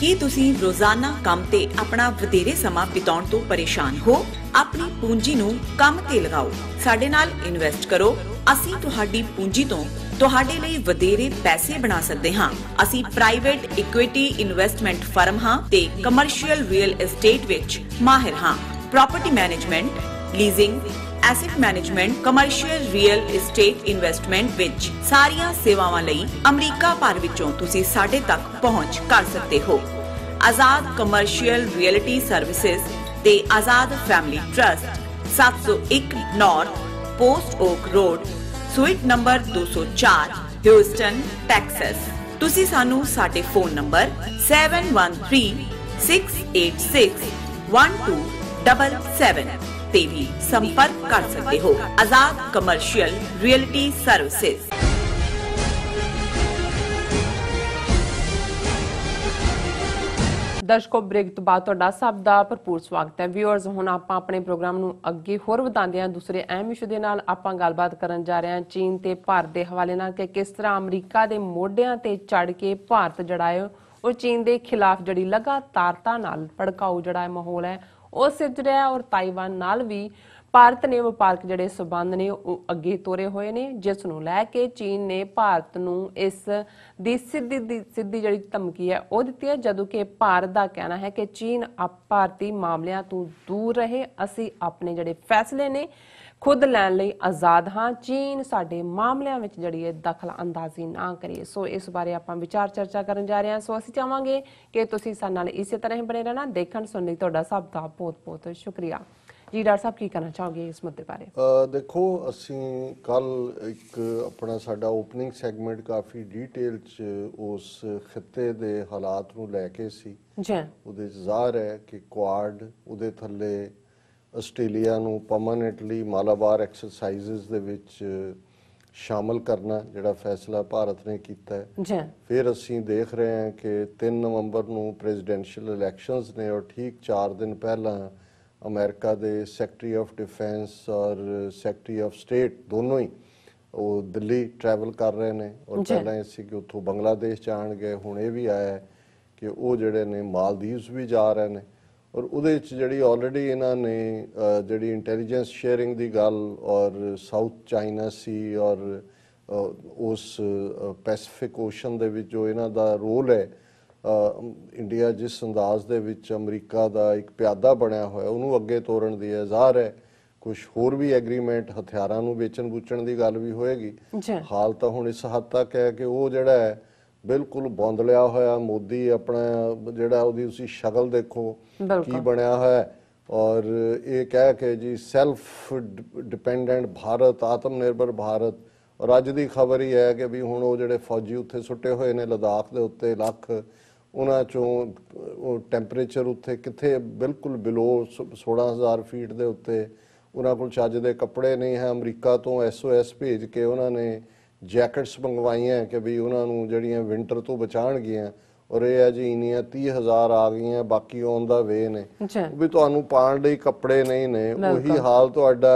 Speaker 5: ਕੀ ਤੁਸੀਂ ਰੋਜ਼ਾਨਾ ਕੰਮ ਤੇ ਆਪਣਾ ਵਧੇਰੇ ਸਮਾਂ ਬਿਤਾਉਣ ਤੋਂ ਪਰੇਸ਼ਾਨ ਹੋ ਆਪਣੀ ਪੂੰਜੀ ਨੂੰ ਕੰਮ ਤੇ ਲਗਾਓ ਸਾਡੇ ਨਾਲ ਇਨਵੈਸਟ ਕਰੋ ਅਸੀਂ ਤੁਹਾਡੀ ਪੂੰਜੀ ਤੋਂ ਤੁਹਾਡੇ ਲਈ ਵਧੇਰੇ ਪੈਸੇ ਬਣਾ ਸਕਦੇ ਹਾਂ ਅਸੀਂ ਪ੍ਰਾਈਵੇਟ ਇਕੁਇਟੀ ਇਨਵੈਸਟਮੈਂਟ ਫਰਮ ਹਾਂ ਤੇ ਕਮਰਸ਼ੀਅਲ ਰੀਅਲ ਏਸਟੇਟ ਵਿੱਚ ਮਾਹਿਰ ਹਾਂ property management leasing asset management commercial real estate investment ਵਿੱਚ ਸਾਰੀਆਂ ਸੇਵਾਵਾਂ ਲਈ ਅਮਰੀਕਾ ਭਰ ਵਿੱਚੋਂ ਤੁਸੀਂ ਸਾਡੇ ਤੱਕ ਪਹੁੰਚ ਕਰ ਸਕਦੇ ਹੋ ਆਜ਼ਾਦ ਕਮਰਸ਼ੀਅਲ ਰੀਅਲਟੀ ਸਰਵਿਸਿਜ਼ ਤੇ Azad family trust 701 North Post Oak Road suite number 204 Houston Texas ਤੁਸੀਂ ਸਾਨੂੰ ਸਾਡੇ ਫੋਨ ਨੰਬਰ 7136861277 ਤੇ ਵੀ ਸੰਪਰਕ ਕਰ ਸਕਦੇ ਹੋ ਆਜ਼ਾਦ ਕਮਰਸ਼ੀਅਲ ਰੀਅਲਟੀ ਸਰਵਿਸਿਜ਼
Speaker 1: ਦਰਸ਼ਕੋ ਬ੍ਰੇਕ ਤੋਂ ਬਾਅਦ ਤੁਹਾਡਾ ਸਭ ਦਾ ਭਰਪੂਰ ਸਵਾਗਤ ਹੈ ਵਿਊਅਰਸ ਹੁਣ ਆਪਾਂ ਆਪਣੇ ਪ੍ਰੋਗਰਾਮ ਨੂੰ ਅੱਗੇ ਹੋਰ ਵਧਾਉਂਦੇ ਹਾਂ ਦੂਸਰੇ ਅਹਿਮ ਇਸ਼ੂ ਦੇ ਨਾਲ ਆਪਾਂ ਗੱਲਬਾਤ ਕਰਨ ਜਾ ਰਹੇ ਹਾਂ ਚੀਨ ਤੇ ਭਾਰਤ ਦੇ ਹਵਾਲੇ ਨਾਲ ਕਿ ਕਿਸ ਤਰ੍ਹਾਂ ਅਮਰੀਕਾ ਦੇ ਮੋਢਿਆਂ ਤੇ ਚੜ ਕੇ ਭਾਰਤ ਜੜਾਇਓ ਉਹ ਚੀਨ ਦੇ ਖਿਲਾਫ ਜੜੀ ਲਗਾਤਾਰਤਾ ਨਾਲ ਭੜਕਾਊ ਜੜਾ ਮਾਹੌਲ ਹੈ ਉਸ ਤਰ੍ਹਾਂ ਔਰ ਤਾਈਵਾਨ ਨਾਲ ਵੀ ਭਾਰਤ ਨੇ ਵਪਾਰਕ ਜਿਹੜੇ ਸਬੰਧ ਨੇ ਉਹ ਅੱਗੇ ਤੋਰੇ ਹੋਏ ਨੇ ਜਿਸ ਨੂੰ ਲੈ ਕੇ ਚੀਨ ਨੇ ਭਾਰਤ ਨੂੰ ਇਸ ਦੀ ਸਿੱਧੀ ਸਿੱਧੀ ਜਿਹੜੀ ਧਮਕੀ ਹੈ ਉਹ ਦਿੱਤੀ ਹੈ ਜਦੋਂ ਕਿ ਭਾਰਤ ਦਾ ਕਹਿਣਾ ਹੈ ਕਿ ਚੀਨ ਭਾਰਤੀ ਮਾਮਲਿਆਂ ਤੋਂ ਦੂਰ ਰਹੇ ਅਸੀਂ ਆਪਣੇ ਜਿਹੜੇ ਫੈਸਲੇ ਨੇ ਖੁਦ ਲੈਣ ਲਈ ਆਜ਼ਾਦ ਹਾਂ ਚੀਨ ਸਾਡੇ ਮਾਮਲਿਆਂ ਵਿੱਚ ਜਿਹੜੀ ਹੈ ਦਖਲ ਅੰਦਾਜ਼ੀ ਨਾ ਕਰੇ ਸੋ ਇਸ ਬਾਰੇ ਆਪਾਂ ਵਿਚਾਰ ਚਰਚਾ ਕਰਨ ਜਾ ਰਹੇ ਹਾਂ ਸੋ ਅਸੀਂ ਚਾਹਾਂਗੇ ਕਿ ਤੁਸੀਂ ਸਾਡੇ ਨਾਲ ਇਸੇ ਤਰ੍ਹਾਂ ਹੀ ਬਣੇ ਰਹਿਣਾ ਦੇਖਣ ਸੁਣਨ ਲਈ ਤੁਹਾਡਾ ਸਭ ਦਾ ਬਹੁਤ-ਬਹੁਤ ਸ਼ੁਕਰੀਆ ਜੀ ਡਾਕਟਰ ਸਾਹਿਬ ਕੀ ਕਹਿਣਾ ਚਾਹੋਗੇ ਇਸ ਮੁੱਦੇ ਬਾਰੇ
Speaker 2: ਦੇਖੋ ਅਸੀਂ ਕੱਲ ਇੱਕ ਆਪਣਾ ਸਾਡਾ ਓਪਨਿੰਗ ਸੈਗਮੈਂਟ ਕਾਫੀ ਡੀਟੇਲ ਚ ਉਸ ਖਿੱਤੇ ਦੇ ਹਾਲਾਤ ਨੂੰ ਲੈ ਕੇ ਸੀ ਜੀ ਉਹਦੇ ਜ਼ਾਹਰ ਹੈ ਕਿ ਕੁਆਡ ਉਹਦੇ ਥੱਲੇ ਆਸਟ੍ਰੇਲੀਆ ਨੂੰ ਪਰਮਨੈਂਟਲੀ ਮਾਲਾਬਾਰ ਐਕਸਰਸਾਈਜ਼ਸ ਦੇ ਵਿੱਚ ਸ਼ਾਮਲ ਕਰਨਾ ਜਿਹੜਾ ਫੈਸਲਾ ਭਾਰਤ ਨੇ ਕੀਤਾ ਹੈ ਜੀ ਫਿਰ ਅਸੀਂ ਦੇਖ ਰਹੇ ਹਾਂ ਕਿ 3 ਨਵੰਬਰ ਨੂੰ ਪ੍ਰੈਜ਼ੀਡੈਂਸ਼ੀਅਲ ਇਲੈਕਸ਼ਨਸ ਨੇ ਔਰ ਠੀਕ 4 ਦਿਨ ਪਹਿਲਾਂ ਅਮਰੀਕਾ ਦੇ ਸੈਕਟਰੀ ਆਫ ਡਿਫੈਂਸ ਔਰ ਸੈਕਟਰੀ ਆਫ ਸਟੇਟ ਦੋਨੋਂ ਹੀ ਉਹ ਦਿੱਲੀ ਟਰੈਵਲ ਕਰ ਰਹੇ ਨੇ ਔਰ ਪਹਿਲਾਂ ਇਹ ਸੀ ਕਿ ਉੱਥੋਂ ਬੰਗਲਾਦੇਸ਼ ਜਾਣ ਗਏ ਹੁਣ ਇਹ ਵੀ ਆਇਆ ਕਿ ਉਹ ਜਿਹੜੇ ਨੇ ਮਾਲਦੀਵਸ ਵੀ ਜਾ ਰਹੇ ਨੇ ਔਰ ਉਹਦੇ ਵਿੱਚ ਜਿਹੜੀ ਆਲਰੇਡੀ ਇਹਨਾਂ ਨੇ ਜਿਹੜੀ ਇੰਟੈਲੀਜੈਂਸ ਸ਼ੇਅਰਿੰਗ ਦੀ ਗੱਲ ਔਰ ਸਾਊਥ ਚਾਈਨਾ ਸੀ ਔਰ ਉਸ ਪੈਸੀਫਿਕ ਓਸ਼ਨ ਦੇ ਵਿੱਚ ਜੋ ਇਹਨਾਂ ਦਾ ਰੋਲ ਹੈ ਇੰਡੀਆ ਜਿਸ ਅੰਦਾਜ਼ ਦੇ ਵਿੱਚ ਅਮਰੀਕਾ ਦਾ ਇੱਕ ਪਿਆਦਾ ਬਣਿਆ ਹੋਇਆ ਉਹਨੂੰ ਅੱਗੇ ਤੋਰਨ ਦੀ ਇਜ਼ਹਾਰ ਹੈ ਕੁਝ ਹੋਰ ਵੀ ਐਗਰੀਮੈਂਟ ਹਥਿਆਰਾਂ ਨੂੰ ਵੇਚਣ ਬੂਚਣ ਦੀ ਗੱਲ ਵੀ ਹੋਏਗੀ ਹਾਲ ਤਾਂ ਹੁਣ ਇਸ ਹੱਦ ਤੱਕ ਹੈ ਕਿ ਉਹ ਜਿਹੜਾ ਹੈ ਬਿਲਕੁਲ ਲਿਆ ਹੋਇਆ ਮੋਦੀ ਆਪਣਾ ਜਿਹੜਾ ਉਹਦੀ ਉਸੀ ਸ਼ਕਲ ਦੇਖੋ ਕੀ ਬਣਿਆ ਹੋਇਆ ਔਰ ਇਹ ਕਹਿ ਕੇ ਜੀ ਸੈਲਫ ਡਿਪੈਂਡੈਂਟ ਭਾਰਤ ਆਤਮ ਨਿਰਭਰ ਭਾਰਤ ਔਰ ਅੱਜ ਦੀ ਖਬਰ ਹੀ ਹੈ ਕਿ ਵੀ ਹੁਣ ਉਹ ਜਿਹੜੇ ਫੌਜੀ ਉੱਥੇ ਸੁੱਟੇ ਹੋਏ ਨੇ ਲਦਾਖ ਦੇ ਉੱਤੇ ਲੱਖ ਉਹਨਾਂ ਚੋਂ ਉਹ ਟੈਂਪਰੇਚਰ ਉੱਥੇ ਕਿੱਥੇ ਬਿਲਕੁਲ ਬਿਲੋ 16000 ਫੀਟ ਦੇ ਉੱਤੇ ਉਹਨਾਂ ਕੋਲ ਚੱਜ ਦੇ ਕੱਪੜੇ ਨਹੀਂ ਹੈ ਅਮਰੀਕਾ ਤੋਂ ਐਸਓਐਸ ਭੇਜ ਕੇ ਉਹਨਾਂ ਨੇ ਜੈਕਟਸ ਮੰਗਵਾਈਆਂ ਕਿ ਵੀ ਉਹਨਾਂ ਨੂੰ ਜਿਹੜੀਆਂ ਵਿంటర్ ਤੋਂ ਬਚਾਣਗੀਆਂ ਔਰ ਇਹ ਹੈ ਜੀ ਇਨੀਆਂ 30000 ਆ ਗਈਆਂ ਬਾਕੀ ਔਨ ਦਾ ਵੇ ਨੇ ਉਹ ਵੀ ਤੁਹਾਨੂੰ ਪਾਣ ਲਈ ਕੱਪੜੇ ਨਹੀਂ ਨੇ ਉਹੀ ਹਾਲ ਤੁਹਾਡਾ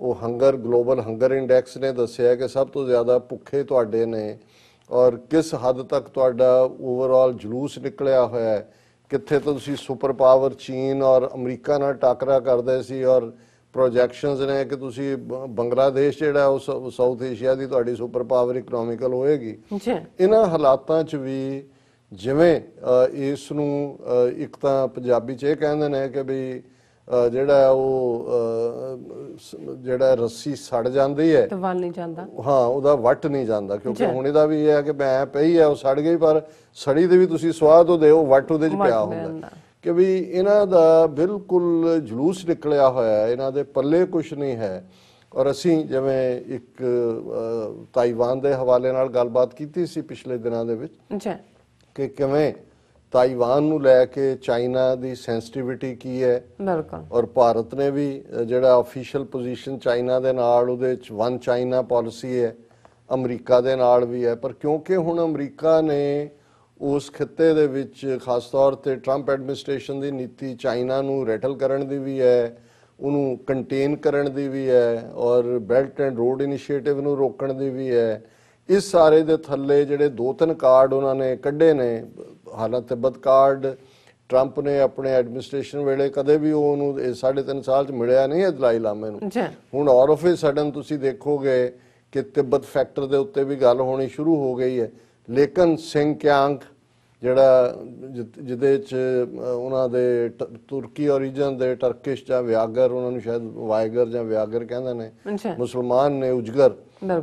Speaker 2: ਉਹ ਹੰਗਰ ਗਲੋਬਲ ਹੰਗਰ ਇੰਡੈਕਸ ਨੇ ਦੱਸਿਆ ਕਿ ਸਭ ਤੋਂ ਜ਼ਿਆਦਾ ਭੁੱਖੇ ਤੁਹਾਡੇ ਨੇ ਔਰ ਕਿਸ ਹੱਦ ਤੱਕ ਤੁਹਾਡਾ ਓਵਰਆਲ ਜਲੂਸ ਨਿਕਲਿਆ ਹੋਇਆ ਹੈ ਕਿੱਥੇ ਤੁਸੀਂ ਸੁਪਰ ਪਾਵਰ ਚੀਨ ਔਰ ਅਮਰੀਕਾ ਨਾਲ ਟਾਕਰਾ ਕਰਦੇ ਸੀ ਔਰ ਪ੍ਰੋਜੈਕਸ਼ਨਸ ਨੇ ਕਿ ਤੁਸੀਂ ਬੰਗਲਾਦੇਸ਼ ਜਿਹੜਾ ਉਹ ਸਾਊਥ ਏਸ਼ੀਆ ਦੀ ਤੁਹਾਡੀ ਸੁਪਰ ਪਾਵਰ ਇਕਨੋਮਿਕਲ ਹੋਏਗੀ ਇਹਨਾਂ ਹਾਲਾਤਾਂ 'ਚ ਵੀ ਜਿਵੇਂ ਇਸ ਨੂੰ ਇੱਕ ਤਾਂ ਪੰਜਾਬੀ 'ਚ ਇਹ ਕਹਿੰਦੇ ਨੇ ਕਿ ਵੀ ਜਿਹੜਾ ਉਹ ਜਿਹੜਾ ਰੱਸੀ ਸੜ ਜਾਂਦੀ ਹੈ
Speaker 1: ਤਵਲ ਨਹੀਂ ਜਾਂਦਾ
Speaker 2: ਹਾਂ ਉਹਦਾ ਵੱਟ ਨਹੀਂ ਜਾਂਦਾ ਕਿਉਂਕਿ ਹੁਣ ਇਹਦਾ ਵੀ ਇਹ ਹੈ ਕਿ ਮੈਂ ਪਈ ਹੈ ਉਹ ਸੜ ਗਈ ਪਰ ਸੜੀ ਦੇ ਵੀ ਤੁਸੀਂ ਸਵਾਦ ਉਹ ਦਿਓ ਵੱਟ ਉਹਦੇ 'ਚ ਪਿਆ ਹੁੰਦਾ ਕਿ ਵੀ ਇਹਨਾਂ ਦਾ ਬਿਲਕੁਲ ਜਲੂਸ ਨਿਕਲਿਆ ਹੋਇਆ ਹੈ ਇਹਨਾਂ ਦੇ ਪੱਲੇ ਕੁਝ ਨਹੀਂ ਹੈ ਔਰ ਅਸੀਂ ਜਿਵੇਂ ਇੱਕ ਤਾਈਵਾਨ ਦੇ ਹਵਾਲੇ ਨਾਲ ਗੱਲਬਾਤ ਕੀਤੀ ਸੀ ਪਿਛਲੇ ਦਿਨਾਂ ਦੇ ਵਿੱਚ ਜੀ ਕਿ ਕਿਵੇਂ ਤਾਈਵਾਨ ਨੂੰ ਲੈ ਕੇ ਚਾਈਨਾ ਦੀ ਸੈਂਸਿਟੀਵਿਟੀ ਕੀ ਹੈ ਬਿਲਕੁਲ ਔਰ ਭਾਰਤ ਨੇ ਵੀ ਜਿਹੜਾ ਅਫੀਸ਼ੀਅਲ ਪੋਜੀਸ਼ਨ ਚਾਈਨਾ ਦੇ ਨਾਲ ਉਹਦੇ ਵਿੱਚ ਵਨ ਚਾਈਨਾ ਪਾਲਿਸੀ ਹੈ ਅਮਰੀਕਾ ਦੇ ਨਾਲ ਵੀ ਹੈ ਪਰ ਕਿਉਂਕਿ ਹੁਣ ਅਮਰੀਕਾ ਨੇ ਉਸ ਖਿੱਤੇ ਦੇ ਵਿੱਚ ਖਾਸ ਤੌਰ ਤੇ ਟਰੰਪ ਐਡਮਿਨਿਸਟ੍ਰੇਸ਼ਨ ਦੀ ਨੀਤੀ ਚਾਈਨਾ ਨੂੰ ਰੈਟਲ ਕਰਨ ਦੀ ਵੀ ਹੈ ਉਹਨੂੰ ਕੰਟੇਨ ਕਰਨ ਦੀ ਵੀ ਹੈ ਔਰ ਬੈਲਟ ਐਂਡ ਰੋਡ ਇਨੀਸ਼ੀਏਟਿਵ ਨੂੰ ਰੋਕਣ ਦੀ ਵੀ ਹੈ ਇਸ ਸਾਰੇ ਦੇ ਥੱਲੇ ਜਿਹੜੇ ਦੋ ਤਿੰਨ ਕਾਰਡ ਉਹਨਾਂ ਨੇ ਕੱਢੇ ਨੇ ਹਾਲਤ ਤਿੱਬਤ ਕਾਰਡ ਟਰੰਪ ਨੇ ਆਪਣੇ ਐਡਮਿਨਿਸਟ੍ਰੇਸ਼ਨ ਵੇਲੇ ਕਦੇ ਵੀ ਉਹਨੂੰ 3.5 ਸਾਲ ਚ ਮਿਲਿਆ ਨਹੀਂ ਹੈ ਦਲਾਈ ਲਾਮੇ ਨੂੰ ਹੁਣ ਆਰ ਆਫ ਸਡਨ ਤੁਸੀਂ ਦੇਖੋਗੇ ਕਿ ਤਿੱਬਤ ਫੈਕਟਰ ਦੇ ਉੱਤੇ ਵੀ ਗੱਲ ਹੋਣੀ ਸ਼ੁਰੂ ਹੋ ਗਈ ਹੈ ਲੇਕਿਨ ਸਿੰਘ ਕਿਆਂਗ ਜਿਹੜਾ ਜਿਹਦੇ ਚ ਉਹਨਾਂ ਦੇ ਤੁਰਕੀ origin ਦੇ ਟਰਕਿਸ਼ ਜਾਂ ਵਿਆਗਰ ਉਹਨਾਂ ਨੂੰ ਸ਼ਾਇਦ ਵਾਇਗਰ ਜਾਂ ਵਿਆਗਰ ਕਹਿੰਦੇ ਨੇ ਮੁਸਲਮਾਨ ਨੇ ਉਜਗਰ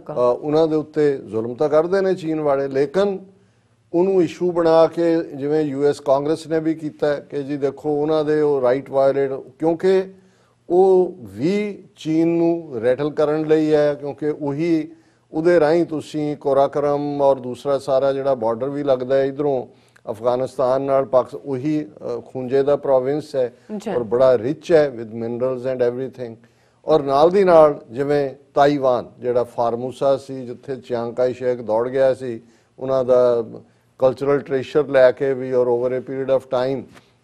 Speaker 2: ਉਹਨਾਂ ਦੇ ਉੱਤੇ ਜ਼ੁਲਮ ਤਾਂ ਕਰਦੇ ਨੇ ਚੀਨ ਵਾਲੇ ਲੇਕਿਨ ਉਹਨੂੰ ਇਸ਼ੂ ਬਣਾ ਕੇ ਜਿਵੇਂ ਯੂਐਸ ਕਾਂਗਰਸ ਨੇ ਵੀ ਕੀਤਾ ਕਿ ਜੀ ਦੇਖੋ ਉਹਨਾਂ ਦੇ ਉਹ ਰਾਈਟ ਵਾਇਲੇਟ ਕਿਉਂਕਿ ਉਹ ਵੀ ਚੀਨ ਨੂੰ ਰੈਟਲ ਕਰਨ ਲਈ ਹੈ ਕਿਉਂਕਿ ਉਹੀ ਉਹਦੇ ਰਾਹੀਂ ਤੁਸੀਂ ਕੋਰਾਕਰਮ ਔਰ ਦੂਸਰਾ ਸਾਰਾ ਜਿਹੜਾ ਬਾਰਡਰ ਵੀ ਲੱਗਦਾ ਹੈ ਇਧਰੋਂ ਅਫਗਾਨਿਸਤਾਨ ਨਾਲ ਪਾਕਿਸਤਾਨ ਉਹੀ ਖੁੰਜੇ ਦਾ ਪ੍ਰੋਵਿੰਸ ਹੈ ਔਰ ਬੜਾ ਰਿਚ ਹੈ ਵਿਦ ਮਿਨਰਲਸ ਐਂਡ एवरीथिंग ਔਰ ਨਾਲ ਦੀ ਨਾਲ ਜਿਵੇਂ ਤਾਈਵਾਨ ਜਿਹੜਾ ਫਾਰਮੂਸਾ ਸੀ ਜਿੱਥੇ ਚਿਆਂਕਾਈ ਸ਼ੇਖ ਦੌੜ ਗਿਆ ਸੀ ਉਹਨਾਂ ਦਾ ਕਲਚਰਲ ਟ੍ਰੈਸ਼ਰ ਲੈ ਕੇ ਵੀ ਔਰ over a period of time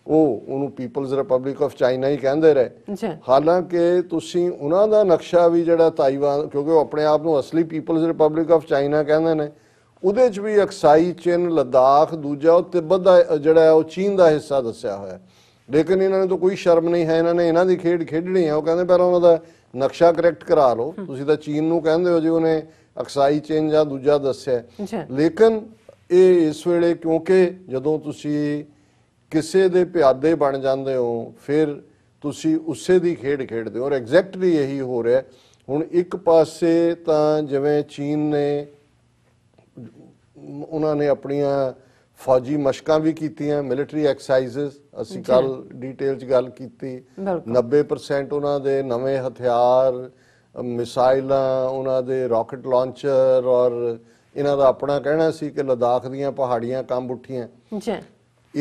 Speaker 2: ਉਹ ਉਹਨੂੰ ਪੀਪਲਜ਼ ਰਿਪਬਲਿਕ ਆਫ ਚਾਈਨਾ ਹੀ ਕਹਿੰਦੇ ਰਹੇ ਹਾਲਾਂਕਿ ਤੁਸੀਂ ਉਹਨਾਂ ਦਾ ਨਕਸ਼ਾ ਵੀ ਜਿਹੜਾ ਤਾਈਵਾਨ ਕਿਉਂਕਿ ਉਹ ਆਪਣੇ ਆਪ ਨੂੰ ਅਸਲੀ ਪੀਪਲਜ਼ ਰਿਪਬਲਿਕ ਆਫ ਚਾਈਨਾ ਕਹਿੰਦੇ ਨੇ ਉਹਦੇ 'ਚ ਵੀ ਅਕਸਾਈ ਚਿੰਨ ਲਦਾਖ ਦੂਜਾ ਉਹ ਤਿੱਬਤ ਦਾ ਜਿਹੜਾ ਉਹ ਚੀਨ ਦਾ ਹਿੱਸਾ ਦੱਸਿਆ ਹੋਇਆ ਲੇਕਿਨ ਇਹਨਾਂ ਨੂੰ ਤਾਂ ਕੋਈ ਸ਼ਰਮ ਨਹੀਂ ਹੈ ਇਹਨਾਂ ਨੇ ਇਹਨਾਂ ਦੀ ਖੇਡ ਖੇਡਣੀ ਹੈ ਉਹ ਕਹਿੰਦੇ ਪਹਿਲਾਂ ਉਹਨਾਂ ਦਾ ਨਕਸ਼ਾ ਕਰੈਕਟ ਕਰਾ ਲਓ ਤੁਸੀਂ ਤਾਂ ਚੀਨ ਨੂੰ ਕਹਿੰਦੇ ਹੋ ਜੀ ਉਹਨੇ ਅਕਸਾਈ ਚਿੰਨ ਜਾਂ ਦੂਜਾ ਦੱਸਿਆ ਲੇਕਿਨ ਇਹ ਇਸ ਵੇਲੇ ਕਿਉਂਕਿ ਜਦੋਂ ਤੁਸੀਂ ਕਿਸੇ ਦੇ ਪਿਆਦੇ ਬਣ ਜਾਂਦੇ ਹੋ ਫਿਰ ਤੁਸੀਂ ਉਸੇ ਦੀ ਖੇਡ ਖੇਡਦੇ ਹੋ ਔਰ ਐਗਜ਼ੈਕਟਲੀ ਇਹੀ ਹੋ ਰਿਹਾ ਹੁਣ ਇੱਕ ਪਾਸੇ ਤਾਂ ਜਿਵੇਂ ਚੀਨ ਨੇ ਉਹਨਾਂ ਨੇ ਆਪਣੀਆਂ ਫੌਜੀ ਮਸ਼ਕਾਂ ਵੀ ਕੀਤੀਆਂ ਮਿਲਟਰੀ ਐਕਸਰਸਾਈਜ਼ਸ ਅਸੀਂ ਕੱਲ ਡਿਟੇਲ 'ਚ ਗੱਲ ਕੀਤੀ 90% ਉਹਨਾਂ ਦੇ ਨਵੇਂ ਹਥਿਆਰ ਮਿਸਾਈਲਾਂ ਉਹਨਾਂ ਦੇ ਰਾਕਟ ਲਾਂਚਰ ਔਰ ਇਹਨਾਂ ਦਾ ਆਪਣਾ ਕਹਿਣਾ ਸੀ ਕਿ ਲਦਾਖ ਦੀਆਂ ਪਹਾੜੀਆਂ ਕੰਬ ਉੱਠੀਆਂ ਜੀ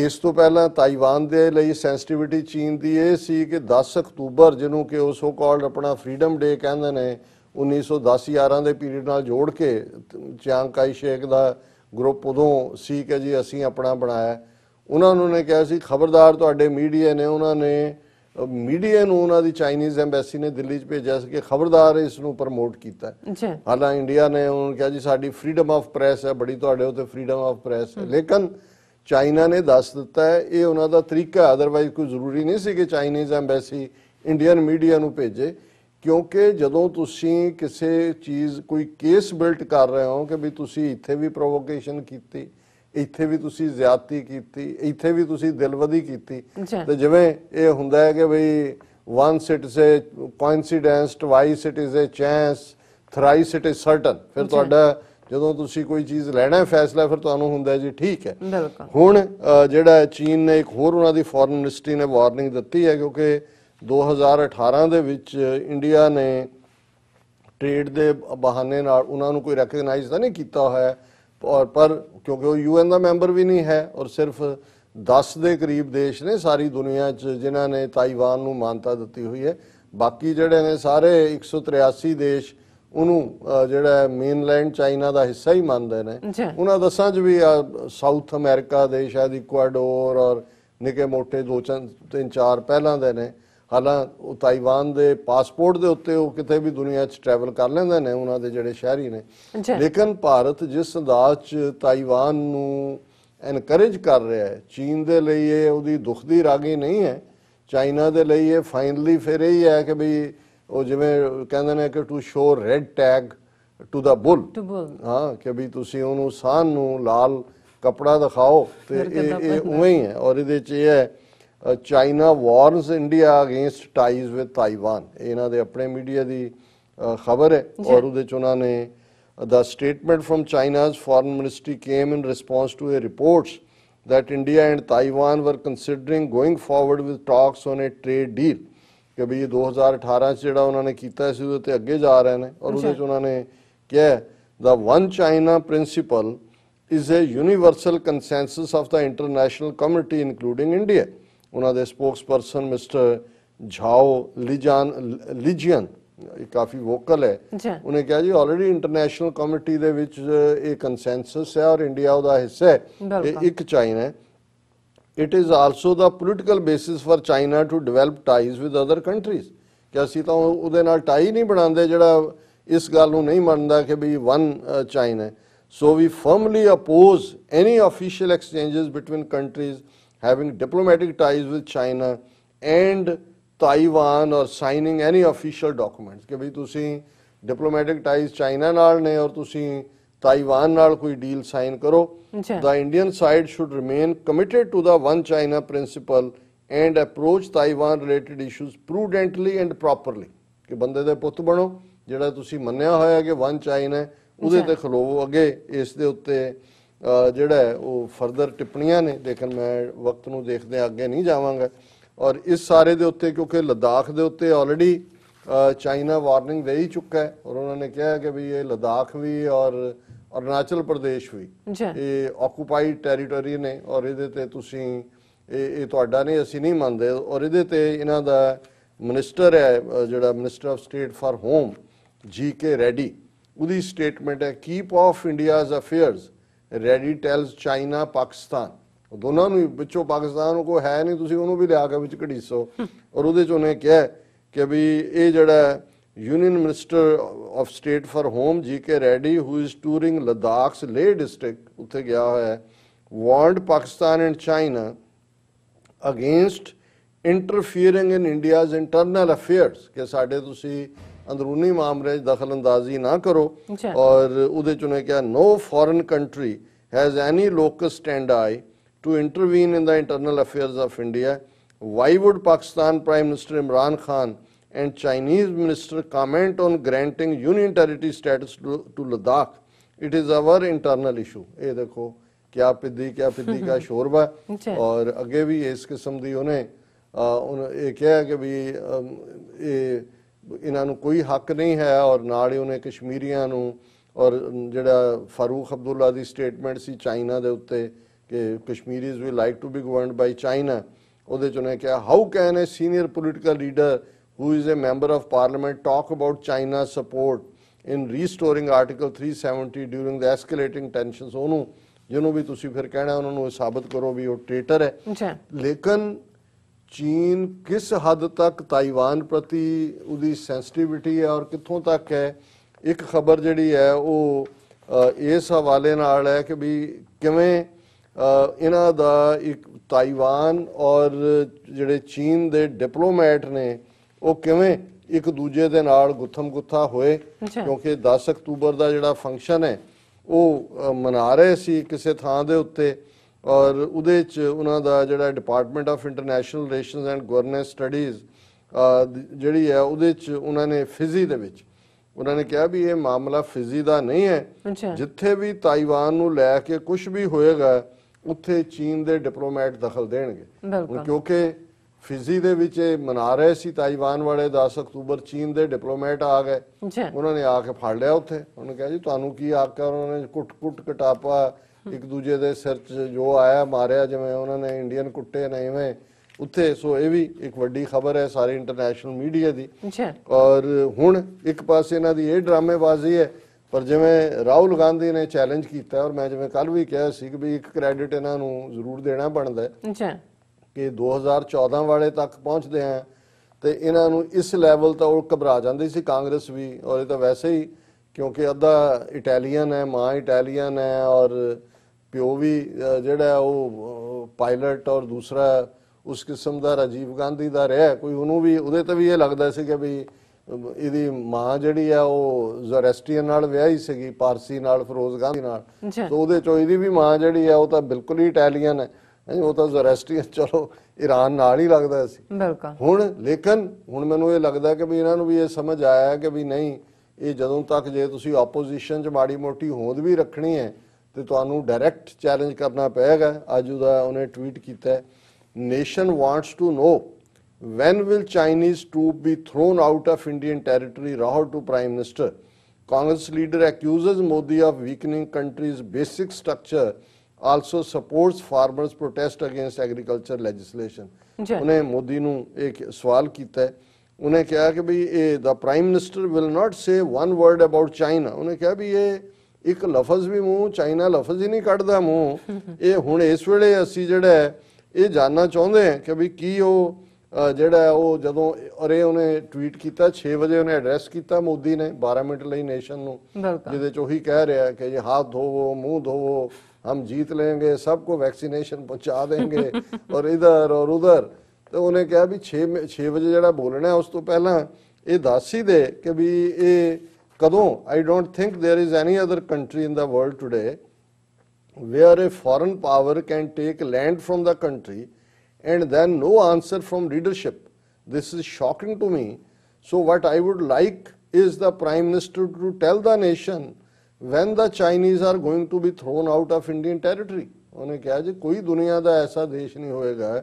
Speaker 2: ਇਸ ਤੋਂ ਪਹਿਲਾਂ ਤਾਈਵਾਨ ਦੇ ਲਈ ਸੈਂਸਿਟੀਵਿਟੀ ਚੀਨ ਦੀ ਇਹ ਸੀ ਕਿ 10 ਅਕਤੂਬਰ ਜਿਹਨੂੰ ਕਿ ਉਹ ਸੋ ਕਾਲਡ ਆਪਣਾ ਫਰੀडम ਡੇ ਕਹਿੰਦੇ ਨੇ 1910-11 ਦੇ ਪੀਰੀਅਡ ਨਾਲ ਜੋੜ ਕੇ ਚਾਂਗ ਕਾਈ ਸ਼ੇਕ ਦਾ ਗਰੁੱਪ ਉਦੋਂ ਸੀ ਕਿ ਜੀ ਅਸੀਂ ਆਪਣਾ ਬਣਾਇਆ ਉਹਨਾਂ ਨੂੰ ਨੇ ਕਿਹਾ ਸੀ ਖਬਰਦਾਰ ਤੁਹਾਡੇ ਮੀਡੀਆ ਨੇ ਉਹਨਾਂ ਨੇ ਮੀਡੀਆ ਨੂੰ ਉਹਨਾਂ ਦੀ ਚਾਈਨੀਜ਼ ਐਮਬੈਸੀ ਨੇ ਦਿੱਲੀ 'ਚ ਭੇਜਿਆ ਸੀ ਕਿ ਖਬਰਦਾਰ ਇਸ ਨੂੰ ਪ੍ਰਮੋਟ ਕੀਤਾ ਹਾਲਾਂ ਇੰਡੀਆ ਨੇ ਉਹਨਾਂ ਕਿਹਾ ਜੀ ਸਾਡੀ ਫਰੀडम ਆਫ ਪ੍ਰੈਸ ਹੈ ਬੜੀ ਤੁਹਾਡੇ ਉੱਤੇ ਫਰੀडम ਆਫ ਪ੍ਰੈਸ ਹੈ ਲੇਕਿਨ ਚਾਈਨਾ ਨੇ ਦੱਸ ਦਿੱਤਾ ਹੈ ਇਹ ਉਹਨਾਂ ਦਾ ਤਰੀਕਾ ਆਦਰਵਾਇਜ਼ ਕੋਈ ਜ਼ਰੂਰੀ ਨਹੀਂ ਸੀ ਕਿ ਚਾਈਨੀਜ਼ ਐਮਬੈਸੀ ਇੰਡੀਅਨ ਮੀਡੀਆ ਨੂੰ ਭੇਜੇ ਕਿਉਂਕਿ ਜਦੋਂ ਤੁਸੀਂ ਕਿਸੇ ਚੀਜ਼ ਕੋਈ ਕੇਸ ਬਿਲਟ ਕਰ ਰਹੇ ਹੋ ਕਿ ਵੀ ਤੁਸੀਂ ਇੱਥੇ ਵੀ ਪ੍ਰੋਵੋਕੇਸ਼ਨ ਕੀਤੀ ਇੱਥੇ ਵੀ ਤੁਸੀਂ ਜ਼ਿਆਦਤੀ ਕੀਤੀ ਇੱਥੇ ਵੀ ਤੁਸੀਂ ਦਿਲਵਦੀ ਕੀਤੀ ਤੇ ਜਿਵੇਂ ਇਹ ਹੁੰਦਾ ਹੈ ਕਿ ਵੀ once it is a coincidence twice it is a chance thrice it is certain ਫਿਰ ਤੁਹਾਡਾ ਜਦੋਂ ਤੁਸੀਂ ਕੋਈ ਚੀਜ਼ ਲੈਣਾ ਹੈ ਫੈਸਲਾ ਫਿਰ ਤੁਹਾਨੂੰ ਹੁੰਦਾ ਜੀ ਠੀਕ ਹੈ ਬਿਲਕੁਲ ਹੁਣ ਜਿਹੜਾ ਚੀਨ ਨੇ ਇੱਕ ਹੋਰ ਉਹਨਾਂ ਦੀ ਫੋਰਨ ਮਿਨਿਸਟਰੀ ਨੇ ਵਾਰਨਿੰਗ ਦਿੱਤੀ ਹੈ ਕਿਉਂਕਿ 2018 ਦੇ ਵਿੱਚ ਇੰਡੀਆ ਨੇ ਟ੍ਰੇਡ ਦੇ ਬਹਾਨੇ ਨਾਲ ਉਹਨਾਂ ਨੂੰ ਕੋਈ ਰੈਕਗਨਾਈਜ਼ ਤਾਂ ਨਹੀਂ ਕੀਤਾ ਹੋਇਆ ਔਰ ਪਰ ਕਿਉਂਕਿ ਉਹ ਯੂਐਨ ਦਾ ਮੈਂਬਰ ਵੀ ਨਹੀਂ ਹੈ ਔਰ ਸਿਰਫ 10 ਦੇ ਕਰੀਬ ਦੇਸ਼ ਨੇ ਸਾਰੀ ਦੁਨੀਆ 'ਚ ਜਿਨ੍ਹਾਂ ਨੇ ਤਾਈਵਾਨ ਨੂੰ ਮਾਨਤਾ ਦਿੱਤੀ ਹੋਈ ਹੈ ਬਾਕੀ ਜਿਹੜੇ ਨੇ ਸਾਰੇ 183 ਦੇਸ਼ ਉਹਨੂੰ ਜਿਹੜਾ ਮੇਨਲੈਂਡ ਚਾਈਨਾ ਦਾ ਹਿੱਸਾ ਹੀ ਮੰਨਦੇ ਨੇ ਉਹਨਾਂ ਦਾ ਸੱਚ ਵੀ ਆ ਸਾਊਥ ਅਮਰੀਕਾ ਦੇ ਸ਼ਾਇਦ ਇਕਵਾਡੋਰ ਔਰ ਨਿੱਕੇ ਮੋਟੇ ਦੋ ਚੰਦ ਤਿੰਨ ਚਾਰ ਪਹਿਲਾਂ ਦੇ ਨੇ ਹਾਲਾਂ ਉਹ ਤਾਈਵਾਨ ਦੇ ਪਾਸਪੋਰਟ ਦੇ ਉੱਤੇ ਉਹ ਕਿਤੇ ਵੀ ਦੁਨੀਆ 'ਚ ਟਰੈਵਲ ਕਰ ਲੈਂਦੇ ਨੇ ਉਹਨਾਂ ਦੇ ਜਿਹੜੇ ਸ਼ਹਿਰੀ ਨੇ ਲੇਕਿਨ ਭਾਰਤ ਜਿਸ ਅੰਦਾਜ਼ 'ਚ ਤਾਈਵਾਨ ਨੂੰ ਐਨਕਰੇਜ ਕਰ ਰਿਹਾ ਹੈ ਚੀਨ ਦੇ ਲਈ ਇਹ ਉਹਦੀ ਦੁਖਦੀ ਰਾਗੀ ਨਹੀਂ ਹੈ ਚਾਈਨਾ ਦੇ ਲਈ ਇਹ ਫਾਈਨਲੀ ਫਿਰ ਇਹ ਹੈ ਕਿ ਵੀ ਉਹ ਜਿਵੇਂ ਕਹਿੰਦੇ ਨੇ ਕਿ to show red tag to the bull ਹਾਂ ਕਿ ਵੀ ਤੁਸੀਂ ਉਹਨੂੰ ਸਾਨ ਨੂੰ ਲਾਲ ਕਪੜਾ ਦਿਖਾਓ ਤੇ ਇਹ ਇਹ ਉਵੇਂ ਹੀ ਹੈ ਔਰ ਇਹਦੇ ਚ ਇਹ ਹੈ China warns India against ties with Taiwan ਇਹਨਾਂ ਦੇ ਆਪਣੇ ਮੀਡੀਆ ਦੀ ਖਬਰ ਹੈ ਔਰ ਉਹਦੇ ਚ ਉਹਨਾਂ ਨੇ the statement from China's foreign ministry came in response to a reports that India and Taiwan were considering going forward with talks on a trade deal ਕਿ ਵੀ 2018 ਚ ਜਿਹੜਾ ਉਹਨਾਂ ਨੇ ਕੀਤਾ ਸੀ ਉਹਦੇ ਤੇ ਅੱਗੇ ਜਾ ਰਹੇ ਨੇ ਔਰ ਉਹਦੇ ਚ ਉਹਨਾਂ ਨੇ ਕਿਹਾ the one China principle is a universal consensus of the international community including India ਉਹਨਾਂ ਦੇ ਸਪੋਕਸਪਰਸਨ ਮਿਸਟਰ ਝਾਓ ਲਿਜਾਨ ਲਿਜੀਅਨ ਇਹ ਕਾਫੀ ਵੋਕਲ ਹੈ ਉਹਨੇ ਕਿਹਾ ਜੀ ਆਲਰੇਡੀ ਇੰਟਰਨੈਸ਼ਨਲ ਕਮਿਊਨਿਟੀ ਦੇ ਵਿੱਚ ਇਹ ਕੰਸੈਂਸਸ ਹੈ ਔਰ ਇੰਡੀਆ ਉਹਦਾ ਹਿੱਸਾ ਹੈ ਇਹ ਇੱਕ ਚਾਈਨਾ ਹੈ it is also the political basis for China to develop ties with other countries ਕਿ ਅਸੀਂ ਤਾਂ ਉਹਦੇ ਨਾਲ ਟਾਈ ਨਹੀਂ ਬਣਾਉਂਦੇ ਜਿਹੜਾ ਇਸ ਗੱਲ ਨੂੰ ਨਹੀਂ ਮੰਨਦਾ ਕਿ ਵੀ one China so we firmly oppose any official exchanges between countries having diplomatic ties with China and Taiwan or signing any official documents ਕਿ ਵੀ ਤੁਸੀਂ ਡਿਪਲੋਮੈਟਿਕ ਟਾਈਜ਼ ਚਾਈਨਾ ਨਾਲ ਨੇ ਔਰ ਤੁਸੀਂ ਤਾਈਵਾਨ ਨਾਲ ਕੋਈ ਡੀਲ ਸਾਈਨ ਕਰੋ the Indian side should remain committed to the one China principle and approach Taiwan related issues prudently and properly ਕਿ ਬੰਦੇ ਦੇ ਪੁੱਤ ਬਣੋ ਜਿਹੜਾ ਤੁਸੀਂ ਮੰਨਿਆ ਹੋਇਆ ਕਿ ਵਨ ਚਾਈਨਾ ਉਹਦੇ ਤੇ ਖਲੋਵੋ ਅੱਗੇ ਇਸ ਦੇ ਉੱਤੇ ਜਿਹੜਾ ਉਹ ਫਰਦਰ ਟਿੱਪਣੀਆਂ ਨੇ ਲੇਕਿਨ ਮੈਂ ਵਕਤ ਨੂੰ ਦੇਖਦੇ ਅੱਗੇ ਨਹੀਂ ਜਾਵਾਂਗਾ ਔਰ ਇਸ ਸਾਰੇ ਦੇ ਉੱਤੇ ਕਿਉਂਕਿ ਲਦਾਖ ਦੇ ਉੱਤੇ ਆਲਰੇਡੀ ਚਾਈਨਾ ਵਾਰਨਿੰਗ ਦੇ ਹੀ ਚੁੱਕਾ ਹੈ ਔਰ ਉਹਨਾਂ ਨੇ ਕਿਹਾ ਕਿ ਵੀ ਇਹ ਲਦਾਖ ਵੀ ਔਰ ਅਰਨਾਚਲ ਪ੍ਰਦੇਸ਼ ਵੀ ਇਹ ਆਕੂਪਾਈਡ ਟੈਰੀਟਰੀ ਨੇ ਔਰ ਇਹਦੇ ਤੇ ਤੁਸੀਂ ਇਹ ਇਹ ਤੁਹਾਡਾ ਨਹੀਂ ਅਸੀਂ ਨਹੀਂ ਮੰਨਦੇ ਔਰ ਇਹਦੇ ਤੇ ਇਹਨਾਂ ਦਾ ਮਿਨਿਸਟਰ ਹੈ ਜਿਹੜਾ minister of state for home G K Reddy ਉਹਦੀ ਸਟੇਟਮੈਂਟ ਹੈ keep off India's affairs Reddy tells China Pakistan ਦੋਨਾਂ ਨੂੰ ਵਿੱਚੋਂ ਪਾਕਿਸਤਾਨ ਕੋ ਹੈ ਨਹੀਂ ਤੁਸੀਂ ਉਹਨੂੰ ਵੀ ਲਿਆ ਕੇ ਵਿੱਚ ਘੜੀਸੋ ਔਰ ਉਹਦੇ ਚ ਉਹਨੇ ਕਿਹਾ ਕਿ ਵੀ ਇਹ ਜਿਹੜਾ union minister of state for home G K Reddy who is touring Ladakh Leh district उ गया हो warned Pakistan and China against interfering in India's internal affair के साथ अंदरूनी मामले दखल अंदाजी ना करो अच्छा। और उन्हें क्या no foreign country has any locus standi to intervene in the internal affair of India why would Pakistan prime minister Imran Khan and Chinese minister comment on granting union territory status to, to Ladakh. It is our internal issue. ਇਹ ਦੇਖੋ ਕਿਆ ਪਿੱਦੀ ਕਿਆ ਪਿੱਦੀ ਦਾ ਸ਼ੋਰਵਾ ਔਰ ਅੱਗੇ ਵੀ ਇਸ ਕਿਸਮ ਦੀ ਉਹਨੇ ਇਹ ਕਿਹਾ ਕਿ ਵੀ ਇਹ ਇਹਨਾਂ ਨੂੰ ਕੋਈ ਹੱਕ ਨਹੀਂ ਹੈ ਔਰ ਨਾਲ ਹੀ ਉਹਨੇ ਕਸ਼ਮੀਰੀਆਂ ਨੂੰ ਔਰ ਜਿਹੜਾ ਫਾਰੂਖ ਅਬਦੁੱਲਾ ਦੀ ਸਟੇਟਮੈਂਟ ਸੀ ਚਾਈਨਾ ਦੇ ਉੱਤੇ ਕਿ ਕਸ਼ਮੀਰੀਜ਼ ਵੀ like to be governed by China ਉਹਦੇ ਚ ਉਹਨੇ ਕਿਹਾ how can a senior political leader who is a member of parliament, talk about China's support in restoring Article 370 during the escalating tensions. ਉਹਨੂੰ ਜਿਹਨੂੰ ਵੀ ਤੁਸੀਂ ਫਿਰ ਕਹਿਣਾ ਉਹਨਾਂ ਨੂੰ ਸਾਬਤ ਕਰੋ ਵੀ ਉਹ ਟ੍ਰੇਟਰ ਹੈ ਲੇਕਿਨ ਚੀਨ ਕਿਸ ਹੱਦ ਤੱਕ ਤਾਈਵਾਨ ਪ੍ਰਤੀ ਉਹਦੀ ਸੈਂਸਿਟੀਵਿਟੀ ਹੈ ਔਰ ਕਿੱਥੋਂ ਤੱਕ ਹੈ ਇੱਕ ਖਬਰ ਜਿਹੜੀ ਹੈ ਉਹ ਇਸ ਹਵਾਲੇ ਨਾਲ ਹੈ ਕਿ ਵੀ ਕਿਵੇਂ ਇਹਨਾਂ ਦਾ ਇੱਕ ਤਾਈਵਾਨ ਔਰ ਜਿਹੜੇ ਚੀਨ ਦੇ ਡਿਪਲੋਮੈਟ ਨੇ ਉਹ ਕਿਵੇਂ ਇੱਕ ਦੂਜੇ ਦੇ ਨਾਲ ਗੁੱਥਮ ਗੁੱਥਾ ਹੋਏ ਕਿਉਂਕਿ 10 ਅਕਤੂਬਰ ਦਾ ਜਿਹੜਾ ਫੰਕਸ਼ਨ ਹੈ ਉਹ ਮਨਾ ਰਹੇ ਸੀ ਕਿਸੇ ਥਾਂ ਦੇ ਉੱਤੇ ਔਰ ਉਹਦੇ ਚ ਉਹਨਾਂ ਦਾ ਜਿਹੜਾ department of international relations and governance studies ਜਿਹੜੀ ਹੈ ਉਹਦੇ ਚ ਉਹਨਾਂ ਨੇ ਫਿਜ਼ੀ ਦੇ ਵਿੱਚ ਉਹਨਾਂ ਨੇ ਕਿਹਾ ਵੀ ਇਹ ਮਾਮਲਾ ਫਿਜ਼ੀ ਦਾ ਨਹੀਂ ਹੈ ਜਿੱਥੇ ਵੀ ਤਾਈਵਾਨ ਨੂੰ ਲੈ ਕੇ ਕੁਝ ਵੀ ਹੋਏਗਾ ਉੱਥੇ ਚੀਨ ਦੇ ਡਿਪਲੋਮੈਟ ਦਖਲ ਦੇਣਗੇ ਕਿਉਂਕਿ ਫਿਜੀ ਦੇ ਵਿੱਚ ਇਹ ਮਨਾ ਰਹੇ ਸੀ ਤਾਈਵਾਨ ਵਾਲੇ 10 ਅਕਤੂਬਰ ਚੀਨ ਦੇ ਡਿਪਲੋਮੈਟ ਆ ਗਏ ਉਹਨਾਂ ਨੇ ਆ ਕੇ ਫੜ ਲਿਆ ਉੱਥੇ ਉਹਨੇ ਕਿਹਾ ਜੀ ਤੁਹਾਨੂੰ ਕੀ ਆ ਕੇ ਉਹਨਾਂ ਨੇ ਕੁੱਟ-ਕੁੱਟ ਕਟਾਪਾ ਇੱਕ ਦੂਜੇ ਦੇ ਸਿਰ 'ਚ ਜੋ ਆਇਆ ਮਾਰਿਆ ਜਿਵੇਂ ਉਹਨਾਂ ਨੇ ਇੰਡੀਅਨ ਕੁੱਟੇ ਨੇ ਐਵੇਂ ਉੱਥੇ ਸੋ ਇਹ ਵੀ ਇੱਕ ਵੱਡੀ ਖਬਰ ਹੈ ਸਾਰੇ ਇੰਟਰਨੈਸ਼ਨਲ ਮੀਡੀਆ ਦੀ ਔਰ ਹੁਣ ਇੱਕ ਪਾਸੇ ਇਹਨਾਂ ਦੀ ਇਹ ਡਰਾਮੇਬਾਜ਼ੀ ਹੈ ਪਰ ਜਿਵੇਂ ਰਾਹੁਲ ਗਾਂਧੀ ਨੇ ਚੈਲੰਜ ਕੀਤਾ ਔਰ ਮੈਂ ਜਿਵੇਂ ਕੱਲ ਵੀ ਕਿਹਾ ਸੀ ਕਿ ਵੀ ਇੱਕ ਕ੍ਰੈਡਿਟ ਇਹਨਾਂ ਨੂੰ ਜ਼ਰੂਰ ਦੇਣਾ ਬਣਦਾ ਹੈ ਕਿ 2014 ਵਾਲੇ ਤੱਕ ਪਹੁੰਚਦੇ ਆ ਤੇ ਇਹਨਾਂ ਨੂੰ ਇਸ ਲੈਵਲ ਤੱਕ ਉਹ ਘਬਰਾ ਜਾਂਦੀ ਸੀ ਕਾਂਗਰਸ ਵੀ ਔਰ ਇਹ ਤਾਂ ਵੈਸੇ ਹੀ ਕਿਉਂਕਿ ਅੱਧਾ ਇਟਾਲੀਅਨ ਹੈ ਮਾਂ ਇਟਾਲੀਅਨ ਹੈ ਔਰ ਪਿਓ ਵੀ ਜਿਹੜਾ ਉਹ ਪਾਇਲਟ ਔਰ ਦੂਸਰਾ ਉਸ ਕਿਸਮ ਦਾ ਰਾਜੀਵ ਗਾਂਧੀ ਦਾ ਰਿਹਾ ਕੋਈ ਉਹਨੂੰ ਵੀ ਉਹਦੇ ਤੇ ਵੀ ਇਹ ਲੱਗਦਾ ਸੀ ਕਿ ਵੀ ਇਹਦੀ ਮਾਂ ਜਿਹੜੀ ਆ ਉਹ ਜ਼ਰੈਸਟੀਅਨ ਨਾਲ ਵਿਆਹੀ ਸੀਗੀ ਪਾਰਸੀ ਨਾਲ ਫਿਰੋਜ਼ ਗਾਂਧੀ ਨਾਲ ਤੇ ਉਹਦੇ ਚੋਂ ਇਹਦੀ ਵੀ ਮਾਂ ਜਿਹੜੀ ਆ ਉਹ ਤਾਂ ਬਿਲਕੁਲ ਹੀ ਇਟਾਲੀਅਨ ਹੈ ਜੀ ਉਹ ਤਾਂ ਜ਼ੋਰੈਸਟਰੀਅਨ ਚਲੋ ਈਰਾਨ ਨਾਲ ਹੀ ਲੱਗਦਾ ਸੀ ਬਿਲਕੁਲ ਹੁਣ ਲੇਕਿਨ ਹੁਣ ਮੈਨੂੰ ਇਹ ਲੱਗਦਾ ਕਿ ਵੀ ਇਹਨਾਂ ਨੂੰ ਵੀ ਇਹ ਸਮਝ ਆਇਆ ਕਿ ਵੀ ਨਹੀਂ ਇਹ ਜਦੋਂ ਤੱਕ ਜੇ ਤੁਸੀਂ ਆਪੋਜੀਸ਼ਨ 'ਚ ਮਾੜੀ ਮੋਟੀ ਹੋਂਦ ਵੀ ਰੱਖਣੀ ਹੈ ਤੇ ਤੁਹਾਨੂੰ ਡਾਇਰੈਕਟ ਚੈਲੰਜ ਕਰਨਾ ਪਏਗਾ ਅੱਜ ਉਹਦਾ ਉਹਨੇ ਟਵੀਟ ਕੀਤਾ nation wants to know when will Chinese to be thrown out of Indian territory Rahul to prime minister Congress leader accuses Modi of weakening country's basic structure also supports farmers protest against agriculture legislation ਉਹਨੇ ਮੋਦੀ ਨੂੰ ਇੱਕ ਸਵਾਲ ਕੀਤਾ ਉਹਨੇ ਕਿਹਾ ਕਿ ਵੀ ਇਹ the prime minister will not say one word about China ਉਹਨੇ ਕਿਹਾ ਵੀ ਇਹ ਇੱਕ ਲਫ਼ਜ਼ ਵੀ ਮੂੰਹ ਚਾਈਨਾ ਲਫ਼ਜ਼ ਹੀ ਨਹੀਂ ਕੱਢਦਾ ਮੂੰਹ ਇਹ ਹੁਣ ਇਸ ਵੇਲੇ ਅਸੀਂ ਜਿਹੜਾ ਇਹ ਜਾਨਣਾ ਚਾਹੁੰਦੇ ਹਾਂ ਕਿ ਵੀ ਕੀ ਉਹ ਜਿਹੜਾ ਉਹ ਜਦੋਂ ਅਰੇ ਉਹਨੇ ਟਵੀਟ ਕੀਤਾ 6 ਵਜੇ ਉਹਨੇ ਐਡਰੈਸ ਕੀਤਾ ਮੋਦੀ ਨੇ 12 ਮਿੰਟ ਲਈ ਨੇਸ਼ਨ ਨੂੰ ਜਿਹਦੇ ਚ ਉਹੀ ਕਹਿ ਰਿਹਾ ਕਿ ਇਹ ਹੱਥ ਧੋਵੋ ਮੂੰਹ ਧੋਵੋ हम जीत लेंगे सबको वैक्सीनेशन पहुंचा देंगे और इधर और उधर तो ਉਹਨੇ ਕਿਹਾ ਵੀ 6 6 ਵਜੇ جڑا بولنا ہے اس تو پہلا ਦੱਸ ਹੀ دے کہ ਵੀ ਇਹ ਕਦੋਂ I don't think there is any other country in the world today where a foreign power can take land from the country and then no answer from leadership this is shocking to me so what i would like is the prime minister to tell the nation when the Chinese are going to be thrown out of Indian territory ਉਹਨੇ ਕਿਹਾ ਜੀ ਕੋਈ ਦੁਨੀਆ ਦਾ ਐਸਾ ਦੇਸ਼ ਨਹੀਂ ਹੋਏਗਾ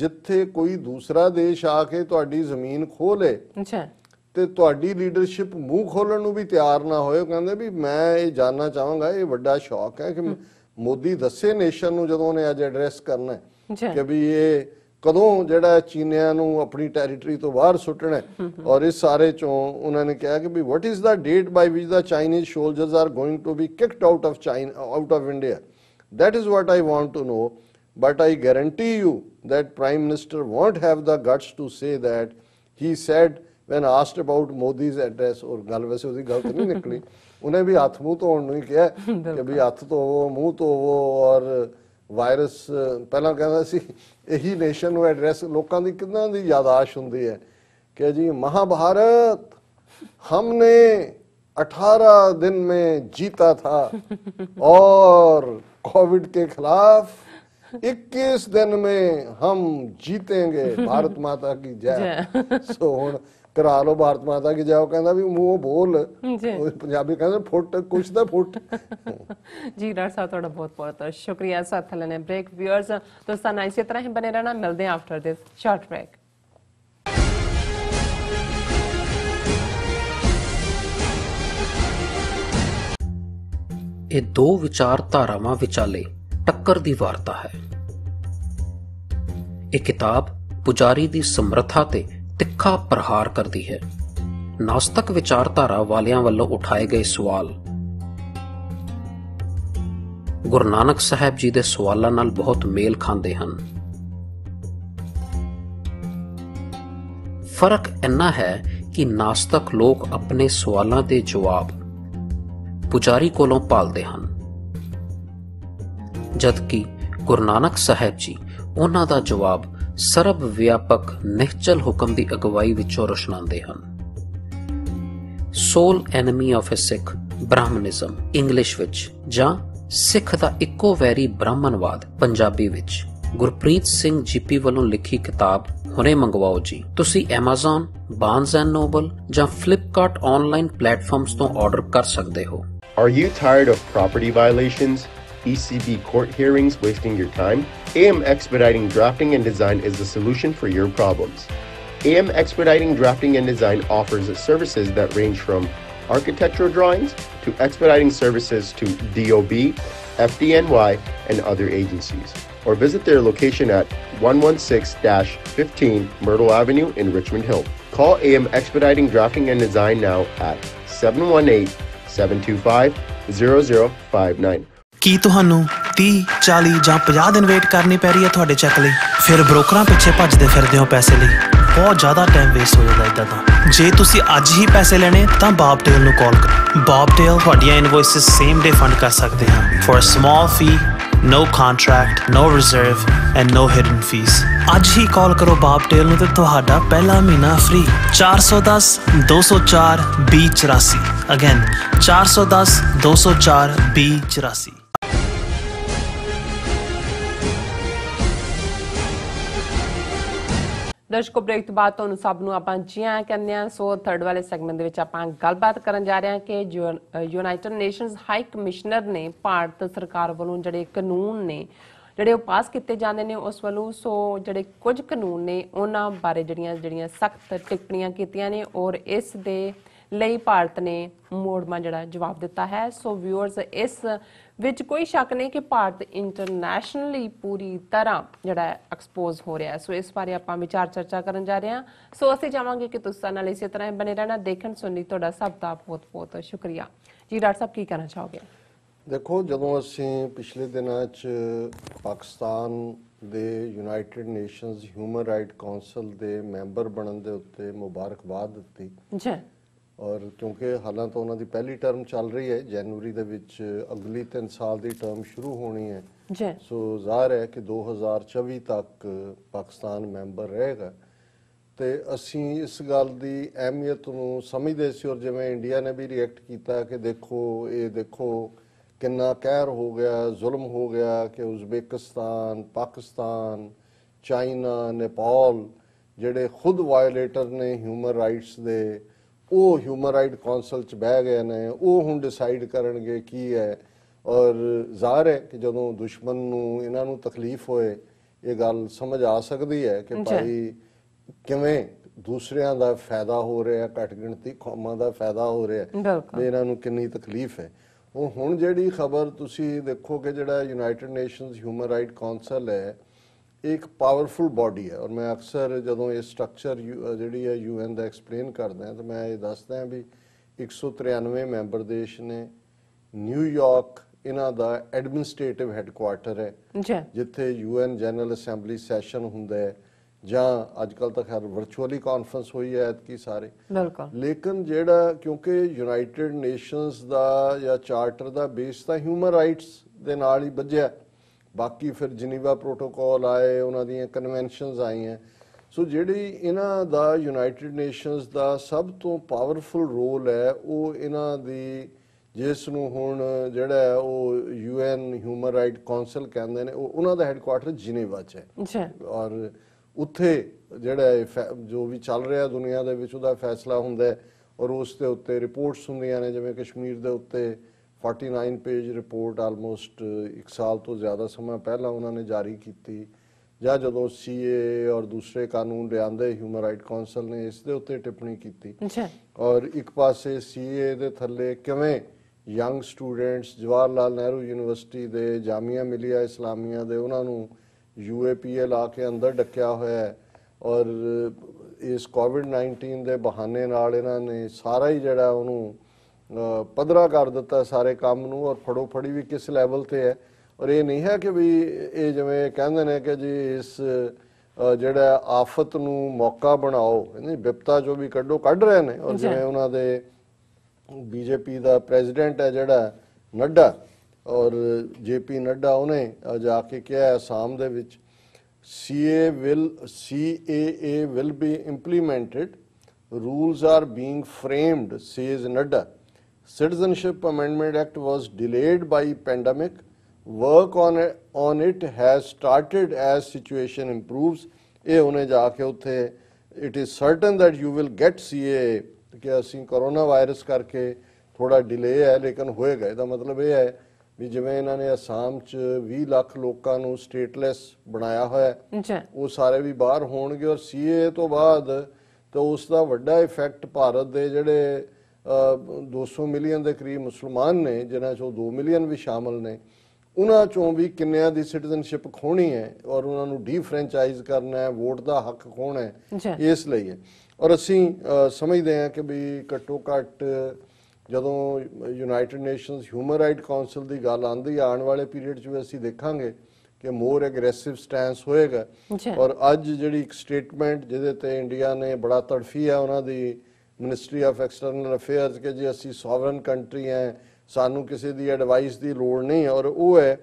Speaker 2: ਜਿੱਥੇ ਕੋਈ ਦੂਸਰਾ ਦੇਸ਼ ਆ ਕੇ ਤੁਹਾਡੀ ਜ਼ਮੀਨ ਖੋ ਲੇ ਅੱਛਾ ਤੇ ਤੁਹਾਡੀ ਲੀਡਰਸ਼ਿਪ ਮੂੰਹ ਖੋਲਣ ਨੂੰ ਵੀ ਤਿਆਰ ਨਾ ਹੋਏ ਕਹਿੰਦੇ ਵੀ ਮੈਂ ਇਹ ਜਾਨਣਾ ਚਾਹਾਂਗਾ ਇਹ ਵੱਡਾ ਸ਼ੌਕ ਹੈ ਕਿ ਮੋਦੀ ਦੱਸੇ ਨੇਸ਼ਨ ਨੂੰ ਜਦੋਂ ਉਹਨੇ ਅੱਜ ਐਡਰੈਸ ਕਰਨਾ ਹੈ ਕਿ ਵੀ ਇਹ ਕਦੋਂ ਜਿਹੜਾ ਚੀਨਿਆਂ ਨੂੰ ਆਪਣੀ ਟੈਰੀਟਰੀ ਤੋਂ ਬਾਹਰ ਸੁੱਟਣਾ ਔਰ ਇਸ ਸਾਰੇ ਚੋਂ ਉਹਨਾਂ ਨੇ ਕਿਹਾ ਕਿ ਵੀ what is the date by which the Chinese soldiers are going to be kicked out of China out of India that is what I want to know but I guarantee you that prime minister won't have the guts to say that he said when asked about Modi's address ਔਰ ਗੱਲ ਵੈਸੇ ਉਹਦੀ ਗਲਤ ਨਹੀਂ ਨਿਕਲੀ ਉਹਨੇ ਵੀ ਹੱਥ ਮੂੰਹ ਧੋਣ ਨੂੰ ਹੀ ਕਿਹਾ ਕਿ ਵੀ ਹੱਥ ਧੋਵੋ ਮੂੰਹ ਧੋਵੋ ਔਰ ਵਾਇਰਸ ਪਹਿਲਾਂ ਕਹਿੰਦਾ ਸੀ ਇਹੀ ਨੇਸ਼ਨ ਨੂੰ ਐਡਰੈਸ ਲੋਕਾਂ ਦੀ ਕਿੰਨਾ ਦੀ ਯਾਦਾਸ਼ ਹੁੰਦੀ ਹੈ ਕਿ ਜੀ ਮਹਾਭਾਰਤ हमने 18 ਦਿਨ ਮੇ ਜੀਤਾ ਥਾ ਔਰ ਕੋਵਿਡ ਕੇ ਖਿਲਾਫ 21 ਦਿਨ ਮੇ ਹਮ ਜੀਤेंगे ਭਾਰਤ ਮਾਤਾ ਕੀ ਜੈ ਸੋ ਹੁਣ ਕਰਾ ਲੋ ਭਾਰਤ ਮਾਤਾ ਕੀ ਜਾਓ ਕਹਿੰਦਾ ਵੀ ਮੂੰਹ ਬੋਲ ਜੀ ਪੰਜਾਬੀ ਕਹਿੰਦਾ ਫੁੱਟ ਕੁਛ ਤਾਂ ਫੁੱਟ
Speaker 1: ਜੀ ਡਾਕਟਰ ਸਾਹਿਬ ਤੁਹਾਡਾ ਬਹੁਤ ਬਹੁਤ ਸ਼ੁਕਰੀਆ ਸਾਥ ਲੈਣੇ ਬ੍ਰੇਕ ਵੀਅਰਸ ਦੋਸਤਾਂ ਨਾਲ ਇਸੇ ਤਰ੍ਹਾਂ ਹੀ ਬਨੇ ਰਹਿਣਾ ਮਿਲਦੇ ਆ ਆਫਟਰ ਦਿਸ ਸ਼ਾਰਟ ਬ੍ਰੇਕ
Speaker 6: ਇਹ ਦੋ ਵਿਚਾਰਧਾਰਾਵਾਂ ਵਿਚਾਲੇ ਟੱਕਰ ਦੀ ਵਾਰਤਾ ਹੈ ਇਹ ਕਿਤਾਬ ਪੁਜਾਰੀ ਦੀ ਸਮਰੱਥਾ ਤੇ ਤਿੱਖਾ ਪ੍ਰਹਾਰ ਕਰਦੀ ਹੈ ਨਾਸਤਕ ਵਿਚਾਰਧਾਰਾ ਵਾਲਿਆਂ ਵੱਲੋਂ ਉਠਾਏ ਗਏ ਸਵਾਲ ਗੁਰੂ ਨਾਨਕ ਸਾਹਿਬ ਜੀ ਦੇ ਸਵਾਲਾਂ ਨਾਲ ਬਹੁਤ ਮੇਲ ਖਾਂਦੇ ਹਨ ਫਰਕ ਇੰਨਾ ਹੈ ਕਿ ਨਾਸਤਕ ਲੋਕ ਆਪਣੇ ਸਵਾਲਾਂ ਦੇ ਜਵਾਬ ਪੁਜਾਰੀ ਕੋਲੋਂ ਪਾਲਦੇ ਹਨ ਜਦਕਿ ਗੁਰੂ ਨਾਨਕ ਸਾਹਿਬ ਜੀ ਉਹਨਾਂ ਦਾ ਜਵਾਬ ਸਰਬ ਵਿਆਪਕ ਨਿਹਚਲ ਹੁਕਮ ਦੀ ਅਗਵਾਈ ਵਿੱਚੋਂ ਰੋਸ਼ਨਾਉਂਦੇ ਹਨ sole enemy of a Sikh Brahminism English ਵਿੱਚ ਜਾਂ ਸਿੱਖ ਦਾ ਇੱਕੋ ਵੈਰੀ ਬ੍ਰਾਹਮਣਵਾਦ ਪੰਜਾਬੀ ਵਿੱਚ ਗੁਰਪ੍ਰੀਤ ਸਿੰਘ ਜੀਪੀ ਵੱਲੋਂ ਲਿਖੀ ਕਿਤਾਬ ਹੁਣੇ ਮੰਗਵਾਓ ਜੀ ਤੁਸੀਂ Amazon, Barnes Noble ਜਾਂ Flipkart ਆਨਲਾਈਨ ਪਲੇਟਫਾਰਮਸ ਤੋਂ ਆਰਡਰ ਕਰ ਸਕਦੇ ਹੋ
Speaker 1: Are you tired of property violations, ECB court hearings wasting your time? AM Expediting Drafting and Design is the solution for your problems. AM Expediting Drafting and Design offers services that range from architectural drawings to expediting services to DOB, FDNY, and other agencies. Or visit their location at 116 15 Myrtle Avenue in Richmond Hill. Call AM Expediting Drafting and Design now at 718 725
Speaker 3: 0059
Speaker 6: ਕੀ ਤੁਹਾਨੂੰ 30 40 ਜਾਂ 50 ਦਿਨ wait ਕਰਨੀ ਪੈ ਰਹੀ ਹੈ ਤੁਹਾਡੇ check ਲਈ ਫਿਰ ਬ੍ਰੋਕਰਾਂ ਪਿੱਛੇ ਭੱਜਦੇ ਫਿਰਦੇ ਹੋ ਪੈਸੇ ਲਈ ਬਹੁਤ ਜ਼ਿਆਦਾ ਟਾਈਮ ਵੇਸਟ ਹੋ ਜਾਂਦਾ ਇਦਾਂ ਤਾਂ ਜੇ ਤੁਸੀਂ ਅੱਜ ਹੀ ਪੈਸੇ ਲੈਣੇ ਤਾਂ ਟੇਲ ਨੂੰ ਕਾਲ ਕਰੋ ਟੇਲ ਤੁਹਾਡੀਆਂ ਇਨਵੋਇਸਸ ਸੇਮ ਡੇ ਫੰਡ ਕਰ ਸਕਦੇ ਹਨ for a small fee no contract no reserve and no hidden fees ਅੱਜ ਹੀ ਕਾਲ ਕਰੋ ਟੇਲ ਨੂੰ ਤੇ ਤੁਹਾਡਾ ਪਹਿਲਾ ਮਹੀਨਾ ਫ੍ਰੀ 410 204 84 ਅਗੇਨ 410 204 84
Speaker 1: ਦਰਸ਼ਕੋ ਬ੍ਰੇਕ ਤੋਂ ਬਾਅਦ ਤੁਹਾਨੂੰ ਸਭ ਨੂੰ ਆਪਾਂ ਜੀਆਂ ਕਹਿੰਦੇ ਆ ਸੋ ਥਰਡ ਵਾਲੇ ਸੈਗਮੈਂਟ ਦੇ ਵਿੱਚ ਆਪਾਂ ਗੱਲਬਾਤ ਕਰਨ ਜਾ ਰਹੇ ਹਾਂ ਕਿ ਯੂਨਾਈਟਿਡ ਨੇਸ਼ਨਸ ਹਾਈ ਕਮਿਸ਼ਨਰ ਨੇ ਭਾਰਤ ਸਰਕਾਰ ਵੱਲੋਂ ਜਿਹੜੇ ਕਾਨੂੰਨ ਨੇ ਜਿਹੜੇ ਉਹ ਪਾਸ ਕੀਤੇ ਜਾਂਦੇ ਨੇ ਉਸ ਵੱਲੋਂ ਸੋ ਜਿਹੜੇ ਕੁਝ ਕਾਨੂੰਨ ਨੇ ਉਹਨਾਂ ਬਾਰੇ ਜਿਹੜੀਆਂ ਜਿਹੜੀਆਂ ਸਖਤ ਟਿੱਪਣੀਆਂ ਕੀਤੀਆਂ ਨੇ ਔਰ ਇਸ ਦੇ ਲਈ ਭਾਰਤ ਨੇ ਮੋੜਮਾ ਜਿਹੜਾ ਜਵਾਬ ਦਿੱਤਾ ਹੈ ਸੋ ਵਿਊਅਰਸ ਇਸ ਵਿੱਚ ਕੋਈ ਸ਼ੱਕ ਨਹੀਂ ਕਿ ਭਾਰਤ ਇੰਟਰਨੈਸ਼ਨਲੀ ਪੂਰੀ ਤਰ੍ਹਾਂ ਜਿਹੜਾ ਐਕਸਪੋਜ਼ ਹੋ ਰਿਹਾ ਸੋ ਇਸ ਬਾਰੇ ਆਪਾਂ ਵਿਚਾਰ ਚਰਚਾ ਕਰਨ ਜਾ ਰਹੇ ਹਾਂ ਸੋ ਅਸੀਂ ਚਾਹਾਂਗੇ ਕਿ ਤੁਸੀਂ ਨਾਲ ਇਸੇ ਤਰ੍ਹਾਂ ਬਣੇ ਰਹਿਣਾ ਦੇਖਣ ਸੁਣਨੀ ਤੁਹਾਡਾ ਸਭ ਦਾ ਬਹੁਤ ਬਹੁਤ ਸ਼ੁਕਰੀਆ ਜੀ ਡਾਕਟਰ ਸਾਹਿਬ ਕੀ ਕਹਿਣਾ ਚਾਹੋਗੇ
Speaker 2: ਦੇਖੋ ਜਦੋਂ ਅਸੀਂ ਪਿਛਲੇ ਦਿਨਾਂ 'ਚ ਪਾਕਿਸਤਾਨ ਦੇ United Nations human right Council ਦੇ ਮੈਂਬਰ ਬਣਨ ਦੇ ਉੱਤੇ ਮੁਬਾਰਕਬਾਦ ਦਿੱਤੀ ਜੀ ਔਰ ਕਿਉਂਕਿ ਹਾਲਾਂ ਤਾਂ ਉਹਨਾਂ ਦੀ ਪਹਿਲੀ ਟਰਮ ਚੱਲ ਰਹੀ ਹੈ ਜਨਵਰੀ ਦੇ ਵਿੱਚ ਅਗਲੀ 3 ਸਾਲ ਦੀ ਟਰਮ ਸ਼ੁਰੂ ਹੋਣੀ ਹੈ ਜੀ ਸੋ ਜ਼ਾਹਰ ਹੈ ਕਿ 2024 ਤੱਕ ਪਾਕਿਸਤਾਨ ਮੈਂਬਰ ਰਹੇਗਾ ਤੇ ਅਸੀਂ ਇਸ ਗੱਲ ਦੀ ਅਹਿਮੀਅਤ ਨੂੰ ਸਮਝਦੇ ਸੀ ਔਰ ਜਿਵੇਂ ਇੰਡੀਆ ਨੇ ਵੀ ਰਿਐਕਟ ਕੀਤਾ ਕਿ ਦੇਖੋ ਇਹ ਦੇਖੋ ਕਿੰਨਾ ਕਹਿਰ ਹੋ ਗਿਆ ਜ਼ੁਲਮ ਹੋ ਗਿਆ ਕਿ ਉਜ਼ਬੇਕਿਸਤਾਨ ਪਾਕਿਸਤਾਨ ਚਾਈਨਾ ਨੇਪਾਲ ਜਿਹੜੇ ਖੁਦ ਵਾਇਲੇਟਰ ਨੇ ਹਿਊਮਨ ਰਾਈਟਸ ਦੇ ਉਹ ਹਿਊਮਨ ਰਾਈਟ ਕਾਉਂਸਲ ਚ ਬਹਿ ਗਏ ਨੇ ਉਹ ਹੁਣ ਡਿਸਾਈਡ ਕਰਨਗੇ ਕੀ ਹੈ ਔਰ ਜ਼ਾਹਰ ਹੈ ਕਿ ਜਦੋਂ ਦੁਸ਼ਮਣ ਨੂੰ ਇਹਨਾਂ ਨੂੰ ਤਕਲੀਫ ਹੋਏ ਇਹ ਗੱਲ ਸਮਝ ਆ ਸਕਦੀ ਹੈ ਕਿ ਭਾਈ ਕਿਵੇਂ ਦੂਸਰਿਆਂ ਦਾ ਫਾਇਦਾ ਹੋ ਰਿਹਾ ਘਟ ਗਿਣਤੀ ਖੋਮਾਂ ਦਾ ਫਾਇਦਾ ਹੋ ਰਿਹਾ ਤੇ ਇਹਨਾਂ ਨੂੰ ਕਿੰਨੀ ਤਕਲੀਫ ਹੈ ਉਹ ਹੁਣ ਜਿਹੜੀ ਖਬਰ ਤੁਸੀਂ ਦੇਖੋ ਕਿ ਜਿਹੜਾ United Nations human right Council ਹੈ ਇੱਕ ਪਾਵਰਫੁਲ ਬਾਡੀ ਹੈ ਔਰ ਮੈਂ ਅਕਸਰ ਜਦੋਂ ਇਹ ਸਟਰਕਚਰ ਜਿਹੜੀ ਹੈ ਯੂਐਨ ਦਾ ਐਕਸਪਲੇਨ ਕਰਦਾ ਹਾਂ ਤਾਂ ਮੈਂ ਇਹ ਦੱਸਦਾ ਹਾਂ ਵੀ 193 ਮੈਂਬਰ ਦੇਸ਼ ਨੇ ਨਿਊਯਾਰਕ ਇਹਨਾਂ ਦਾ ਐਡਮਿਨਿਸਟ੍ਰੇਟਿਵ ਹੈੱਡਕੁਆਰਟਰ ਹੈ ਜਿੱਥੇ ਯੂਐਨ ਜਨਰਲ ਅਸੈਂਬਲੀ ਸੈਸ਼ਨ ਹੁੰਦਾ ਹੈ ਜਾਂ ਅੱਜ ਕੱਲ ਤਾਂ ਖੈਰ ਵਰਚੁਅਲੀ ਕਾਨਫਰੰਸ ਹੋਈ ਹੈ ਐਤਕੀ ਸਾਰੇ ਬਿਲਕੁਲ ਲੇਕਿਨ ਜਿਹੜਾ ਕਿਉਂਕਿ ਯੂਨਾਈਟਿਡ ਨੇਸ਼ਨਸ ਦਾ ਜਾਂ ਚਾਰਟਰ ਦਾ ਬੇਸ ਤਾਂ ਹਿਊਮਨ ਰਾਈਟਸ ਦੇ ਨਾਲ ਹੀ ਬੱਝਿਆ ਬਾਕੀ ਫਿਰ ਜਨੀਵਾ ਪ੍ਰੋਟੋਕੋਲ ਆਏ ਉਹਨਾਂ ਦੀਆਂ ਕਨਵੈਨਸ਼ਨਸ ਆਈਆਂ ਸੋ ਜਿਹੜੀ ਇਹਨਾਂ ਦਾ ਯੂਨਾਈਟਿਡ ਨੇਸ਼ਨਸ ਦਾ ਸਭ ਤੋਂ ਪਾਵਰਫੁਲ ਰੋਲ ਹੈ ਉਹ ਇਹਨਾਂ ਦੀ ਜਿਸ ਨੂੰ ਹੁਣ ਜਿਹੜਾ ਉਹ ਯੂਐਨ ਹਿਊਮਨ ਰਾਈਟ ਕਾਉਂਸਲ ਕਹਿੰਦੇ ਨੇ ਉਹ ਉਹਨਾਂ ਦਾ ਹੈੱਡਕੁਆਰਟਰ ਜਿਨੀਵਾ 'ਚ ਹੈ ਅੱਛਾ ਔਰ ਉੱਥੇ ਜਿਹੜਾ ਜੋ ਵੀ ਚੱਲ ਰਿਹਾ ਦੁਨੀਆ ਦੇ ਵਿੱਚ ਉਹਦਾ ਫੈਸਲਾ ਹੁੰਦਾ ਔਰ ਉਸ ਦੇ ਉੱਤੇ ਰਿਪੋਰਟਸ ਹੁੰਦੀਆਂ ਨੇ ਜਿਵੇਂ ਕਸ਼ਮੀਰ ਦੇ ਉੱਤੇ 49 ਪੇਜ ਰਿਪੋਰਟ ਆਲਮੋਸਟ 1 ਸਾਲ ਤੋਂ ਜ਼ਿਆਦਾ ਸਮਾਂ ਪਹਿਲਾਂ ਉਹਨਾਂ ਨੇ ਜਾਰੀ ਕੀਤੀ ਜਾਂ ਜਦੋਂ ਸੀਏ ਔਰ ਦੂਸਰੇ ਕਾਨੂੰਨ ਲਿਆਂਦੇ ਹਿਊਮਨ ਰਾਈਟ ਕਾਉਂਸਲ ਨੇ ਇਸ ਦੇ ਉੱਤੇ ਟਿੱਪਣੀ ਕੀਤੀ ਔਰ ਇੱਕ ਪਾਸੇ ਸੀਏ ਦੇ ਥੱਲੇ ਕਿਵੇਂ young students Jawahar Lal Nehru University ਦੇ ਜਾਮੀਆ ਮਿਲੀਆ ਇਸਲਾਮੀਆ ਦੇ ਉਹਨਾਂ ਨੂੰ ਯੂਏਪੀਐਲ ਆ ਕੇ ਅੰਦਰ ਡੱਕਿਆ ਹੋਇਆ ਹੈ ਔਰ ਇਸ ਕੋਵਿਡ-19 ਦੇ ਬਹਾਨੇ ਨਾਲ ਇਹਨਾਂ ਨੇ ਸਾਰਾ ਹੀ ਜਿਹੜਾ ਉਹਨੂੰ ਪਧਰਾ ਕਰ ਦਿੱਤਾ ਸਾਰੇ ਕੰਮ ਨੂੰ ਔਰ ਫੜੋ ਫੜੀ ਵੀ ਕਿਸ ਲੈਵਲ ਤੇ ਹੈ ਔਰ ਇਹ ਨਹੀਂ ਹੈ ਕਿ ਵੀ ਇਹ ਜਿਵੇਂ ਕਹਿੰਦੇ ਨੇ ਕਿ ਜੀ ਇਸ ਜਿਹੜਾ ਆਫਤ ਨੂੰ ਮੌਕਾ ਬਣਾਓ ਇਹਨੀ ਵਿਪਤਾ ਜੋ ਵੀ ਕੱਢੋ ਕੱਢ ਰਹੇ ਨੇ ਔਰ ਜਿਵੇਂ ਉਹਨਾਂ ਦੇ ਬੀਜੇਪੀ ਦਾ ਪ੍ਰੈਜ਼ੀਡੈਂਟ ਹੈ ਜਿਹੜਾ ਨੱਡਾ ਔਰ ਜੇਪੀ ਨੱਡਾ ਉਹਨੇ ਜਾ ਕੇ ਕਿਹਾ ਅਸਾਮ ਦੇ ਵਿੱਚ CA will CAA will be implemented rules are being framed says Nadda Citizenship Amendment Act was delayed by pandemic. Work on it, on it has started as situation improves. ਇਹ ਉਹਨੇ ਜਾ ਕੇ ਉੱਥੇ it is certain that you will get CA ਕਿ ਅਸੀਂ corona virus ਕਰਕੇ ਥੋੜਾ delay ਹੈ ਲੇਕਿਨ ਹੋਏਗਾ ਇਹਦਾ ਮਤਲਬ ਇਹ ਹੈ ਵੀ ਜਿਵੇਂ ਇਹਨਾਂ ਨੇ ਅਸਾਮ 'ਚ 20 ਲੱਖ ਲੋਕਾਂ ਨੂੰ ਸਟੇਟਲੈਸ ਬਣਾਇਆ ਹੋਇਆ ਹੈ ਉਹ ਸਾਰੇ ਵੀ ਬਾਹਰ ਹੋਣਗੇ ਔਰ ਸੀਏ ਤੋਂ ਬਾਅਦ ਤਾਂ ਉਸ ਦਾ ਵੱਡਾ ਇਫੈਕਟ ਭਾਰਤ ਦੇ ਜਿਹੜੇ 200 ਮਿਲੀਅਨ ਦੇ ਕਰੀਬ ਮੁਸਲਮਾਨ ਨੇ ਜਿਨ੍ਹਾਂ ਚੋਂ 2 ਮਿਲੀਅਨ ਵੀ ਸ਼ਾਮਲ ਨੇ ਉਹਨਾਂ ਚੋਂ ਵੀ ਕਿੰਨਿਆਂ ਦੀ ਸਿਟੀਜ਼ਨਸ਼ਿਪ ਖੋਣੀ ਹੈ ਔਰ ਉਹਨਾਂ ਨੂੰ ਡੀਫਰੈਂਚਾਈਜ਼ ਕਰਨਾ ਹੈ ਵੋਟ ਦਾ ਹੱਕ ਖੋਣਾ ਹੈ ਇਸ ਲਈ ਹੈ ਔਰ ਅਸੀਂ ਸਮਝਦੇ ਹਾਂ ਕਿ ਵੀ ਘੱਟੋ ਘੱਟ ਜਦੋਂ United Nations human right council ਦੀ ਗੱਲ ਆਂਦੀ ਆਉਣ ਵਾਲੇ ਪੀਰੀਅਡ 'ਚ ਵੀ ਅਸੀਂ ਦੇਖਾਂਗੇ ਕਿ ਮੋਰ ਐਗਰੈਸਿਵ ਸਟੈਂਸ ਹੋਏਗਾ ਔਰ ਅੱਜ ਜਿਹੜੀ ਇੱਕ ਸਟੇਟਮੈਂਟ ਜਿਹਦੇ ਤੇ ਇੰਡੀਆ ਨੇ ਬੜਾ ਤੜਫੀ ਹੈ ਉਹਨਾਂ ਦੀ ਮਿਨਿਸਟਰੀ ਆਫ ਐਕਸਟਰਨਲ ਅਫੇਅਰਸ ਕਿ ਜੀ ਅਸੀਂ ਸੋਵਰਨ ਕੰਟਰੀ ਹੈ ਸਾਨੂੰ ਕਿਸੇ ਦੀ ਐਡਵਾਈਸ ਦੀ ਲੋੜ ਨਹੀਂ ਔਰ ਉਹ ਹੈ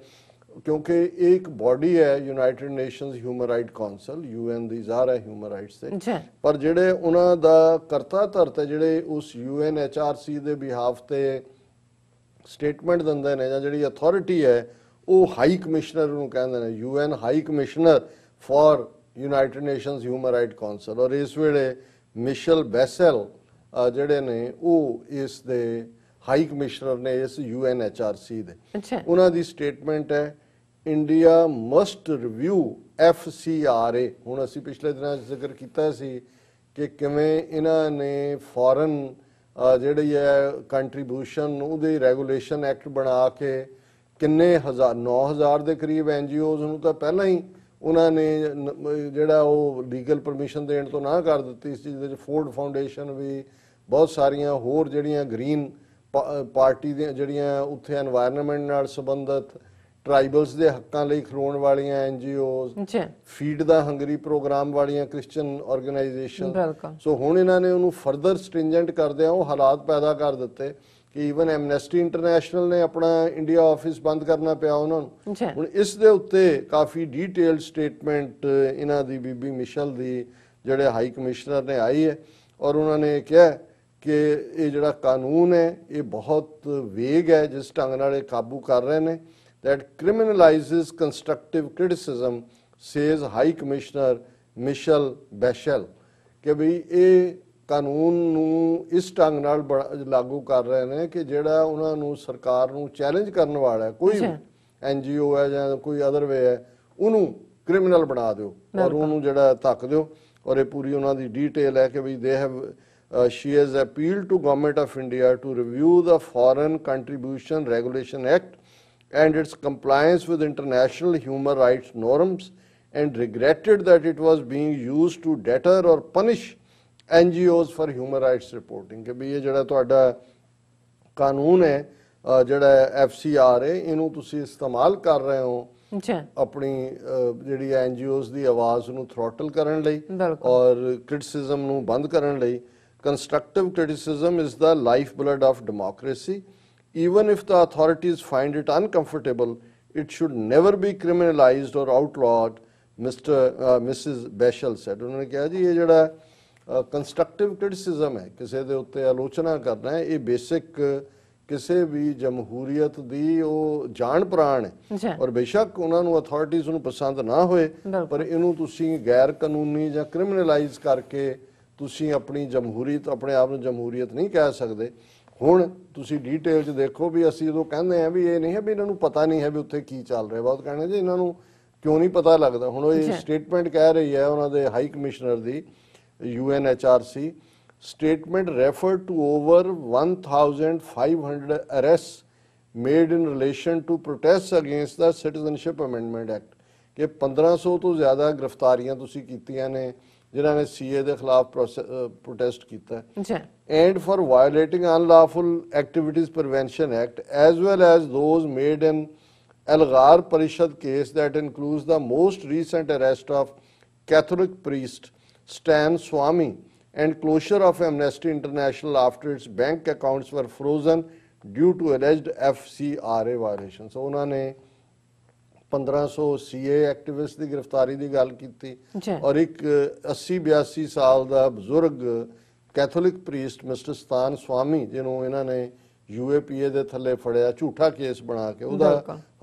Speaker 2: ਕਿਉਂਕਿ ਇੱਕ ਬਾਡੀ ਹੈ United Nations human right council UN ਦੀ ਜ਼ਾਹਰ ਹੈ ਹਿਊਮਨ ਰਾਈਟਸ ਤੇ ਪਰ ਜਿਹੜੇ ਉਹਨਾਂ ਦਾ ਕਰਤਾ ਧਰਤ ਹੈ ਜਿਹੜੇ ਉਸ ਯੂਐਨਐਚਆਰਸੀ ਦੇ ਬਿਹਾਫ ਤੇ ਸਟੇਟਮੈਂਟ ਦਿੰਦੇ ਨੇ ਜਾਂ ਜਿਹੜੀ ਅਥਾਰਟੀ ਹੈ ਉਹ ਹਾਈ ਕਮਿਸ਼ਨਰ ਨੂੰ ਕਹਿੰਦੇ ਨੇ UN high commissioner for United Nations human right council ਔਰ ਇਸ ਵੇਲੇ ਮਿਸ਼ਲ ਬੈਸਲ ਜਿਹੜੇ ਨੇ ਉਹ ਇਸ ਦੇ ਹਾਈ ਕਮਿਸ਼ਨਰ ਨੇ ਇਸ ਯੂਐਨਐਚਆਰਸੀ ਦੇ ਉਹਨਾਂ ਦੀ ਸਟੇਟਮੈਂਟ ਹੈ ਇੰਡੀਆ ਮਸਟ ਰਿਵਿਊ ਐਫਸੀਆਰਏ ਹੁਣ ਅਸੀਂ ਪਿਛਲੇ ਦਿਨਾਂ ਜ਼ਿਕਰ ਕੀਤਾ ਸੀ ਕਿ ਕਿਵੇਂ ਇਹਨਾਂ ਨੇ ਫੋਰਨ ਜਿਹੜੀ ਹੈ ਕੰਟਰੀਬਿਊਸ਼ਨ ਉਹਦੇ ਰੈਗੂਲੇਸ਼ਨ ਐਕਟ ਬਣਾ ਕੇ ਕਿੰਨੇ ਹਜ਼ਾਰ 9000 ਦੇ ਕਰੀਬ ਐਨਜੀਓਜ਼ ਨੂੰ ਤਾਂ ਪਹਿਲਾਂ ਹੀ ਉਹਨਾਂ ਨੇ ਜਿਹੜਾ ਉਹ ਲੀਗਲ ਪਰਮਿਸ਼ਨ ਦੇਣ ਤੋਂ ਨਾ ਕਰ ਦਿੱਤੀ ਇਸ ਜਿਹਦੇ ਵਿੱਚ ਫੋਰਡ ਫਾਊਂਡੇਸ਼ਨ ਵੀ ਬਹੁਤ ਸਾਰੀਆਂ ਹੋਰ ਜਿਹੜੀਆਂ ਗ੍ਰੀਨ ਪਾਰਟੀ ਦੀਆਂ ਜਿਹੜੀਆਂ ਉੱਥੇ এনवायरमेंट ਨਾਲ ਸੰਬੰਧਿਤ ਟ੍ਰਾਈਬਲਸ ਦੇ ਹੱਕਾਂ ਲਈ ਖਲੋਣ ਵਾਲੀਆਂ NGOs feed the hungry program ਵਾਲੀਆਂ ਕ੍ਰਿਸਚੀਅਨ ਆਰਗੇਨਾਈਜੇਸ਼ਨ ਸੋ ਹੁਣ ਇਹਨਾਂ ਨੇ ਉਹਨੂੰ ਫਰਦਰ ਸਟ੍ਰਿੰਜੈਂਟ ਕਰਦੇ ਆ ਉਹ ਹਾਲਾਤ ਪੈਦਾ ਕਰ ਦਿੱਤੇ ਕਿ ਈਵਨ ਐਮਨੈਸਟੀ ਇੰਟਰਨੈਸ਼ਨਲ ਨੇ ਆਪਣਾ ਇੰਡੀਆ ਆਫਿਸ ਬੰਦ ਕਰਨਾ ਪਿਆ ਉਹਨਾਂ ਨੂੰ ਹੁਣ ਇਸ ਦੇ ਉੱਤੇ ਕਾਫੀ ਡੀਟੇਲਡ ਸਟੇਟਮੈਂਟ ਇਹਨਾਂ ਦੀ ਬੀਬੀ ਮਿਸ਼ਲ ਦੀ ਜਿਹੜੇ ਹਾਈ ਕਮਿਸ਼ਨਰ ਨੇ ਆਈ ਹੈ ਔਰ ਉਹਨਾਂ ਨੇ ਕਿਹਾ ਕਿ ਇਹ ਜਿਹੜਾ ਕਾਨੂੰਨ ਹੈ ਇਹ ਬਹੁਤ ਵੇਗ ਹੈ ਜਿਸ ਢੰਗ ਨਾਲ ਇਹ ਕਾਬੂ ਕਰ ਰਹੇ ਨੇ that criminalizes constructive criticism says high commissioner Michelle Bachelet ਕਿ ਵੀ ਇਹ ਕਾਨੂੰਨ ਨੂੰ ਇਸ ਢੰਗ ਨਾਲ ਲਾਗੂ ਕਰ ਰਹੇ ਨੇ ਕਿ ਜਿਹੜਾ ਉਹਨਾਂ ਨੂੰ ਸਰਕਾਰ ਨੂੰ ਚੈਲੰਜ ਕਰਨ ਵਾਲਾ ਹੈ ਕੋਈ ਐਨਜੀਓ ਹੈ ਜਾਂ ਕੋਈ ਅਦਰ ਵੇ ਹੈ ਉਹਨੂੰ ਕ੍ਰਿਮੀਨਲ ਬਣਾ ਦਿਓ ਔਰ ਉਹਨੂੰ ਜਿਹੜਾ ਧੱਕ ਦਿਓ ਔਰ ਇਹ ਪੂਰੀ ਉਹਨਾਂ ਦੀ ਡੀਟੇਲ ਹੈ ਕਿ ਵੀ they have uh, she has appealed to Government of India to review the Foreign Contribution Regulation Act and its compliance with international human rights norms and regretted that it was being used to deter or punish NGOs for human rights reporting ke bhi ye jada toda ਕਾਨੂੰਨ hai jada FCR hai inu tusi istemal kar rahe ho ਆਪਣੀ ਜਿਹੜੀ NGOs ਦੀ ਆਵਾਜ਼ ਨੂੰ ਥਰੋਟਲ ਕਰਨ ਲਈ ਔਰ criticism ਨੂੰ ਬੰਦ ਕਰਨ ਲਈ constructive criticism is the lifeblood of democracy. Even if the authorities find it uncomfortable, it should never be criminalized or outlawed, Mr. Uh, Mrs. Beshel said. ਉਹਨਾਂ ਨੇ ਕਿਹਾ ਜੀ ਇਹ ਜਿਹੜਾ ਕੰਸਟਰਕਟਿਵ ਕ੍ਰਿਟਿਸਿਜ਼ਮ ਹੈ ਕਿਸੇ ਦੇ ਉੱਤੇ ਆਲੋਚਨਾ ਕਰਨਾ ਹੈ ਇਹ ਬੇਸਿਕ ਕਿਸੇ ਵੀ ਜਮਹੂਰੀਅਤ ਦੀ ਉਹ ਜਾਣ ਪ੍ਰਾਣ ਹੈ ਔਰ ਬੇਸ਼ੱਕ ਉਹਨਾਂ ਨੂੰ ਅਥਾਰਟੀਜ਼ ਨੂੰ ਪਸੰਦ ਨਾ ਹੋਏ ਪਰ ਇਹਨੂੰ ਤੁਸੀਂ ਗੈਰ ਕਾਨੂੰਨੀ ਜਾਂ ਕ੍ਰਿਮੀਨਲਾਈਜ਼ ਕਰਕੇ ਤੁਸੀਂ ਆਪਣੀ ਜਮਹੂਰੀਅਤ ਆਪਣੇ ਆਪ ਨੂੰ ਜਮਹੂਰੀਅਤ ਨਹੀਂ ਕਹਿ ਸਕਦੇ ਹੁਣ ਤੁਸੀਂ ਡੀਟੇਲ 'ਚ ਦੇਖੋ ਵੀ ਅਸੀਂ ਜਦੋਂ ਕਹਿੰਦੇ ਆ ਵੀ ਇਹ ਨਹੀਂ ਹੈ ਵੀ ਇਹਨਾਂ ਨੂੰ ਪਤਾ ਨਹੀਂ ਹੈ ਵੀ ਉੱਥੇ ਕੀ ਚੱਲ ਰਿਹਾ ਬਹੁਤ ਕਹਿੰਦੇ ਜੀ ਇਹਨਾਂ ਨੂੰ ਕਿਉਂ ਨਹੀਂ ਪਤਾ ਲੱਗਦਾ ਹੁਣ ਇਹ ਸਟੇਟਮੈਂਟ ਕਹਿ ਰਹੀ ਹੈ ਉਹਨਾਂ ਦੇ ਹਾਈ ਕਮਿਸ਼ਨਰ ਦੀ UNHRC statement refer to over 1500 arrest made in relation to protest against the citizenship amendment act ਕਿ 1500 ਤੋਂ ਜ਼ਿਆਦਾ ਗ੍ਰਿਫਤਾਰੀਆਂ ਤੁਸੀਂ ਕੀਤੀਆਂ ਨੇ ਜਿਨ੍ਹਾਂ ਨੇ ਸੀਏ ਦੇ ਖਿਲਾਫ ਪ੍ਰੋਟੈਸਟ ਕੀਤਾ ਜੀ and for violating unlawful activities prevention act as well as those made in Elgar Parishad case that includes the most recent arrest of Catholic priest Stan Swamy international after its bank accounts were frozen due to were F C R alleged violation so ਉਹਨਾਂ ਨੇ 1500 CA activist ਦੀ ਗ੍ਰਿਫਤਾਰੀ ਦੀ ਗੱਲ ਕੀਤੀ ਔਰ ਇੱਕ 80 82 ਸਾਲ ਦਾ ਬਜ਼ੁਰਗ Catholic priest mister Stan Swamy ਜਿਹਨੂੰ ਇਹਨਾਂ ਨੇ ਯੂਏਪੀਏ ਦੇ ਥੱਲੇ ਫੜਿਆ ਝੂਠਾ ਕੇਸ ਬਣਾ ਕੇ ਉਹਦਾ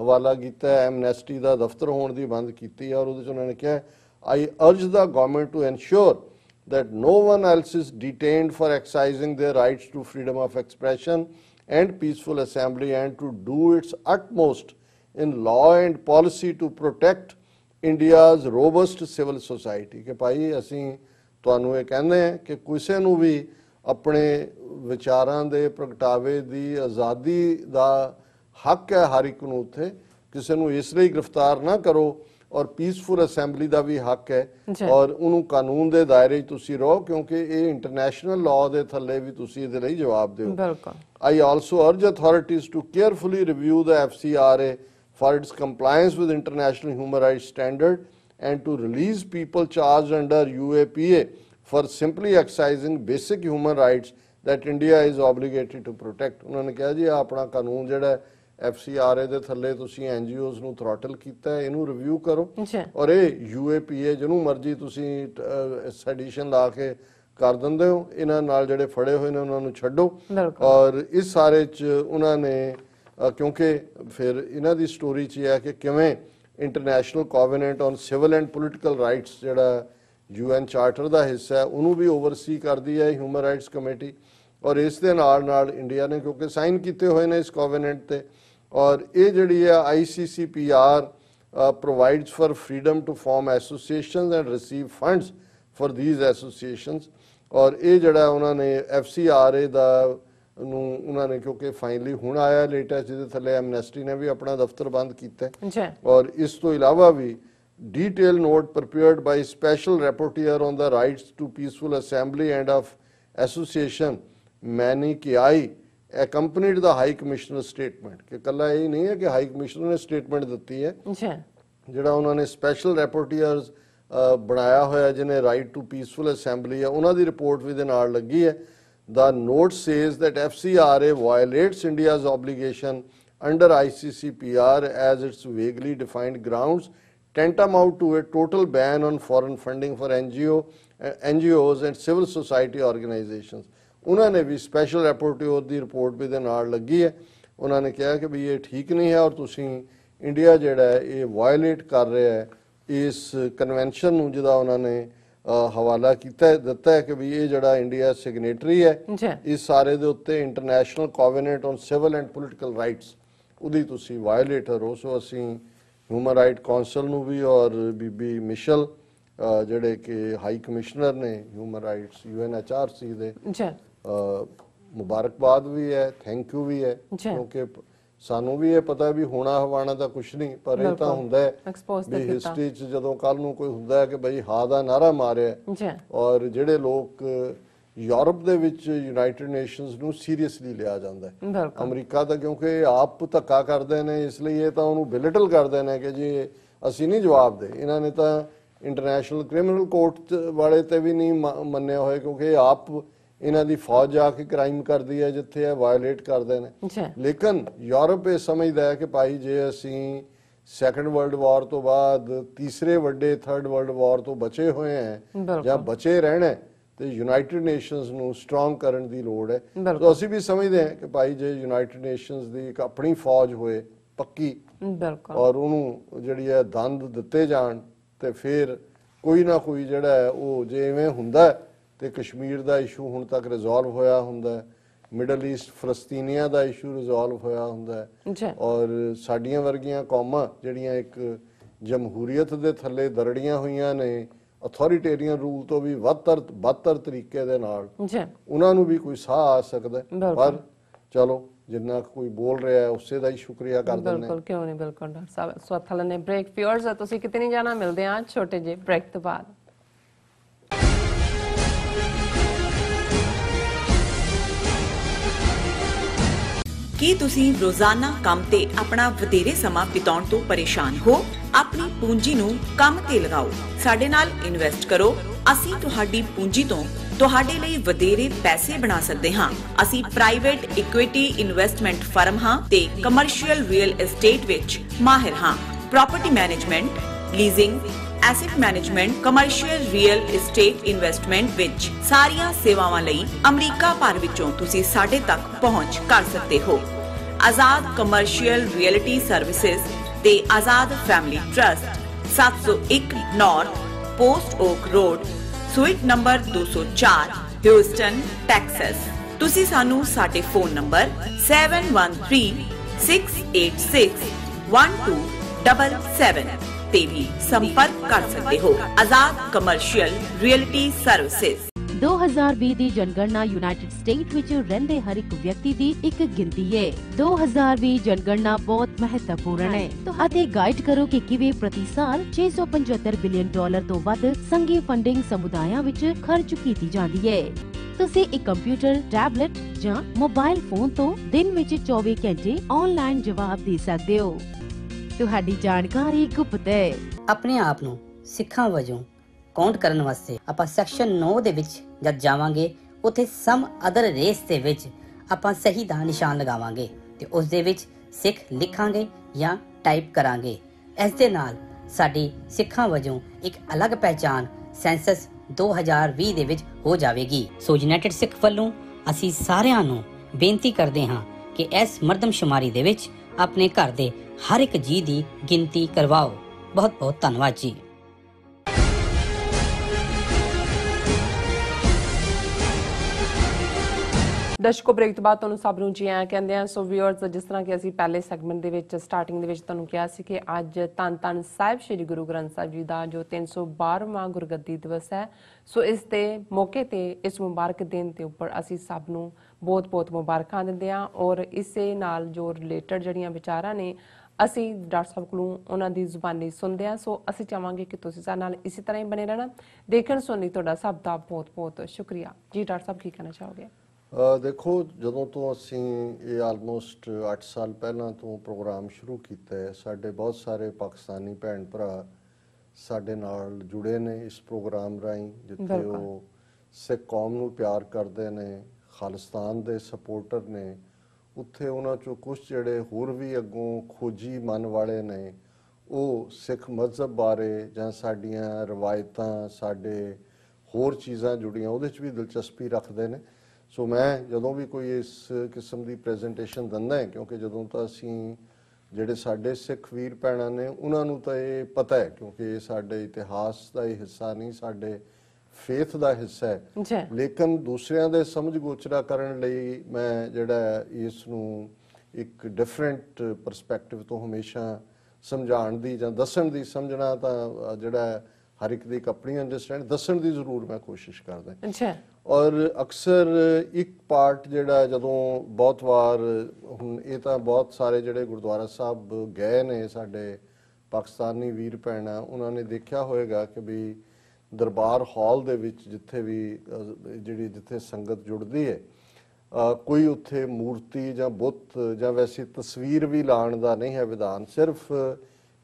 Speaker 2: ਹਵਾਲਾ ਕੀਤਾ ਐਮਨੈਸਟੀ ਦਾ ਦਫ਼ਤਰ ਹੋਣ ਦੀ ਬੰਦ ਕੀਤੀ ਔਰ ਉਹਦੇ ਚ ਉਹਨਾਂ ਨੇ ਕਿਹਾ I urge the government to ensure that no one else is detained for exercising their rights to freedom of expression and peaceful assembly and to do its utmost in law and policy to protect India's robust civil society ਕਿ ਭਾਈ ਅਸੀਂ ਤੁਹਾਨੂੰ ਇਹ ਕਹਿੰਦੇ ਆ ਕਿ ਕਿਸੇ ਨੂੰ ਵੀ ਆਪਣੇ ਵਿਚਾਰਾਂ ਦੇ ਪ੍ਰਗਟਾਵੇ ਦੀ ਆਜ਼ਾਦੀ ਦਾ ਹੱਕ ਹੈ ਹਰ ਇੱਕ ਨੂੰ ਉੱਥੇ ਕਿਸੇ ਨੂੰ ਇਸ ਲਈ ਗ੍ਰਿਫਤਾਰ ਨਾ ਕਰੋ ਔਰ ਪੀਸਫੁਲ ਅਸੈਂਬਲੀ ਦਾ ਵੀ ਹੱਕ ਹੈ ਔਰ ਉਹਨੂੰ ਕਾਨੂੰਨ ਦੇ ਦਾਇਰੇ 'ਚ ਤੁਸੀਂ ਰਹੋ ਕਿਉਂਕਿ ਇਹ ਇੰਟਰਨੈਸ਼ਨਲ ਲਾਅ ਦੇ ਥੱਲੇ ਵੀ ਤੁਸੀਂ ਇਹਦੇ ਲਈ ਜਵਾਬ ਦਿਓ ਬਿਲਕੁਲ I also urge authorities to carefully review the FCRA for its compliance with international human rights standard and to release people charged under UAPA for simply exercising basic human rights that India is obligated to protect ਉਹਨਾਂ ਨੇ ਕਿਹਾ ਜੀ ਆ ਆਪਣਾ ਕਾਨੂੰਨ ਜਿਹੜਾ ਐਫਸੀਆਰਏ ਦੇ ਥੱਲੇ ਤੁਸੀਂ ਐਨਜੀਓਜ਼ ਨੂੰ ਥਰੋਟਲ ਕੀਤਾ ਹੈ ਇਹਨੂੰ ਰਿਵਿਊ ਕਰੋ ਔਰ ਇਹ ਯੂਏਪੀਏ ਜਿਹਨੂੰ ਮਰਜ਼ੀ ਤੁਸੀਂ ਸੈਡੀਸ਼ਨ ਲਾ ਕੇ ਕਰ ਦਿੰਦੇ ਹੋ ਇਹਨਾਂ ਨਾਲ ਜਿਹੜੇ ਫੜੇ ਹੋਏ ਨੇ ਉਹਨਾਂ ਨੂੰ ਛੱਡੋ ਔਰ ਇਸ ਸਾਰੇ ਚ ਉਹਨਾਂ ਨੇ ਕਿਉਂਕਿ ਫਿਰ ਇਹਨਾਂ ਦੀ ਸਟੋਰੀ 'ਚ ਇਹ ਹੈ ਕਿ ਕਿਵੇਂ International Covenant on Civil and Political Rights ਜਿਹੜਾ ਯੂਐਨ ਚਾਰਟਰ ਦਾ ਹਿੱਸਾ ਹੈ ਉਹਨੂੰ ਵੀ ਓਵਰਸੀ ਕਰਦੀ ਹੈ ਹਿਊਮਨ ਰਾਈਟਸ ਕਮੇਟੀ ਔਰ ਇਸ ਦੇ ਨਾਲ ਨਾਲ ਇੰਡੀਆ ਨੇ ਕਿਉਂਕਿ ਸਾਈਨ ਕੀਤੇ ਹੋਏ ਨੇ ਇਸ ਕੋਵਨੈਂਟ ਤੇ ਔਰ ਇਹ ਜਿਹੜੀ ਹੈ ICCPR provides for freedom to form associations and receive funds for these associations ਔਰ ਇਹ ਜਿਹੜਾ ਉਹਨਾਂ ਨੇ ਐਫਸੀਆਰਏ ਦਾ ਨੂੰ ਉਹਨਾਂ ਨੇ ਕਿਉਂਕਿ ਫਾਈਨਲੀ ਹੁਣ ਆਇਆ ਲੇਟੈਸ ਜਿਹਦੇ ਥੱਲੇ ਐਮਨੈਸਟੀ ਨੇ ਵੀ ਆਪਣਾ ਦਫ਼ਤਰ ਬੰਦ ਕੀਤਾ ਹੈ ਔਰ ਇਸ ਤੋਂ ਇਲਾਵਾ ਵੀ detail note prepared by special rapporteur on the rights to peaceful assembly and of association many ਕਿ I accompanied the high commissioner statement ਕਿ ਕੱਲਾ ਇਹ ਨਹੀਂ ਹੈ ਕਿ ਹਾਈ ਕਮਿਸ਼ਨਰ ਨੇ ਸਟੇਟਮੈਂਟ ਦਿੱਤੀ ਹੈ
Speaker 3: ਜਿਹੜਾ
Speaker 2: ਉਹਨਾਂ ਨੇ ਸਪੈਸ਼ਲ ਰਿਪੋਰਟਰਸ ਬਣਾਇਆ ਹੋਇਆ ਜਿਹਨੇ ਰਾਈਟ ਟੂ ਪੀਸਫੁਲ ਅਸੈਂਬਲੀ ਹੈ ਉਹਨਾਂ ਦੀ ਰਿਪੋਰਟ ਵੀ ਦੇ ਨਾਲ ਲੱਗੀ ਹੈ the note says that FCRA violates India's obligation under ICCPR as its vaguely defined grounds tantamount to a total ban on foreign funding for NGO, uh, NGOs and civil society organizations. ਉਹਨਾਂ ਨੇ ਵੀ special ਰੈਪੋਰਟਿਓਰ ਦੀ report ਵੀ ਦੇ ਨਾਲ ਲੱਗੀ ਹੈ ਉਹਨਾਂ ਨੇ ਕਿਹਾ ਕਿ ਵੀ ਇਹ ਠੀਕ ਨਹੀਂ ਹੈ ਔਰ ਤੁਸੀਂ ਇੰਡੀਆ ਜਿਹੜਾ ਹੈ ਇਹ ਵਾਇਲੇਟ ਕਰ ਰਿਹਾ ਹੈ ਇਸ ਕਨਵੈਨਸ਼ਨ ਨੂੰ ਜਿਹਦਾ ਉਹਨਾਂ ਨੇ ਹਵਾਲਾ ਕੀਤਾ ਦਿੱਤਾ ਹੈ ਕਿ ਵੀ ਇਹ ਜਿਹੜਾ ਇੰਡੀਆ ਸਿਗਨੇਟਰੀ ਹੈ ਇਸ ਸਾਰੇ ਦੇ ਉੱਤੇ International Covenant on Civil and Political Rights ਉਹਦੀ ਤੁਸੀਂ ਵਾਇਲੇਟਰ ਹੋ ਸੋ ਅਸੀਂ ਹਿਊਮਨ ਰਾਈਟ ਕਾਉਂਸਲ ਨੂੰ ਵੀ ਔਰ ਬੀਬੀ ਮਿਸ਼ਲ ਜਿਹੜੇ ਕਿ ਹਾਈ ਕਮਿਸ਼ਨਰ ਨੇ ਹਿਊਮਨ ਰਾਈਟਸ ਯੂਐਨਐਚਆਰਸੀ ਦੇ ਮੁਬਾਰਕਬਾਦ ਵੀ ਹੈ ਥੈਂਕ ਯੂ ਵੀ ਹੈ ਕਿਉਂਕਿ ਸਾਨੂੰ ਵੀ ਇਹ ਪਤਾ ਵੀ ਹੋਣਾ ਹਵਾਣਾ ਤਾਂ ਕੁਝ ਨਹੀਂ ਪਰ ਇਹ ਤਾਂ ਹੁੰਦਾ ਹੈ ਵੀ ਹਿਸਟਰੀ 'ਚ ਜਦੋਂ ਕੱਲ ਨੂੰ ਕੋਈ ਹੁੰਦਾ ਹੈ ਕਿ ਭਈ ਹਾ ਦਾ ਨਾਰਾ ਮਾਰਿਆ ਔਰ ਜਿਹੜੇ ਲੋਕ ਯੂਰਪ ਦੇ ਵਿੱਚ ਯੂਨਾਈਟਿਡ ਨੇਸ਼ਨਸ ਨੂੰ ਸੀਰੀਅਸਲੀ ਲਿਆ ਜਾਂਦਾ
Speaker 3: ਹੈ ਅਮਰੀਕਾ
Speaker 2: ਦਾ ਕਿਉਂਕਿ ਆਪ ਧੱਕਾ ਕਰਦੇ ਨੇ ਇਸ ਲਈ ਇਹ ਤਾਂ ਉਹਨੂੰ ਬਿਲਟਲ ਕਰਦੇ ਨੇ ਕਿ ਜੀ ਅਸੀਂ ਨਹੀਂ ਜਵਾਬ ਦੇ ਇਹਨਾਂ ਨੇ ਤਾਂ ਇੰਟਰਨੈਸ਼ਨਲ ਕ੍ਰਿਮੀਨਲ ਕੋਰਟ ਵਾਲੇ ਤੇ ਵੀ ਨਹੀਂ ਮੰਨਿਆ ਹੋਏ ਕਿਉਂਕਿ ਆਪ ਇਹਨਾਂ ਦੀ ਫੌਜ ਜਾ ਕੇ ਕ੍ਰਾਈਮ ਕਰਦੀ ਹੈ ਜਿੱਥੇ ਇਹ ਵਾਇਓਲੇਟ ਕਰਦੇ ਨੇ ਲੇਕਿਨ ਯੂਰਪ ਇਹ ਸਮਝਦਾ ਹੈ ਕਿ ਭਾਈ ਜੇ ਅਸੀਂ ਸੈਕੰਡ ਵਰਲਡ ਵਾਰ ਤੋਂ ਬਾਅਦ ਤੀਸਰੇ ਵੱਡੇ ਥਰਡ ਵਰਲਡ ਵਾਰ ਤੋਂ ਬਚੇ ਹੋਏ ਹਾਂ ਜਾਂ ਬਚੇ ਰਹਿਣਾ ਤੇ ਯੂਨਾਈਟਿਡ ਨੇਸ਼ਨਸ ਨੂੰ ਸਟਰੋਂਗ ਕਰਨ ਦੀ ਲੋੜ ਹੈ ਸੋ ਅਸੀਂ ਵੀ ਸਮਝਦੇ ਹਾਂ ਕਿ ਭਾਈ ਜੇ ਯੂਨਾਈਟਿਡ ਨੇਸ਼ਨਸ ਦੀ ਇੱਕ ਆਪਣੀ ਫੌਜ ਹੋਏ ਪੱਕੀ
Speaker 3: ਬਿਲਕੁਲ ਔਰ
Speaker 2: ਉਹਨੂੰ ਜਿਹੜੀ ਹੈ ਦੰਦ ਦਿੱਤੇ ਜਾਣ ਤੇ ਫਿਰ ਕੋਈ ਨਾ ਕੋਈ ਜਿਹੜਾ ਉਹ ਜਿਵੇਂ ਹੁੰਦਾ ਹੈ ਤੇ ਕਸ਼ਮੀਰ ਦਾ ਇਸ਼ੂ ਹੁਣ ਤੱਕ ਰਿਜ਼ੋਲਵ ਹੋਇਆ ਹੁੰਦਾ ਮਿਡਲ ਈਸਟ ਫਲਸਤੀਨੀਆ ਦਾ ਇਸ਼ੂ ਰਿਜ਼ੋਲਵ ਹੋਇਆ ਹੁੰਦਾ ਔਰ ਸਾਡੀਆਂ ਵਰਗੀਆਂ ਕੌਮਾਂ ਜਿਹੜੀਆਂ ਇੱਕ ਜਮਹੂਰੀਅਤ ਦੇ ਥੱਲੇ ਦਰੜੀਆਂ ਹੋਈਆਂ ਨੇ ਅਥਾਰਟੀਟੇਰੀਅਨ ਰੂਲ ਤੋਂ ਵੀ ਵੱਧਰ ਵੱਧਰ ਤਰੀਕੇ ਦੇ ਨਾਲ ਉਹਨਾਂ ਨੂੰ ਵੀ ਕੋਈ ਸਾਹ ਆ ਸਕਦਾ ਪਰ ਚਲੋ ਜਿੰਨਾ ਕੋਈ ਬੋਲ ਰਿਹਾ ਹੈ ਉਸੇ ਦਾ ਹੀ ਸ਼ੁਕਰੀਆ ਕਰ ਦਿੰਦੇ ਬਿਲਕੁਲ
Speaker 1: ਕਿਉਂ ਨਹੀਂ ਬਿਲਕੁਲ ਡਾਕਟਰ ਸਾਹਿਬ ਸਵਾਥਲ ਨੇ ਬ੍ਰੇਕ ਪੀਅਰਸ ਤੁਸੀਂ ਕਿਤੇ ਨਹੀਂ ਜਾਣਾ ਮਿਲਦੇ ਆ
Speaker 5: ਛੋਟੇ ਜੇ ਬ੍ਰੇਕ ਤੋਂ ਬਾਅਦ ਕੀ ਤੁਸੀਂ ਰੋਜ਼ਾਨਾ ਕੰਮ ਤੇ ਆਪਣਾ ਵਧੇਰੇ ਸਮਾਂ ਬਿਤਾਉਣ ਤੋਂ ਪਰੇਸ਼ਾਨ ਹੋ ਆਪਣੀ ਪੂੰਜੀ ਨੂੰ ਕੰਮ ਤੇ ਲਗਾਓ ਸਾਡੇ ਨਾਲ ਇਨਵੈਸਟ ਕਰੋ ਅਸੀਂ ਤੁਹਾਡੀ ਪੂੰਜੀ ਤੋਂ ਤੁਹਾਡੇ ਲਈ ਵਧੇਰੇ ਪੈਸੇ ਬਣਾ ਸਕਦੇ ਹਾਂ ਅਸੀਂ ਪ੍ਰਾਈਵੇਟ ਇਕੁਇਟੀ ਇਨਵੈਸਟਮੈਂਟ ਫਰਮ ਹਾਂ ਤੇ ਕਮਰਸ਼ੀਅਲ ਰੀਅਲ ਏਸਟੇਟ ਵਿੱਚ ਮਾਹਿਰ ਹਾਂ property management leasing asset management commercial real estate investment ਵਿੱਚ ਸਾਰੀਆਂ ਸੇਵਾਵਾਂ ਲਈ ਅਮਰੀਕਾ ਭਰ ਵਿੱਚੋਂ ਤੁਸੀਂ ਸਾਡੇ ਤੱਕ ਪਹੁੰਚ ਕਰ ਸਕਦੇ ਹੋ ਆਜ਼ਾਦ ਕਮਰਸ਼ੀਅਲ ਰੀਅਲਟੀ ਸਰਵਿਸਿਜ਼ ਤੇ Azad family trust 701 North Post Oak Road suite number 204 Houston Texas ਤੁਸੀਂ ਸਾਨੂੰ ਸਾਡੇ ਫੋਨ ਨੰਬਰ 713 686 7136861277 ਤੇ ਵੀ ਸੰਪਰਕ ਕਰ ਸਕਦੇ ਹੋ ਆਜ਼ਾਦ ਕਮਰਸ਼ੀਅਲ ਰੀਅਲਟੀ ਸਰਵਿਸਿਜ਼
Speaker 4: 2020 ਦੀ ਜਨਗਣਨਾ ਯੂਨਾਈਟਿਡ ਸਟੇਟ ਵਿੱਚ ਰਹਿੰਦੇ ਹਰ ਇੱਕ ਵਿਅਕਤੀ ਦੀ ਇੱਕ ਗਿਣਤੀ ਹੈ 2020 ਜਨਗਣਨਾ ਬਹੁਤ ਮਹੱਤਵਪੂਰਨ ਹੈ ਅਤੇ ਗਾਈਡ ਕਰੋ ਕਿ ਕਿਵੇਂ ਪ੍ਰਤੀ ਸਾਲ 675 ਬਿਲੀਅਨ ਡਾਲਰ ਤੋਂ ਵੱਧ ਸੰਘੀ ਫੰਡਿੰਗ ਸਮੁਦਾਇਆਂ ਵਿੱਚ ਖਰਚ ਕੀਤੀ ਜਾਂਦੀ ਹੈ ਤੁਸੀਂ ਇੱਕ ਕੰਪਿਊਟਰ ਟੈਬਲੇਟ ਜਾਂ ਮੋਬਾਈਲ ਫੋਨ ਤੋਂ ਦਿਨ ਵਿੱਚ 24 ਘੰਟੇ ਆਨਲਾਈਨ ਜਵਾਬ ਦੇ ਸਕਦੇ ਹੋ ਤੁਹਾਡੀ ਜਾਣਕਾਰੀ ਗੁਪਤ ਹੈ ਆਪਣੇ ਆਪ ਨੂੰ ਸਿੱਖਾਂ ਵਜੋਂ ਕਾਊਂਟ ਕਰਨ ਵਾਸਤੇ ਆਪਾਂ ਸੈਕਸ਼ਨ 9 ਦੇ ਵਿੱਚ ਜਦ ਜਾਵਾਂਗੇ ਉਥੇ ਸਮ ਅਦਰ ਰੇਸ ਦੇ ਵਿੱਚ ਆਪਾਂ ਸਹੀ ਦਾ ਨਿਸ਼ਾਨ ਲਗਾਵਾਂਗੇ ਤੇ ਉਸ ਦੇ ਵਿੱਚ ਸਿੱਖ ਲਿਖਾਂਗੇ ਜਾਂ ਟਾਈਪ ਕਰਾਂਗੇ ਇਸ ਦੇ ਨਾਲ ਸਾਡੀ ਸਿੱਖਾਂ ਵਜੋਂ ਇੱਕ ਅਲੱਗ ਪਹਿਚਾਨ ਸੈਂਸਸ 2020 ਦੇ ਵਿੱਚ ਹੋ ਜਾਵੇਗੀ ਸੋ ਯੂਨਾਈਟਿਡ ਸਿੱਖ ਵੱਲੋਂ ਅਸੀਂ ਸਾਰਿਆਂ ਨੂੰ ਬੇਨਤੀ ਕਰਦੇ ਹਾਂ ਕਿ ਇਸ ਮਰਦਮਸ਼ੁਮਾਰੀ ਦੇ ਵਿੱਚ ਆਪਣੇ ਘਰ ਦੇ ਹਰ ਇੱਕ ਜੀ ਦੀ ਗਿਣਤੀ ਕਰਵਾਓ ਬਹੁਤ ਬਹੁਤ ਧੰਨਵਾਦ ਜੀ
Speaker 1: ਦਸ਼ਕੋ ਬ੍ਰੇਕ ਤੋਂ ਬਾਅਦ ਤੁਹਾਨੂੰ ਸਭ ਨੂੰ ਜੀ ਆਇਆਂ ਕਹਿੰਦੇ ਆ ਸੋ ਵੀਅਰਸ ਜਿਸ ਤਰ੍ਹਾਂ ਕਿ ਅਸੀਂ ਪਹਿਲੇ ਸੈਗਮੈਂਟ ਦੇ ਵਿੱਚ ਸਟਾਰਟਿੰਗ ਦੇ ਵਿੱਚ ਤੁਹਾਨੂੰ ਕਿਹਾ ਸੀ ਕਿ ਅੱਜ ਤਨ ਤਨ ਸਾਹਿਬ ਸ੍ਰੀ ਗੁਰੂ ਗ੍ਰੰਥ ਸਾਹਿਬ ਜੀ ਦਾ ਜੋ 312ਵਾਂ ਗੁਰਗੱਦੀ ਦਿਵਸ ਹੈ ਸੋ ਇਸ ਤੇ ਮੌਕੇ ਤੇ ਇਸ ਮੁਬਾਰਕ ਦਿਨ ਤੇ ਉੱਪਰ ਅਸੀਂ ਸਭ ਨੂੰ ਬਹੁਤ-ਬਹੁਤ ਮੁਬਾਰਕਾਂ ਦਿੰਦੇ ਆ ਔਰ ਇਸੇ ਨਾਲ ਜੋ ਰਿਲੇਟਡ ਜਿਹੜੀਆਂ ਵਿਚਾਰਾਂ ਨੇ ਅਸੀਂ ਡਾਕਟਰ ਸਾਹਿਬ ਕੋਲੋਂ ਉਹਨਾਂ ਦੀ ਜ਼ੁਬਾਨੀ ਸੁਣਦੇ ਆ ਸੋ ਅਸੀਂ ਚਾਹਾਂਗੇ ਕਿ ਤੁਸੀਂ ਸਾਡੇ ਨਾਲ ਇਸੇ ਤਰ੍ਹਾਂ ਹੀ ਬਣੇ ਰਹਿਣਾ ਦੇਖਣ ਸੁਣਨੀ ਤੁਹਾਡਾ ਸਭ ਦਾ ਬਹੁਤ-ਬਹੁਤ ਸ਼ੁਕਰੀਆ ਜੀ ਡਾਕਟਰ ਸਾਹਿਬ ਕੀ ਕਹਿਣਾ
Speaker 6: ਚਾਹੋਗੇ
Speaker 2: ਦੇਖੋ ਜਦੋਂ ਤੋਂ ਅਸੀਂ ਇਹ ਆਲਮੋਸਟ 8 ਸਾਲ ਪਹਿਲਾਂ ਤੋਂ ਪ੍ਰੋਗਰਾਮ ਸ਼ੁਰੂ ਕੀਤਾ ਹੈ ਸਾਡੇ ਬਹੁਤ ਸਾਰੇ ਪਾਕਿਸਤਾਨੀ ਭੈਣ ਭਰਾ ਸਾਡੇ ਨਾਲ ਜੁੜੇ ਨੇ ਇਸ ਪ੍ਰੋਗਰਾਮ ਰਾਹੀਂ ਜਿੱਥੇ ਉਹ ਸਿੱਖ ਕੌਮ ਨੂੰ ਪਿਆਰ ਕਰਦੇ ਨੇ ਖਾਲਿਸਤਾਨ ਦੇ ਸਪੋਰਟਰ ਨੇ ਉੱਥੇ ਉਹਨਾਂ ਚੋਂ ਕੁਝ ਜਿਹੜੇ ਹੋਰ ਵੀ ਅੱਗੋਂ ਖੋਜੀ ਮਨ ਵਾਲੇ ਨੇ ਉਹ ਸਿੱਖ ਮਜ਼ਹਬ ਬਾਰੇ ਜਾਂ ਸਾਡੀਆਂ ਰਵਾਇਤਾਂ ਸਾਡੇ ਹੋਰ ਚੀਜ਼ਾਂ ਜੁੜੀਆਂ ਉਹਦੇ 'ਚ ਵੀ ਦਿਲਚਸਪੀ ਰੱਖਦੇ ਨੇ ਸੋ ਮੈਂ ਜਦੋਂ ਵੀ ਕੋਈ ਇਸ ਕਿਸਮ ਦੀ ਪ੍ਰੈਜੈਂਟੇਸ਼ਨ ਦਿੰਦਾ ਹੈ ਕਿਉਂਕਿ ਜਦੋਂ ਤਾਂ ਅਸੀਂ ਜਿਹੜੇ ਸਾਡੇ ਸਿੱਖ ਵੀਰ ਭੈਣਾਂ ਨੇ ਉਹਨਾਂ ਨੂੰ ਤਾਂ ਇਹ ਪਤਾ ਹੈ ਕਿਉਂਕਿ ਇਹ ਸਾਡੇ ਇਤਿਹਾਸ ਦਾ ਇਹ ਹਿੱਸਾ ਨਹੀਂ ਸਾਡੇ ਫੇਥ ਦਾ ਹਿੱਸਾ ਹੈ ਲੇਕਿਨ ਦੂਸਰਿਆਂ ਦੇ ਸਮਝ ਗੋਚਰਾ ਕਰਨ ਲਈ ਮੈਂ ਜਿਹੜਾ ਇਸ ਨੂੰ ਇੱਕ ਡਿਫਰੈਂਟ ਪਰਸਪੈਕਟਿਵ ਤੋਂ ਹਮੇਸ਼ਾ ਸਮਝਾਉਣ ਦੀ ਜਾਂ ਦੱਸਣ ਦੀ ਸਮਝਣਾ ਤਾਂ ਜਿਹੜਾ ਹਰ ਇੱਕ ਦੀ ਆਪਣੀ ਅੰਡਰਸਟੈਂਡ ਦੱਸਣ ਦੀ ਜ਼ਰੂਰ ਮੈਂ ਕੋਸ਼ਿਸ਼ ਕਰਦਾ ਅੱਛਾ ਔਰ ਅਕਸਰ ਇੱਕ ਪਾਰਟ ਜਿਹੜਾ ਜਦੋਂ ਬਹੁਤ ਵਾਰ ਹੁਣ ਇਹ ਤਾਂ ਬਹੁਤ ਸਾਰੇ ਜਿਹੜੇ ਗੁਰਦੁਆਰਾ ਸਾਹਿਬ ਗਏ ਨੇ ਸਾਡੇ ਪਾਕਿਸਤਾਨੀ ਵੀਰ ਭੈਣਾ ਉਹਨਾਂ ਨੇ ਦੇਖਿਆ ਹੋਵੇਗਾ ਕਿ ਵੀ ਦਰਬਾਰ ਹਾਲ ਦੇ ਵਿੱਚ ਜਿੱਥੇ ਵੀ ਜਿਹੜੀ ਜਿੱਥੇ ਸੰਗਤ ਜੁੜਦੀ ਹੈ ਕੋਈ ਉੱਥੇ ਮੂਰਤੀ ਜਾਂ ਬੁੱਤ ਜਾਂ ਵੈਸੀ ਤਸਵੀਰ ਵੀ ਲਾਣ ਦਾ ਨਹੀਂ ਹੈ ਵਿਧਾਨ ਸਿਰਫ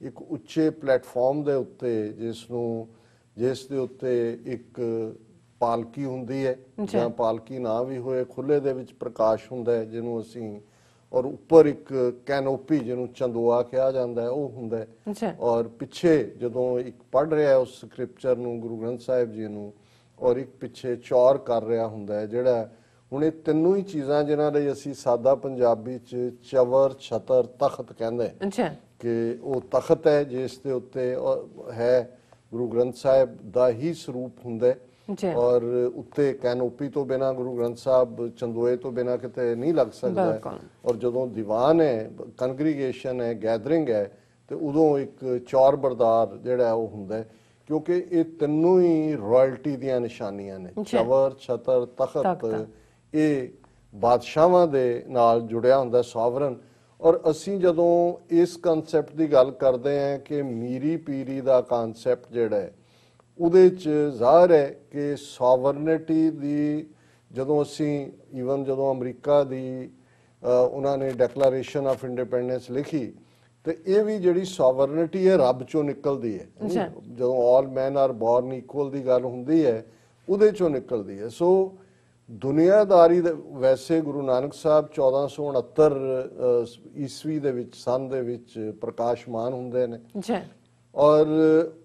Speaker 2: ਇੱਕ ਉੱਚੇ ਪਲੇਟਫਾਰਮ ਦੇ ਉੱਤੇ ਜਿਸ ਨੂੰ ਜਿਸ ਦੇ ਉੱਤੇ ਇੱਕ ਪਾਲਕੀ ਹੁੰਦੀ ਹੈ ਜਾਂ ਪਾਲਕੀ ਨਾ ਵੀ ਹੋਏ ਖੁੱਲੇ ਦੇ ਵਿੱਚ ਪ੍ਰਕਾਸ਼ ਹੁੰਦਾ ਹੈ ਜਿਹਨੂੰ ਅਸੀਂ ਔਰ ਉੱਪਰ ਇੱਕ ਕੈਨੋਪੀ ਜਿਹਨੂੰ ਚੰਦੋਆ ਕਿਹਾ ਜਾਂਦਾ ਹੈ ਉਹ ਹੁੰਦਾ ਹੈ ਔਰ ਪਿੱਛੇ ਜਦੋਂ ਇੱਕ ਪੜ ਰਿਹਾ ਹੈ ਉਸ ਸਕ੍ਰਿਪਚਰ ਨੂੰ ਗੁਰੂ ਗ੍ਰੰਥ ਸਾਹਿਬ ਜੀ ਨੂੰ ਔਰ ਇੱਕ ਪਿੱਛੇ ਚੌਰ ਕਰ ਰਿਹਾ ਹੁੰਦਾ ਹੈ ਜਿਹੜਾ ਹੁਣ ਇਹ ਤਿੰਨੋਂ ਹੀ ਚੀਜ਼ਾਂ ਜਿਨ੍ਹਾਂ ਲਈ ਅਸੀਂ ਸਾਦਾ ਪੰਜਾਬੀ ਚ ਚਵਰ ਛਤਰ ਤਖਤ ਕਹਿੰਦੇ ਅੱਛਾ ਕਿ ਉਹ ਤਖਤ ਹੈ ਜਿਸ ਦੇ ਉੱਤੇ ਹੈ ਗੁਰੂ ਗ੍ਰੰਥ ਸਾਹਿਬ ਦਾ ਹੀ ਸਰੂਪ ਹੁੰਦਾ ਹੈ ਔਰ ਉੱਤੇ ਕੈਨੋਪੀ ਤੋਂ ਬਿਨਾ ਗੁਰੂ ਗ੍ਰੰਥ ਸਾਹਿਬ ਚੰਦੋਏ ਤੋਂ ਬਿਨਾ ਕਿਤੇ ਨਹੀਂ ਲੱਗ ਸਕਦਾ ਔਰ ਜਦੋਂ ਦੀਵਾਨ ਹੈ ਕੰਗਰੀਗੇਸ਼ਨ ਹੈ ਗੈਦਰਿੰਗ ਹੈ ਤੇ ਉਦੋਂ ਇੱਕ ਚੌਰ ਬਰਦਾਰ ਜਿਹੜਾ ਉਹ ਹੁੰਦਾ ਹੈ ਕਿਉਂਕਿ ਇਹ ਤਿੰਨੋਂ ਹੀ ਰਾਇਲਟੀ ਦੀਆਂ ਨਿਸ਼ਾਨੀਆਂ ਨੇ ਚਵਰ ਛਤਰ ਤਖਤ ਇਹ ਬਾਦਸ਼ਾਹਾਂ ਦੇ ਨਾਲ ਜੁੜਿਆ ਹੁੰਦਾ ਸੋਵਰਨ ਔਰ ਅਸੀਂ ਜਦੋਂ ਇਸ ਕਨਸੈਪਟ ਦੀ ਗੱਲ ਕਰਦੇ ਹਾਂ ਕਿ ਮੀਰੀ ਪੀਰੀ ਦਾ ਕਨਸੈਪਟ ਜਿਹੜਾ ਹੈ ਉਹਦੇ ਚ ਜ਼ਾਹਰ ਹੈ ਕਿ ਸੋਵਰਨਿਟੀ ਦੀ ਜਦੋਂ ਅਸੀਂ ਇਵਨ ਜਦੋਂ ਅਮਰੀਕਾ ਦੀ ਉਹਨਾਂ ਨੇ ਡੈਕਲੇਰੇਸ਼ਨ ਆਫ ਇੰਡੀਪੈਂਡੈਂਸ ਲਿਖੀ ਤੇ ਇਹ ਵੀ ਜਿਹੜੀ ਸੋਵਰਨਿਟੀ ਹੈ ਰੱਬ ਚੋਂ ਨਿਕਲਦੀ ਹੈ ਜਦੋਂ all men are born equal ਦੀ ਗੱਲ ਹੁੰਦੀ ਹੈ ਉਹਦੇ ਚੋਂ ਨਿਕਲਦੀ ਹੈ ਸੋ ਦੁਨੀਆਦਾਰੀ ਵੈਸੇ ਗੁਰੂ ਨਾਨਕ ਸਾਹਿਬ 1469 ਈਸਵੀ ਦੇ ਵਿੱਚ ਸਨ ਦੇ ਵਿੱਚ ਪ੍ਰਕਾਸ਼ਮਾਨ ਹੁੰਦੇ ਨੇ ਜੀ ਔਰ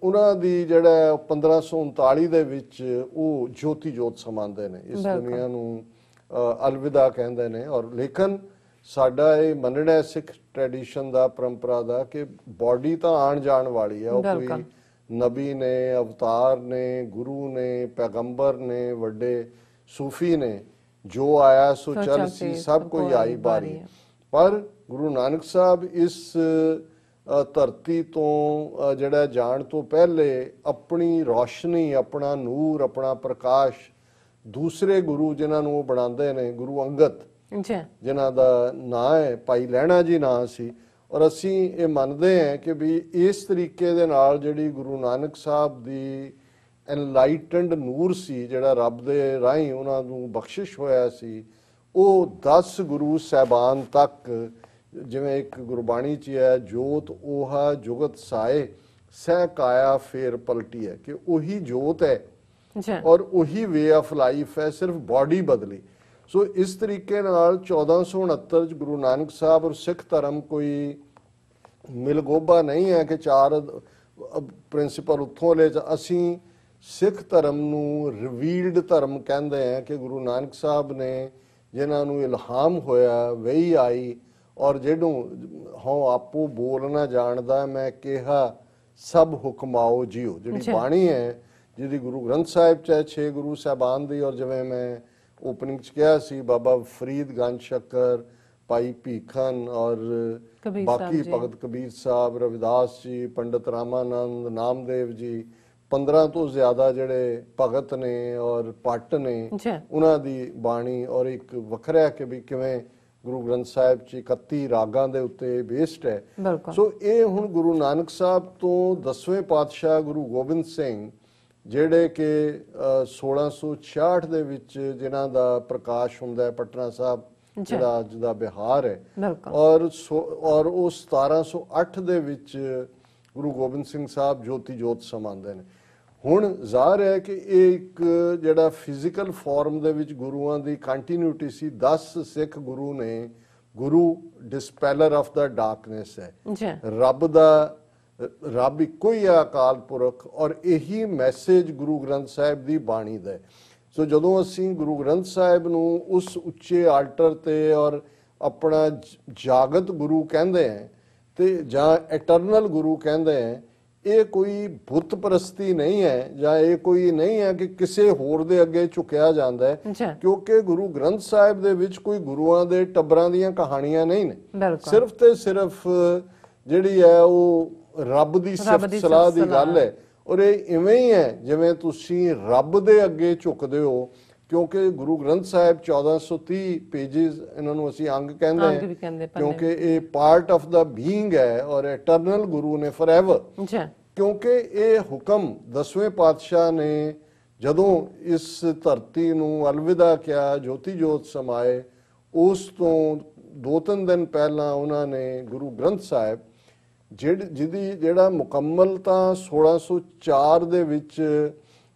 Speaker 2: ਉਹਨਾਂ ਦੀ ਜਿਹੜਾ 1539 ਦੇ ਵਿੱਚ ਉਹ ਜੋਤੀ ਜੋਤ ਸਮਾਉਂਦੇ ਨੇ ਇਸ ਦੁਨੀਆ ਨੂੰ ਅਲਵਿਦਾ ਕਹਿੰਦੇ ਨੇ ਔਰ ਲੇਕਿਨ ਸਾਡਾ ਇਹ ਮੰਨਣਾ ਸਿੱਖ ਟ੍ਰੈਡੀਸ਼ਨ ਦਾ ਪਰੰਪਰਾ ਦਾ ਕਿ ਬਾਡੀ ਤਾਂ ਆਣ ਜਾਣ ਵਾਲੀ ਹੈ ਉਹ ਕੋਈ ਨਬੀ ਨੇ ਅਵਤਾਰ ਨੇ ਗੁਰੂ ਨੇ ਪੈਗੰਬਰ ਨੇ ਵੱਡੇ ਸੂਫੀ ਨੇ ਜੋ ਆਇਆ ਸੋ ਚਲ ਸੀ ਸਭ ਕੋਈ ਆਈ ਬਾਰੀ ਪਰ ਗੁਰੂ ਨਾਨਕ ਸਾਹਿਬ ਇਸ ਧਰਤੀ ਤੋਂ ਜਿਹੜਾ ਜਾਣ ਤੋਂ ਪਹਿਲੇ ਆਪਣੀ ਰੋਸ਼ਨੀ ਆਪਣਾ ਨੂਰ ਆਪਣਾ ਪ੍ਰਕਾਸ਼ ਦੂਸਰੇ ਗੁਰੂ ਜਿਨ੍ਹਾਂ ਨੂੰ ਉਹ ਬਣਾਉਂਦੇ ਨੇ ਗੁਰੂ ਅੰਗਦ ਜੀ ਜਿਨ੍ਹਾਂ ਦਾ ਨਾਂ ਹੈ ਭਾਈ ਲੈਣਾ ਜੀ ਨਾਂ ਸੀ ਔਰ ਅਸੀਂ ਇਹ ਮੰਨਦੇ ਹਾਂ ਕਿ ਵੀ ਇਸ ਤਰੀਕੇ ਦੇ ਨਾਲ ਜਿਹੜੀ ਗੁਰੂ ਨਾਨਕ ਸਾਹਿਬ ਦੀ ਐਨਲਾਈਟਨਡ ਨੂਰ ਸੀ ਜਿਹੜਾ ਰੱਬ ਦੇ ਰਾਹੀਂ ਉਹਨਾਂ ਨੂੰ ਬਖਸ਼ਿਸ਼ ਹੋਇਆ ਸੀ ਉਹ 10 ਗੁਰੂ ਸਹਿਬਾਨ ਤੱਕ ਜਿਵੇਂ ਇੱਕ ਗੁਰਬਾਣੀ 'ਚ ਹੈ ਜੋਤ ਉਹਾ ਜੁਗਤ ਸਾਏ ਸਹਿ ਕਾਇਆ ਫੇਰ ਪਲਟੀ ਹੈ ਕਿ ਉਹੀ ਜੋਤ ਹੈ ਔਰ ਉਹੀ ਵੇ ਆਫ ਲਾਈਫ ਹੈ ਸਿਰਫ ਬਾਡੀ ਬਦਲੀ ਸੋ ਇਸ ਤਰੀਕੇ ਨਾਲ 1469 ਚ ਗੁਰੂ ਨਾਨਕ ਸਾਹਿਬ ਔਰ ਸਿੱਖ ਧਰਮ ਕੋਈ ਮਿਲ ਗੋਬਾ ਨਹੀਂ ਹੈ ਕਿ ਚਾਰ ਪ੍ਰਿੰਸੀਪਲ ਉੱਥੋਂ ਲੈ ਜਾ ਅਸੀਂ ਸਿੱਖ ਧਰਮ ਨੂੰ ਰਿਵੀਲਡ ਧਰਮ ਕਹਿੰਦੇ ਆ ਕਿ ਗੁਰੂ ਨਾਨਕ ਸਾਹਿਬ ਨੇ ਜਿਨ੍ਹਾਂ ਨੂੰ ਇਲਹਾਮ ਹੋਇਆ ਵਹੀ ਆਈ ਔਰ ਜਿਹੜੂ ਹਉ ਆਪੂ ਬੋਲਣਾ ਜਾਣਦਾ ਮੈਂ ਕਿਹਾ ਸਭ ਹੁਕਮਾਓ ਜਿਉ ਜਿਹੜੀ ਬਾਣੀ ਹੈ ਜਿਹਦੀ ਗੁਰੂ ਗ੍ਰੰਥ ਸਾਹਿਬ ਚ ਹੈ ਗੁਰੂ ਸਾਹਿਬਾਨ ਦੀ ਔਰ ਜਿਵੇਂ ਮੈਂ ਓਪਨਿੰਗ ਚ ਕਿਹਾ ਸੀ ਬਾਬਾ ਫਰੀਦ ਗੰਜ ਪਾਈ ਭਾਈ ਭੀਖਨ ਔਰ ਬਾਕੀ ਭਗਤ ਕਬੀਰ ਸਾਹਿਬ ਰਵਿਦਾਸ ਜੀ ਪੰਡਤ ਰਾਮਾਨੰਦ ਨਾਮਦੇਵ ਜੀ 15 ਤੋਂ ਜ਼ਿਆਦਾ ਜਿਹੜੇ ਭਗਤ ਨੇ ਔਰ ਪੱਟ ਨੇ ਉਹਨਾਂ ਦੀ ਬਾਣੀ ਔਰ ਇੱਕ ਵੱਖਰਾ ਕਿ ਵੀ ਕਿਵੇਂ ਗੁਰੂ ਗ੍ਰੰਥ ਸਾਹਿਬ ਚ 31 ਰਾਗਾਂ ਦੇ ਉੱਤੇ ਬੇਸਡ ਹੈ ਸੋ ਇਹ ਹੁਣ ਗੁਰੂ ਨਾਨਕ ਸਾਹਿਬ ਤੋਂ 10ਵੇਂ ਪਾਤਸ਼ਾਹ ਗੁਰੂ ਗੋਬਿੰਦ ਸਿੰਘ ਜਿਹੜੇ ਕਿ 1666 ਦੇ ਵਿੱਚ ਜਿਨ੍ਹਾਂ ਦਾ ਪ੍ਰਕਾਸ਼ ਹੁੰਦਾ ਹੈ ਪਟਨਾ ਸਾਹਿਬ ਜਿਹੜਾ ਅੱਜ ਦਾ ਬਿਹਾਰ ਹੈ ਔਰ ਔਰ ਉਹ 1708 ਦੇ ਵਿੱਚ ਗੁਰੂ ਗੋਬਿੰਦ ਸਿੰਘ ਸਾਹਿਬ ਜੋਤੀ ਜੋਤ ਸਮਾਉਂਦੇ ਨੇ ਹੁਣ ਜ਼ਾਹਰ ਹੈ ਕਿ ਇਹ ਇੱਕ ਜਿਹੜਾ ਫਿਜ਼ੀਕਲ ਫਾਰਮ ਦੇ ਵਿੱਚ ਗੁਰੂਆਂ ਦੀ ਕੰਟੀਨਿਊਟੀ ਸੀ 10 ਸਿੱਖ ਗੁਰੂ ਨੇ ਗੁਰੂ ਡਿਸਪੈਲਰ ਆਫ ਦਾ ਡਾਰਕਨੈਸ ਹੈ ਰੱਬ ਦਾ ਰੱਬ ਇੱਕੋ ਹੀ ਆਕਾਲ ਪੁਰਖ ਔਰ ਇਹੀ ਮੈਸੇਜ ਗੁਰੂ ਗ੍ਰੰਥ ਸਾਹਿਬ ਦੀ ਬਾਣੀ ਦਾ ਹੈ ਸੋ ਜਦੋਂ ਅਸੀਂ ਗੁਰੂ ਗ੍ਰੰਥ ਸਾਹਿਬ ਨੂੰ ਉਸ ਉੱਚੇ ਆਲਟਰ ਤੇ ਔਰ ਆਪਣਾ ਜਾਗਤ ਗੁਰੂ ਕਹਿੰਦੇ ਆ ਤੇ ਜਾਂ ਇਟਰਨਲ ਗੁਰੂ ਕਹਿੰਦੇ ਆ ਇਹ ਕੋਈ ਬੁੱਤ ਪ੍ਰਸਤੀ ਨਹੀਂ ਹੈ ਜਾਂ ਇਹ ਕੋਈ ਨਹੀਂ ਹੈ ਕਿ ਕਿਸੇ ਹੋਰ ਦੇ ਅੱਗੇ ਝੁਕਿਆ ਜਾਂਦਾ ਹੈ ਕਿਉਂਕਿ ਗੁਰੂ ਗ੍ਰੰਥ ਸਾਹਿਬ ਦੇ ਵਿੱਚ ਕੋਈ ਗੁਰੂਆਂ ਦੇ ਟੱਬਰਾਂ ਦੀਆਂ ਕਹਾਣੀਆਂ ਨਹੀਂ ਨੇ ਸਿਰਫ ਤੇ ਸਿਰਫ ਜਿਹੜੀ ਹੈ ਉਹ ਰੱਬ ਦੀ ਸਿਫਤ ਸਲਾਹ ਦੀ ਗੱਲ ਹੈ ਔਰ ਇਹ ਇਵੇਂ ਹੀ ਹੈ ਜਿਵੇਂ ਤੁਸੀਂ ਰੱਬ ਦੇ ਅੱਗੇ ਝੁਕਦੇ ਹੋ ਕਿਉਂਕਿ ਗੁਰੂ ਗ੍ਰੰਥ ਸਾਹਿਬ 1430 ਪੇजेस ਇਹਨਾਂ ਨੂੰ ਅਸੀਂ ਅੰਗ ਕਹਿੰਦੇ ਹਾਂ ਕਿਉਂਕਿ ਇਹ ਪਾਰਟ ਆਫ ਦਾ ਬੀਇੰਗ ਹੈ ਔਰ ਇਟਰਨਲ ਗੁਰੂ ਨੇ ਫੋਰਐਵਰ ਕਿਉਂਕਿ ਇਹ ਹੁਕਮ 10ਵੇਂ ਪਾਤਸ਼ਾਹ ਨੇ ਜਦੋਂ ਇਸ ਧਰਤੀ ਨੂੰ ਅਲਵਿਦਾ ਕਿਹਾ ਜੋਤੀ ਜੋਤ ਸਮਾਏ ਉਸ ਤੋਂ ਦੋ ਤਿੰਨ ਦਿਨ ਪਹਿਲਾਂ ਉਹਨਾਂ ਨੇ ਗੁਰੂ ਗ੍ਰੰਥ ਸਾਹਿਬ ਜਿਹਦੀ ਜਿਹੜਾ ਮੁਕੰਮਲ ਤਾਂ 1604 ਦੇ ਵਿੱਚ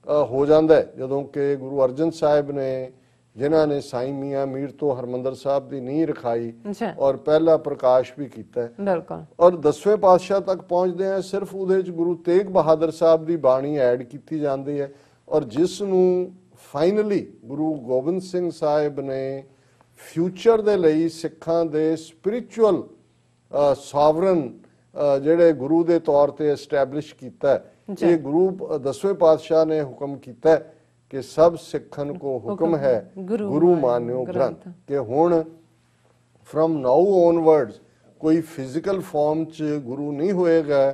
Speaker 2: ਹੋ ਜਾਂਦਾ ਹੈ ਜਦੋਂ ਕਿ ਗੁਰੂ ਅਰਜਨ ਸਾਹਿਬ ਨੇ ਜਿਨ੍ਹਾਂ ਨੇ ਸਾਈਂ ਮੀਆਂ ਮੀਰ ਤੋਂ ਹਰਮੰਦਰ ਸਾਹਿਬ ਦੀ ਨੀਂਹ ਰਖਾਈ ਔਰ ਪਹਿਲਾ ਪ੍ਰਕਾਸ਼ ਵੀ ਕੀਤਾ ਬਿਲਕੁਲ ਔਰ 10ਵੇਂ ਪਾਤਸ਼ਾਹ ਤੱਕ ਪਹੁੰਚਦੇ ਆ ਸਿਰਫ ਉਹਦੇ ਵਿੱਚ ਗੁਰੂ ਤੇਗ ਬਹਾਦਰ ਸਾਹਿਬ ਦੀ ਬਾਣੀ ਐਡ ਕੀਤੀ ਜਾਂਦੀ ਹੈ ਔਰ ਜਿਸ ਨੂੰ ਫਾਈਨਲੀ ਗੁਰੂ ਗੋਬਿੰਦ ਸਿੰਘ ਸਾਹਿਬ ਨੇ ਫਿਊਚਰ ਦੇ ਲਈ ਸਿੱਖਾਂ ਦੇ ਸਪਿਰਚੁਅਲ ਸੋਵਰਨ ਜਿਹੜੇ ਗੁਰੂ ਦੇ ਤੌਰ ਤੇ ਐਸਟੈਬਲਿਸ਼ ਕੀਤਾ ਹੈ ਇਹ ਗੁਰੂ ਦਸਵੇਂ ਪਾਤਸ਼ਾਹ ਨੇ ਹੁਕਮ ਕੀਤਾ ਕਿ ਸਭ ਸਿੱਖਨ ਕੋ ਹੁਕਮ ਹੈ ਗੁਰੂ ਮਾਨਿਓ ਗ੍ਰੰਥ ਕਿ ਹੁਣ ਫਰਮ ਨਾਉ ਔਨਵਰਡਸ ਕੋਈ ਫਿਜ਼ੀਕਲ ਫਾਰਮ ਚ ਗੁਰੂ ਨਹੀਂ ਹੋਏਗਾ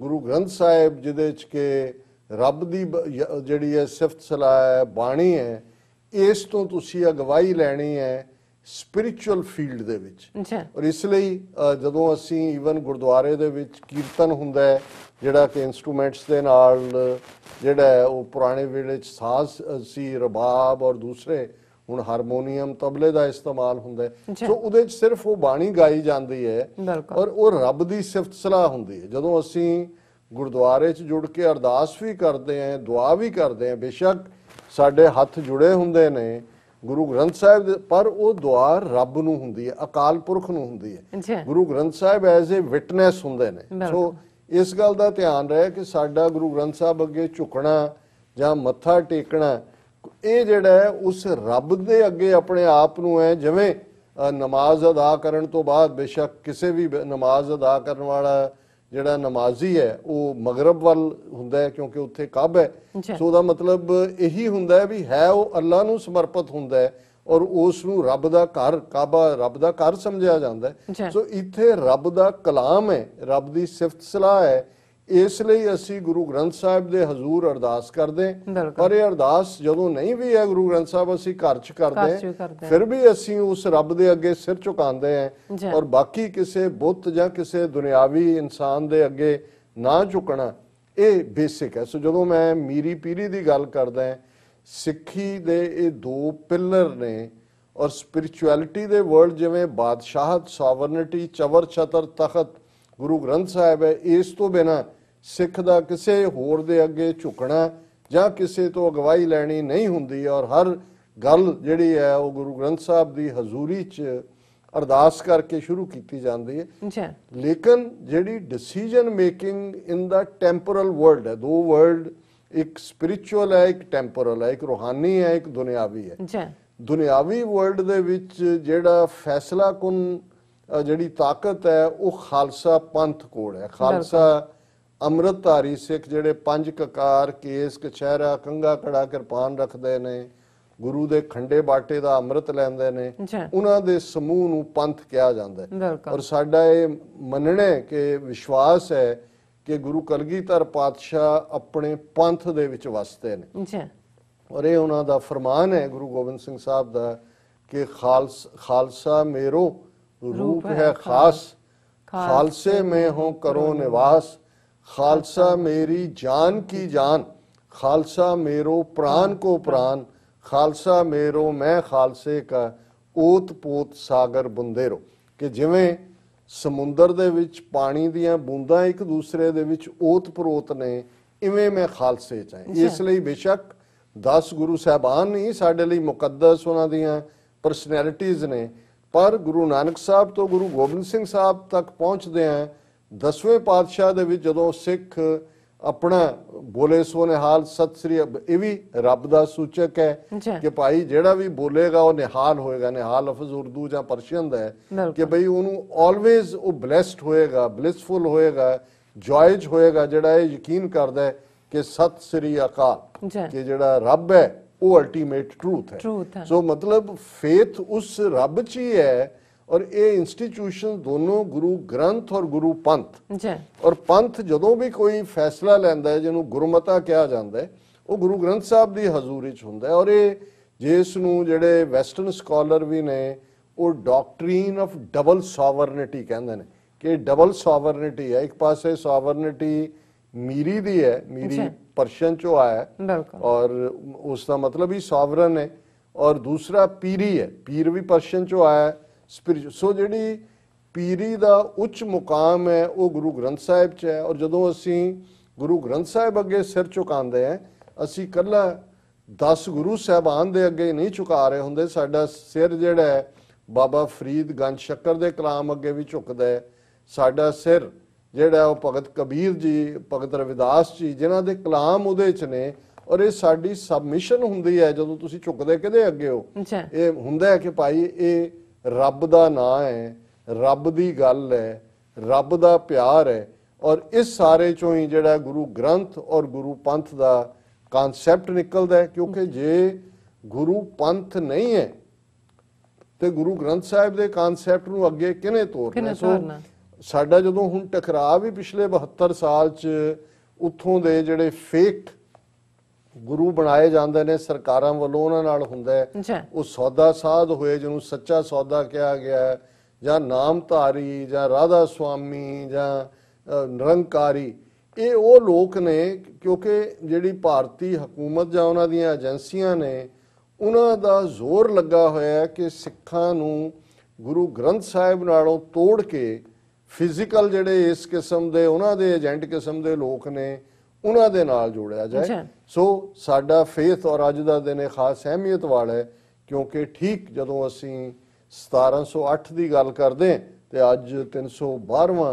Speaker 2: ਗੁਰੂ ਗ੍ਰੰਥ ਸਾਹਿਬ ਜਿਹਦੇ ਚ ਕਿ ਰੱਬ ਦੀ ਜਿਹੜੀ ਹੈ ਸਿਫਤ ਸਲਾਹ ਹੈ ਬਾਣੀ ਹੈ ਇਸ ਤੋਂ ਤੁਸੀਂ ਅਗਵਾਈ ਲੈਣੀ ਹੈ ਸਪਿਰਚੁਅਲ ਫੀਲਡ ਦੇ ਵਿੱਚ ਔਰ ਇਸ ਲਈ ਜਦੋਂ ਅਸੀਂ ਇਵਨ ਗੁਰਦੁਆਰੇ ਦੇ ਵਿੱਚ ਕੀਰਤਨ ਹੁੰਦਾ ਹੈ ਜਿਹੜਾ ਕਿ ਇਨਸਟਰੂਮੈਂਟਸ ਦੇ ਨਾਲ ਜਿਹੜਾ ਉਹ ਪੁਰਾਣੇ ਵੇਲੇ ਚ ਸਾਜ਼ ਸੀ ਰਬਾਬ ਔਰ ਦੂਸਰੇ ਹੁਣ ਹਾਰਮੋਨੀਅਮ ਤਬਲੇ ਦਾ ਇਸਤੇਮਾਲ ਹੁੰਦਾ ਸੋ ਉਹਦੇ ਚ ਸਿਰਫ ਉਹ ਬਾਣੀ ਗਾਈ ਜਾਂਦੀ ਹੈ ਔਰ ਉਹ ਰੱਬ ਦੀ ਸਿਫਤ ਸਲਾਹ ਹੁੰਦੀ ਹੈ ਜਦੋਂ ਅਸੀਂ ਗੁਰਦੁਆਰੇ ਚ ਜੁੜ ਕੇ ਅਰਦਾਸ ਵੀ ਕਰਦੇ ਆਂ ਦੁਆ ਵੀ ਕਰਦੇ ਆਂ ਬੇਸ਼ੱਕ ਸਾਡੇ ਹੱਥ ਜੁੜੇ ਹੁੰਦੇ ਨੇ ਗੁਰੂ ਗ੍ਰੰਥ ਸਾਹਿਬ ਦੇ ਪਰ ਉਹ ਦੁਆਰ ਰੱਬ ਨੂੰ ਹੁੰਦੀ ਹੈ ਅਕਾਲ ਪੁਰਖ ਨੂੰ ਹੁੰਦੀ ਹੈ ਗੁਰੂ ਗ੍ਰੰਥ ਸਾਹਿਬ ਐਜ਼ ਅ ਵਿਟਨੈਸ ਹੁੰਦੇ ਨੇ ਸੋ ਇਸ ਗੱਲ ਦਾ ਧਿਆਨ ਰਹੇ ਕਿ ਸਾਡਾ ਗੁਰੂ ਗ੍ਰੰਥ ਸਾਹਿਬ ਅੱਗੇ ਝੁਕਣਾ ਜਾਂ ਮੱਥਾ ਟੇਕਣਾ ਇਹ ਜਿਹੜਾ ਉਸ ਰੱਬ ਦੇ ਅੱਗੇ ਆਪਣੇ ਆਪ ਨੂੰ ਹੈ ਜਿਵੇਂ ਨਮਾਜ਼ ਅਦਾ ਕਰਨ ਤੋਂ ਬਾਅਦ ਬੇਸ਼ੱਕ ਕਿਸੇ ਵੀ ਨਮਾਜ਼ ਅਦਾ ਕਰਨ ਵਾਲਾ ਜਿਹੜਾ ਨਮਾਜ਼ੀ ਹੈ ਉਹ ਮਗਰਬ ਵੱਲ ਹੁੰਦਾ ਹੈ ਕਿਉਂਕਿ ਉੱਥੇ ਕਾਬਾ ਹੈ ਸੋ ਉਹਦਾ ਮਤਲਬ ਇਹੀ ਹੁੰਦਾ ਹੈ ਵੀ ਹੈ ਉਹ ਅੱਲਾ ਨੂੰ ਸਮਰਪਿਤ ਹੁੰਦਾ ਹੈ ਔਰ ਉਸ ਨੂੰ ਰੱਬ ਦਾ ਘਰ ਕਾਬਾ ਰੱਬ ਦਾ ਘਰ ਸਮਝਿਆ ਜਾਂਦਾ ਹੈ ਸੋ ਇੱਥੇ ਰੱਬ ਦਾ ਕਲਾਮ ਹੈ ਰੱਬ ਦੀ ਸਿਫਤ ਸਲਾਹ ਹੈ ਇਸ ਲਈ ਅਸੀਂ ਗੁਰੂ ਗ੍ਰੰਥ ਸਾਹਿਬ ਦੇ ਹਜ਼ੂਰ ਅਰਦਾਸ ਕਰਦੇ ਪਰ ਇਹ ਅਰਦਾਸ ਜਦੋਂ ਨਹੀਂ ਵੀ ਹੈ ਗੁਰੂ ਗ੍ਰੰਥ ਸਾਹਿਬ ਅਸੀਂ ਘਰ 'ਚ ਕਰਦੇ ਫਿਰ ਵੀ ਅਸੀਂ ਉਸ ਰੱਬ ਦੇ ਅੱਗੇ ਸਿਰ ਝੁਕਾਉਂਦੇ ਆਂ ਔਰ ਬਾਕੀ ਕਿਸੇ ਬੁੱਤ ਜਾਂ ਕਿਸੇ ਦੁਨਿਆਵੀ ਇਨਸਾਨ ਦੇ ਅੱਗੇ ਨਾ ਝੁਕਣਾ ਇਹ ਬੇਸਿਕ ਹੈ ਸੋ ਜਦੋਂ ਮੈਂ ਮੀਰੀ ਪੀਰੀ ਦੀ ਗੱਲ ਕਰਦਾ ਸਿੱਖੀ ਦੇ ਇਹ ਦੋ ਪਿਲਰ ਨੇ ਔਰ ਸਪਿਰਚੁਅਲਿਟੀ ਦੇ ਵਰਲਡ ਜਿਵੇਂ ਬਾਦਸ਼ਾਹਤ ਸੋਵਰਨਿਟੀ ਚਵਰ ਛਤਰ ਤਖਤ ਗੁਰੂ ਗ੍ਰੰਥ ਸਾਹਿਬ ਹੈ ਇਸ ਤੋਂ ਬਿਨਾ ਸਿੱਖ ਦਾ ਕਿਸੇ ਹੋਰ ਦੇ ਅੱਗੇ ਝੁਕਣਾ ਜਾਂ ਕਿਸੇ ਤੋਂ ਅਗਵਾਈ ਲੈਣੀ ਨਹੀਂ ਹੁੰਦੀ ਔਰ ਹਰ ਗੱਲ ਜਿਹੜੀ ਹੈ ਉਹ ਗੁਰੂ ਗ੍ਰੰਥ ਸਾਹਿਬ ਦੀ ਹਜ਼ੂਰੀ 'ਚ ਅਰਦਾਸ ਕਰਕੇ ਸ਼ੁਰੂ ਕੀਤੀ ਜਾਂਦੀ ਹੈ ਜੀ ਲੇਕਿਨ ਜਿਹੜੀ decision making in the temporal world ਹੈ ਦੋ ਵਰਲਡ ਇੱਕ ਸਪਿਰਚੁਅਲ ਹੈ ਇੱਕ ਟੈਂਪੋਰਲ ਹੈ ਇੱਕ ਰੋਹਾਨੀ ਹੈ ਇੱਕ ਦੁਨਿਆਵੀ ਹੈ ਜੀ ਦੁਨਿਆਵੀ ਵਰਲਡ ਦੇ ਵਿੱਚ ਜਿਹੜਾ ਫੈਸਲਾ ਕੁਨ ਜਿਹੜੀ ਤਾਕਤ ਹੈ ਉਹ ਖਾਲਸਾ ਪੰਥ ਕੋਲ ਹੈ ਖਾਲਸਾ ਅੰਮ੍ਰਿਤਧਾਰੀ ਸਿੱਖ ਜਿਹੜੇ ਪੰਜ ਕਕਾਰ ਕੇਸ ਕਛਹਿਰਾ ਕੰਗਾ ਕੜਾ ਕਿਰਪਾਨ ਰੱਖਦੇ ਨੇ ਗੁਰੂ ਦੇ ਖੰਡੇ ਬਾਟੇ ਦਾ ਅੰਮ੍ਰਿਤ ਲੈਂਦੇ ਨੇ ਉਹਨਾਂ ਦੇ ਸਮੂਹ ਨੂੰ ਪੰਥ ਕਿਹਾ ਜਾਂਦਾ
Speaker 3: ਹੈ
Speaker 1: ਔਰ
Speaker 2: ਸਾਡਾ ਇਹ ਮੰਨਣਾ ਕਿ ਵਿਸ਼ਵਾਸ ਹੈ ਕਿ ਗੁਰੂ ਕਲਗੀਧਰ ਪਾਤਸ਼ਾਹ ਆਪਣੇ ਪੰਥ ਦੇ ਵਿੱਚ ਵਸਦੇ ਨੇ ਜੀ ਔਰ ਇਹ ਉਹਨਾਂ ਦਾ ਫਰਮਾਨ ਹੈ ਗੁਰੂ ਗੋਬਿੰਦ ਸਿੰਘ ਸਾਹਿਬ ਦਾ ਕਿ ਖਾਲਸ ਖਾਲਸਾ ਮੇਰੋ ਰੂਪ ਹੈ ਖਾਸ ਖਾਲਸੇ ਮੈਂ ਹੋ ਕਰੋ ਨਿਵਾਸ ਖਾਲਸਾ ਮੇਰੀ ਜਾਨ ਕੀ ਜਾਨ ਖਾਲਸਾ ਮੇਰੋ ਪ੍ਰਾਨ ਕੋ ਪ੍ਰਾਨ ਖਾਲਸਾ ਮੇਰੋ ਮੈਂ ਖਾਲਸੇ ਕਾ ਓਤ ਪੋਤ ਸਾਗਰ ਰੋ ਕਿ ਜਿਵੇਂ ਸਮੁੰਦਰ ਦੇ ਵਿੱਚ ਪਾਣੀ ਦੀਆਂ ਬੂੰਦਾਂ ਇੱਕ ਦੂਸਰੇ ਦੇ ਵਿੱਚ ਓਤ ਪ੍ਰੋਤ ਨੇ ਇਵੇਂ ਮੈਂ ਖਾਲਸੇ ਚ ਇਸ ਲਈ ਬੇਸ਼ੱਕ 10 ਗੁਰੂ ਸਾਹਿਬਾਨ ਨਹੀਂ ਸਾਡੇ ਲਈ ਮੁਕੱਦਸ ਉਹਨਾਂ ਦੀਆਂ ਪਰਸਨੈਲਿਟੀਆਂ ਨੇ ਪਰ ਗੁਰੂ ਨਾਨਕ ਸਾਹਿਬ ਤੋਂ ਗੁਰੂ ਗੋਬਿੰਦ ਸਿੰਘ ਸਾਹਿਬ ਤੱਕ ਪਹੁੰਚਦੇ ਆ ਦਸਵੇਂ ਪਾਤਸ਼ਾਹ ਦੇ ਵਿੱਚ ਜਦੋਂ ਸਿੱਖ ਆਪਣਾ ਬੋਲੇ ਸੋ ਨਿਹਾਲ ਸਤਿ ਸ੍ਰੀ ਇਹ ਵੀ ਰੱਬ ਦਾ ਸੂਚਕ ਹੈ ਕਿ ਭਾਈ ਜਿਹੜਾ ਵੀ ਬੋਲੇਗਾ ਉਹ ਨਿਹਾਲ ਹੋਏਗਾ ਨਿਹਾਲ ਅਫਜ਼ ਉਰਦੂ ਜਾਂ ਪਰਸ਼ੀਅਨ ਦਾ ਹੈ ਕਿ ਭਈ ਉਹਨੂੰ ਆਲਵੇਜ਼ ਉਹ ਬlesed ਹੋਏਗਾ ਬਲਿਸਫੁਲ ਹੋਏਗਾ ਜੋਇਜ ਹੋਏਗਾ ਜਿਹੜਾ ਇਹ ਯਕੀਨ ਕਰਦਾ ਹੈ ਕਿ ਸਤਿ ਸ੍ਰੀ ਅਕਾਲ ਕਿ ਜਿਹੜਾ ਰੱਬ ਹੈ ਉਹ ਅਲਟੀਮੇਟ ਟਰੂਥ ਹੈ ਸੋ ਮਤਲਬ ਫੇਥ ਉਸ ਰੱਬ 'ਚ ਹੀ ਹੈ ਔਰ ਇਹ ਇੰਸਟੀਟਿਊਸ਼ਨ ਦੋਨੋਂ ਗੁਰੂ ਗ੍ਰੰਥ ਔਰ ਗੁਰੂ ਪੰਥ ਜੀ ਔਰ ਪੰਥ ਜਦੋਂ ਵੀ ਕੋਈ ਫੈਸਲਾ ਲੈਂਦਾ ਹੈ ਜਿਹਨੂੰ ਗੁਰਮਤਾ ਕਿਹਾ ਜਾਂਦਾ ਹੈ ਉਹ ਗੁਰੂ ਗ੍ਰੰਥ ਸਾਹਿਬ ਦੀ ਹਜ਼ੂਰੀ 'ਚ ਹੁੰਦਾ ਹੈ ਔਰ ਇਹ ਜਿਸ ਨੂੰ ਜਿਹੜੇ ਵੈਸਟਰਨ ਸਕਾਲਰ ਵੀ ਨੇ ਉਹ ਡਾਕਟ੍ਰੀਨ ਆਫ ਡਬਲ ਸੋਵਰਨਿਟੀ ਕਹਿੰਦੇ ਨੇ ਕਿ ਡਬਲ ਸੋਵਰਨਿਟੀ ਹੈ ਇੱਕ ਪਾਸੇ ਸੋਵਰਨਿਟੀ ਮੀਰੀ ਦੀ ਹੈ ਮੀਰੀ ਪਰਸ਼ਨ ਚੋਂ ਆਇਆ ਹੈ ਔਰ ਉਸ ਦਾ ਮਤਲਬ ਹੀ ਸੋਵਰਨ ਹੈ ਔਰ ਦੂਸਰਾ ਪੀਰੀ ਹੈ ਪੀਰ ਵੀ ਪਰਸ਼ਨ ਚੋਂ ਆਇਆ ਹੈ ਸਪਿਰਚੁਅਲ ਸੋ ਜਿਹੜੀ ਪੀਰੀ ਦਾ ਉੱਚ ਮੁਕਾਮ ਹੈ ਉਹ ਗੁਰੂ ਗ੍ਰੰਥ ਸਾਹਿਬ 'ਚ ਹੈ ਔਰ ਜਦੋਂ ਅਸੀਂ ਗੁਰੂ ਗ੍ਰੰਥ ਸਾਹਿਬ ਅੱਗੇ ਸਿਰ ਝੁਕਾਉਂਦੇ ਆ ਅਸੀਂ ਕੱਲਾ 10 ਗੁਰੂ ਸਾਹਿਬਾਨ ਦੇ ਅੱਗੇ ਨਹੀਂ ਝੁਕਾ ਰਹੇ ਹੁੰਦੇ ਸਾਡਾ ਸਿਰ ਜਿਹੜਾ ਹੈ ਬਾਬਾ ਫਰੀਦ ਗੰਜ ਸ਼ੱਕਰ ਦੇ ਕਲਾਮ ਅੱਗੇ ਵੀ ਝੁਕਦਾ ਹੈ ਸਾਡਾ ਸਿਰ ਜਿਹੜਾ ਉਹ ਭਗਤ ਕਬੀਰ ਜੀ ਭਗਤ ਰਵਿਦਾਸ ਜੀ ਜਿਨ੍ਹਾਂ ਦੇ ਕਲਾਮ ਉਹਦੇ 'ਚ ਨੇ ਔਰ ਇਹ ਸਾਡੀ ਸਬਮਿਸ਼ਨ ਹੁੰਦੀ ਹੈ ਜਦੋਂ ਤੁਸੀਂ ਝੁਕਦੇ ਕਿਹਦੇ ਅੱਗੇ ਹੋ ਇਹ ਹੁੰਦਾ ਹੈ ਕਿ ਭਾਈ ਇਹ ਰੱਬ ਦਾ ਨਾਂ ਹੈ ਰੱਬ ਦੀ ਗੱਲ ਹੈ ਰੱਬ ਦਾ ਪਿਆਰ ਹੈ ਔਰ ਇਸ ਸਾਰੇ ਚੋਂ ਹੀ ਜਿਹੜਾ ਗੁਰੂ ਗ੍ਰੰਥ ਔਰ ਗੁਰੂ ਪੰਥ ਦਾ ਕਨਸੈਪਟ ਨਿਕਲਦਾ ਹੈ ਕਿਉਂਕਿ ਜੇ ਗੁਰੂ ਪੰਥ ਨਹੀਂ ਹੈ ਤੇ ਗੁਰੂ ਗ੍ਰੰਥ ਸਾਹਿਬ ਦੇ ਕਨਸੈਪਟ ਨੂੰ ਅੱਗੇ ਕਿਨੇ ਤੋਰਨਾ ਸੋ ਸਾਡਾ ਜਦੋਂ ਹੁਣ ਟਕਰਾਅ ਵੀ ਪਿਛਲੇ 72 ਸਾਲ ਚ ਉੱਥੋਂ ਦੇ ਜਿਹੜੇ ਫੇਕ ਗੁਰੂ ਬਣਾਏ ਜਾਂਦੇ ਨੇ ਸਰਕਾਰਾਂ ਵੱਲੋਂ ਉਹਨਾਂ ਨਾਲ ਹੁੰਦਾ ਉਹ ਸੌਦਾ ਸਾਧ ਹੋਏ ਜਿਹਨੂੰ ਸੱਚਾ ਸੌਦਾ ਕਿਹਾ ਗਿਆ ਹੈ ਜਾਂ ਨਾਮਧਾਰੀ ਜਾਂ ਰਾਧਾ ਸੁਆਮੀ ਜਾਂ ਨਿਰੰਕਾਰੀ ਇਹ ਉਹ ਲੋਕ ਨੇ ਕਿਉਂਕਿ ਜਿਹੜੀ ਭਾਰਤੀ ਹਕੂਮਤ ਜਾਂ ਉਹਨਾਂ ਦੀਆਂ ਏਜੰਸੀਆਂ ਨੇ ਉਹਨਾਂ ਦਾ ਜ਼ੋਰ ਲੱਗਾ ਹੋਇਆ ਹੈ ਕਿ ਸਿੱਖਾਂ ਨੂੰ ਗੁਰੂ ਗ੍ਰੰਥ ਸਾਹਿਬ ਨਾਲੋਂ ਤੋੜ ਕੇ ਫਿਜ਼ੀਕਲ ਜਿਹੜੇ ਇਸ ਕਿਸਮ ਦੇ ਉਹਨਾਂ ਦੇ ਏਜੰਟ ਕਿਸਮ ਦੇ ਲੋਕ ਨੇ ਉਹਨਾਂ ਦੇ ਨਾਲ ਜੋੜਿਆ ਜਾਏ ਸੋ ਸਾਡਾ ਫੇਥ ਔਰ ਅੱਜ ਦਾ ਦਿਨ ਇਹ ਖਾਸ ਅਹਿਮੀਅਤ ਵਾਲਾ ਹੈ ਕਿਉਂਕਿ ਠੀਕ ਜਦੋਂ ਅਸੀਂ 1708 ਦੀ ਗੱਲ ਕਰਦੇ ਤੇ ਅੱਜ 312ਵਾਂ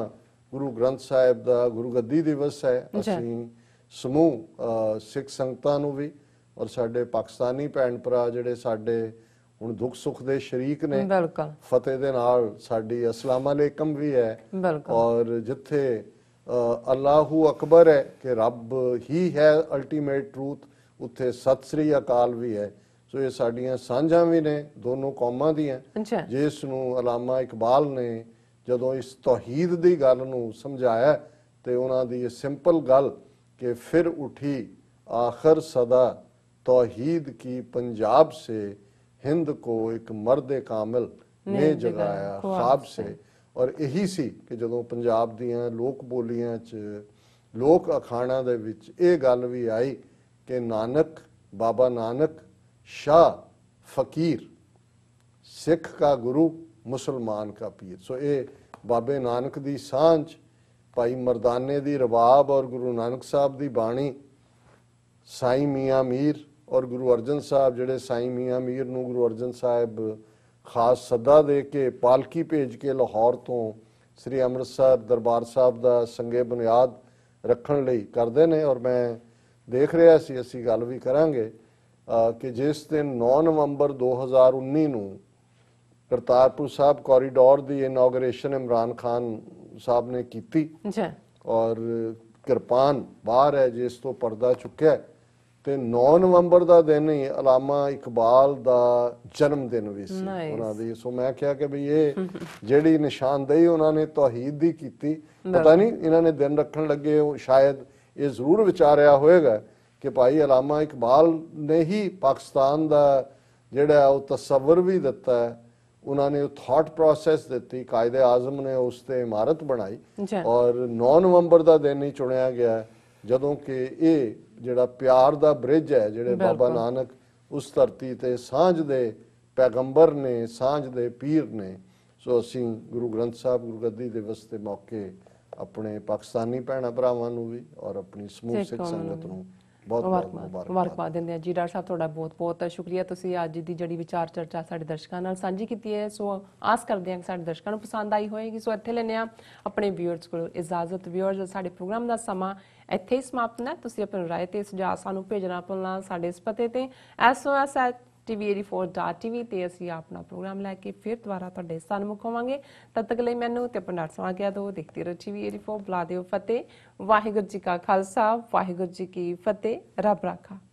Speaker 2: ਗੁਰੂ ਗ੍ਰੰਥ ਸਾਹਿਬ ਦਾ ਗੁਰਗੱਦੀ ਦਿਵਸ ਹੈ ਅਸੀਂ ਸਮੂਹ ਸਿੱਖ ਸੰਗਤਾਂ ਨੂੰ ਵੀ ਔਰ ਸਾਡੇ ਪਾਕਿਸਤਾਨੀ ਭੈਣ ਭਰਾ ਜਿਹੜੇ ਸਾਡੇ ਹੁਣ ਦੁੱਖ ਸੁੱਖ ਦੇ ਸ਼ਰੀਕ ਨੇ ਫਤਿਹ ਦੇ ਨਾਲ ਸਾਡੀ ਅਸਲਾਮ ਅਲੈਕਮ ਵੀ ਹੈ ਔਰ ਜਿੱਥੇ ਅੱਲਾਹੂ ਅਕਬਰ ਹੈ ਕਿ ਰੱਬ ਹੀ ਹੈ ਅਲਟੀਮੇਟ ਟਰੂਥ ਉੱਥੇ ਸਤਿ ਸ੍ਰੀ ਅਕਾਲ ਵੀ ਹੈ ਸੋ ਇਹ ਸਾਡੀਆਂ ਸਾਂਝਾਂ ਵੀ ਨੇ ਦੋਨੋਂ ਕੌਮਾਂ ਦੀਆਂ ਜਿਸ ਨੂੰ ਅਲਾਮਾ ਇਕਬਾਲ ਨੇ ਜਦੋਂ ਇਸ ਤੌਹੀਦ ਦੀ ਗੱਲ ਨੂੰ ਸਮਝਾਇਆ ਤੇ ਉਹਨਾਂ ਦੀ ਇਹ ਸਿੰਪਲ ਗੱਲ ਕਿ ਫਿਰ ਉਠੀ ਆਖਰ ਸਦਾ ਤੌਹੀਦ ਕੀ ਪੰਜਾਬ ਸੇ ਹਿੰਦ ਕੋ ਇੱਕ ਮਰਦ ਕਾਮਿਲ ਨੇ ਜਗਾਇਆ ਖਾਬ ਸੇ ਔਰ ਇਹੀ ਸੀ ਕਿ ਜਦੋਂ ਪੰਜਾਬ ਦੀਆਂ ਲੋਕ ਬੋਲੀਆਂ 'ਚ ਲੋਕ ਅਖਾਣਾ ਦੇ ਵਿੱਚ ਇਹ ਗੱਲ ਵੀ ਆਈ ਕਿ ਨਾਨਕ ਬਾਬਾ ਨਾਨਕ ਸ਼ਾ ਫਕੀਰ ਸਿੱਖ ਦਾ ਗੁਰੂ ਮੁਸਲਮਾਨ ਦਾ ਪੀਰ ਸੋ ਇਹ ਬਾਬੇ ਨਾਨਕ ਦੀ ਸਾਂਝ ਭਾਈ ਮਰਦਾਨੇ ਦੀ ਰਵਾਬ ਔਰ ਗੁਰੂ ਨਾਨਕ ਸਾਹਿਬ ਦੀ ਬਾਣੀ ਸਾਈ ਮੀਆਂ ਮੀਰ ਔਰ ਗੁਰੂ ਅਰਜਨ ਸਾਹਿਬ ਜਿਹੜੇ ਸਾਈ ਮੀਆਂ ਮੀਰ ਨੂੰ ਗੁਰੂ ਅਰਜਨ ਸਾਹਿਬ ਖਾਸ ਸੱਦਾ ਦੇ ਕੇ ਪਾਲਕੀ ਭੇਜ ਕੇ ਲਾਹੌਰ ਤੋਂ ਸ੍ਰੀ ਅੰਮ੍ਰਿਤਸਰ ਦਰਬਾਰ ਸਾਹਿਬ ਦਾ ਸੰਗੇ ਬੁਨਿਆਦ ਰੱਖਣ ਲਈ ਕਰਦੇ ਨੇ ਔਰ ਮੈਂ ਦੇਖ ਰਿਹਾ ਸੀ ਅਸੀਂ ਗੱਲ ਵੀ ਕਰਾਂਗੇ ਕਿ ਜਿਸ ਦਿਨ 9 ਨਵੰਬਰ 2019 ਨੂੰ ਕਰਤਾਰਪੁਰ ਸਾਹਿਬ ਕੋਰੀਡੋਰ ਦੀ ਇਨੋਗਰੇਸ਼ਨ ਇਮਰਾਨ ਖਾਨ ਸਾਹਿਬ ਨੇ ਕੀਤੀ ਜੀ ਔਰ ਕਿਰਪਾਨ ਬਾਹਰ ਹੈ ਜਿਸ ਤੋਂ ਪਰਦਾ ਚੁੱਕਿਆ ਹੈ ਤੇ 9 ਨਵੰਬਰ ਦਾ ਦਿਨ ਹੀ ਅਲਾਮਾ ਇਕਬਾਲ ਦਾ ਜਨਮ ਦਿਨ ਵੀ ਸੀ ਉਹਨਾਂ ਦੀ ਸੋ ਮੈਂ ਕਿਹਾ ਕਿ ਭਈ ਇਹ ਜਿਹੜੀ ਨਿਸ਼ਾਨਦੇਹੀ ਉਹਨਾਂ ਨੇ ਤੌਹੀਦ ਦੀ ਕੀਤੀ ਪਤਾ ਨਹੀਂ ਇਹਨਾਂ ਨੇ ਦਿਨ ਰੱਖਣ ਲੱਗੇ ਸ਼ਾਇਦ ਇਹ ਜ਼ਰੂਰ ਵਿਚਾਰਿਆ ਹੋਵੇਗਾ ਕਿ ਭਾਈ ਅਲਾਮਾ ਇਕਬਾਲ ਨੇ ਹੀ ਪਾਕਿਸਤਾਨ ਦਾ ਜਿਹੜਾ ਉਹ ਤਸਵਰ ਵੀ ਦਿੱਤਾ ਹੈ ਉਹਨਾਂ ਨੇ ਉਹ ਥਾਟ ਪ੍ਰੋਸੈਸ ਦਿੱਤੀ ਕਾਇਦੇ ਆਜ਼ਮ ਨੇ ਉਸ ਤੇ ਇਮਾਰਤ ਬਣਾਈ ਔਰ 9 ਨਵੰਬਰ ਦਾ ਦਿਨ ਹੀ ਚੁਣਿਆ ਗਿਆ ਜਦੋਂ ਕਿ ਇਹ ਜਿਹੜਾ ਪਿਆਰ ਦਾ ਬ੍ਰਿਜ ਹੈ ਜਿਹੜੇ ਬਾਬਾ ਨਾਨਕ ਉਸ ਧਰਤੀ ਤੇ ਸਾਂਝ ਦੇ ਪੈਗੰਬਰ ਨੇ ਸਾਂਝ ਦੇ ਪੀਰ ਨੇ ਸੋ ਅਸੀਂ ਗੁਰੂ ਗ੍ਰੰਥ ਸਾਹਿਬ ਗੁਰਗੱਦੀ ਦੇ ਦੇ ਮੌਕੇ ਆਪਣੇ ਪਾਕਿਸਤਾਨੀ ਭੈਣਾ ਭਰਾਵਾਂ ਨੂੰ ਵੀ ਔਰ ਆਪਣੀ ਸਮੂਹ ਸਿੱਖ ਸੰਗਤ ਨੂੰ ਬਹੁਤ ਬਹੁਤ ਮੁਬਾਰਕਬਾਦ
Speaker 1: ਦਿੰਦੇ ਆ ਜੀ ਡਾਕਟਰ ਸਾਹਿਬ ਤੁਹਾਡਾ ਬਹੁਤ ਬਹੁਤ ਸ਼ੁਕਰੀਆ ਤੁਸੀਂ ਅੱਜ ਦੀ ਜਿਹੜੀ ਵਿਚਾਰ ਚਰਚਾ ਸਾਡੇ ਦਰਸ਼ਕਾਂ ਨਾਲ ਸਾਂਝੀ ਕੀਤੀ ਹੈ ਸੋ ਆਸ ਕਰਦੇ ਹਾਂ ਕਿ ਸਾਡੇ ਦਰਸ਼ਕਾਂ ਨੂੰ ਪਸੰਦ ਆਈ ਹੋਵੇਗੀ ਸੋ ਇੱਥੇ ਲੈਨੇ ਆ ਆਪਣੇ ਵਿਊਅਰਸ ਕੋਲ ਇਜਾਜ਼ਤ ਵਿਊਅਰਸ ਸਾਡੇ ਪ੍ਰੋਗਰਾਮ ਦਾ ਸਮਾਂ ਇੱਥੇ ਹੀ ਸਮਾਪਤ ਹੈ ਤੁਸੀਂ ਆਪਣੇ رائے ਤੇ ਸੁਝਾਅ ਸਾਨੂੰ ਭੇਜਣਾ ਆਪਣਾ ਸਾਡੇ ਇਸ ਪਤੇ ਤੇ sos@tv84.tv ਤੇ ਅਸੀਂ ਆਪਣਾ ਪ੍ਰੋਗਰਾਮ ਲੈ ਕੇ ਫਿਰ ਦੁਬਾਰਾ ਤੁਹਾਡੇ ਸਾਹਮਣੇ ਆਵਾਂਗੇ ਤਦ ਤੱਕ ਲਈ ਮੈਨੂੰ ਤੇ ਆਪਣਾ ਸਮਾਂ ਗਿਆ ਦੋ ਦੇਖਦੇ ਰਹੋ tv84 ਬੁਲਾ ਦਿਓ ਫਤਿਹ ਵਾਹਿਗੁਰੂ ਜੀ ਕਾ ਖਾਲਸਾ ਵਾਹਿਗੁਰੂ ਜੀ ਕੀ ਫਤਿਹ ਰੱਬ ਰਾਖਾ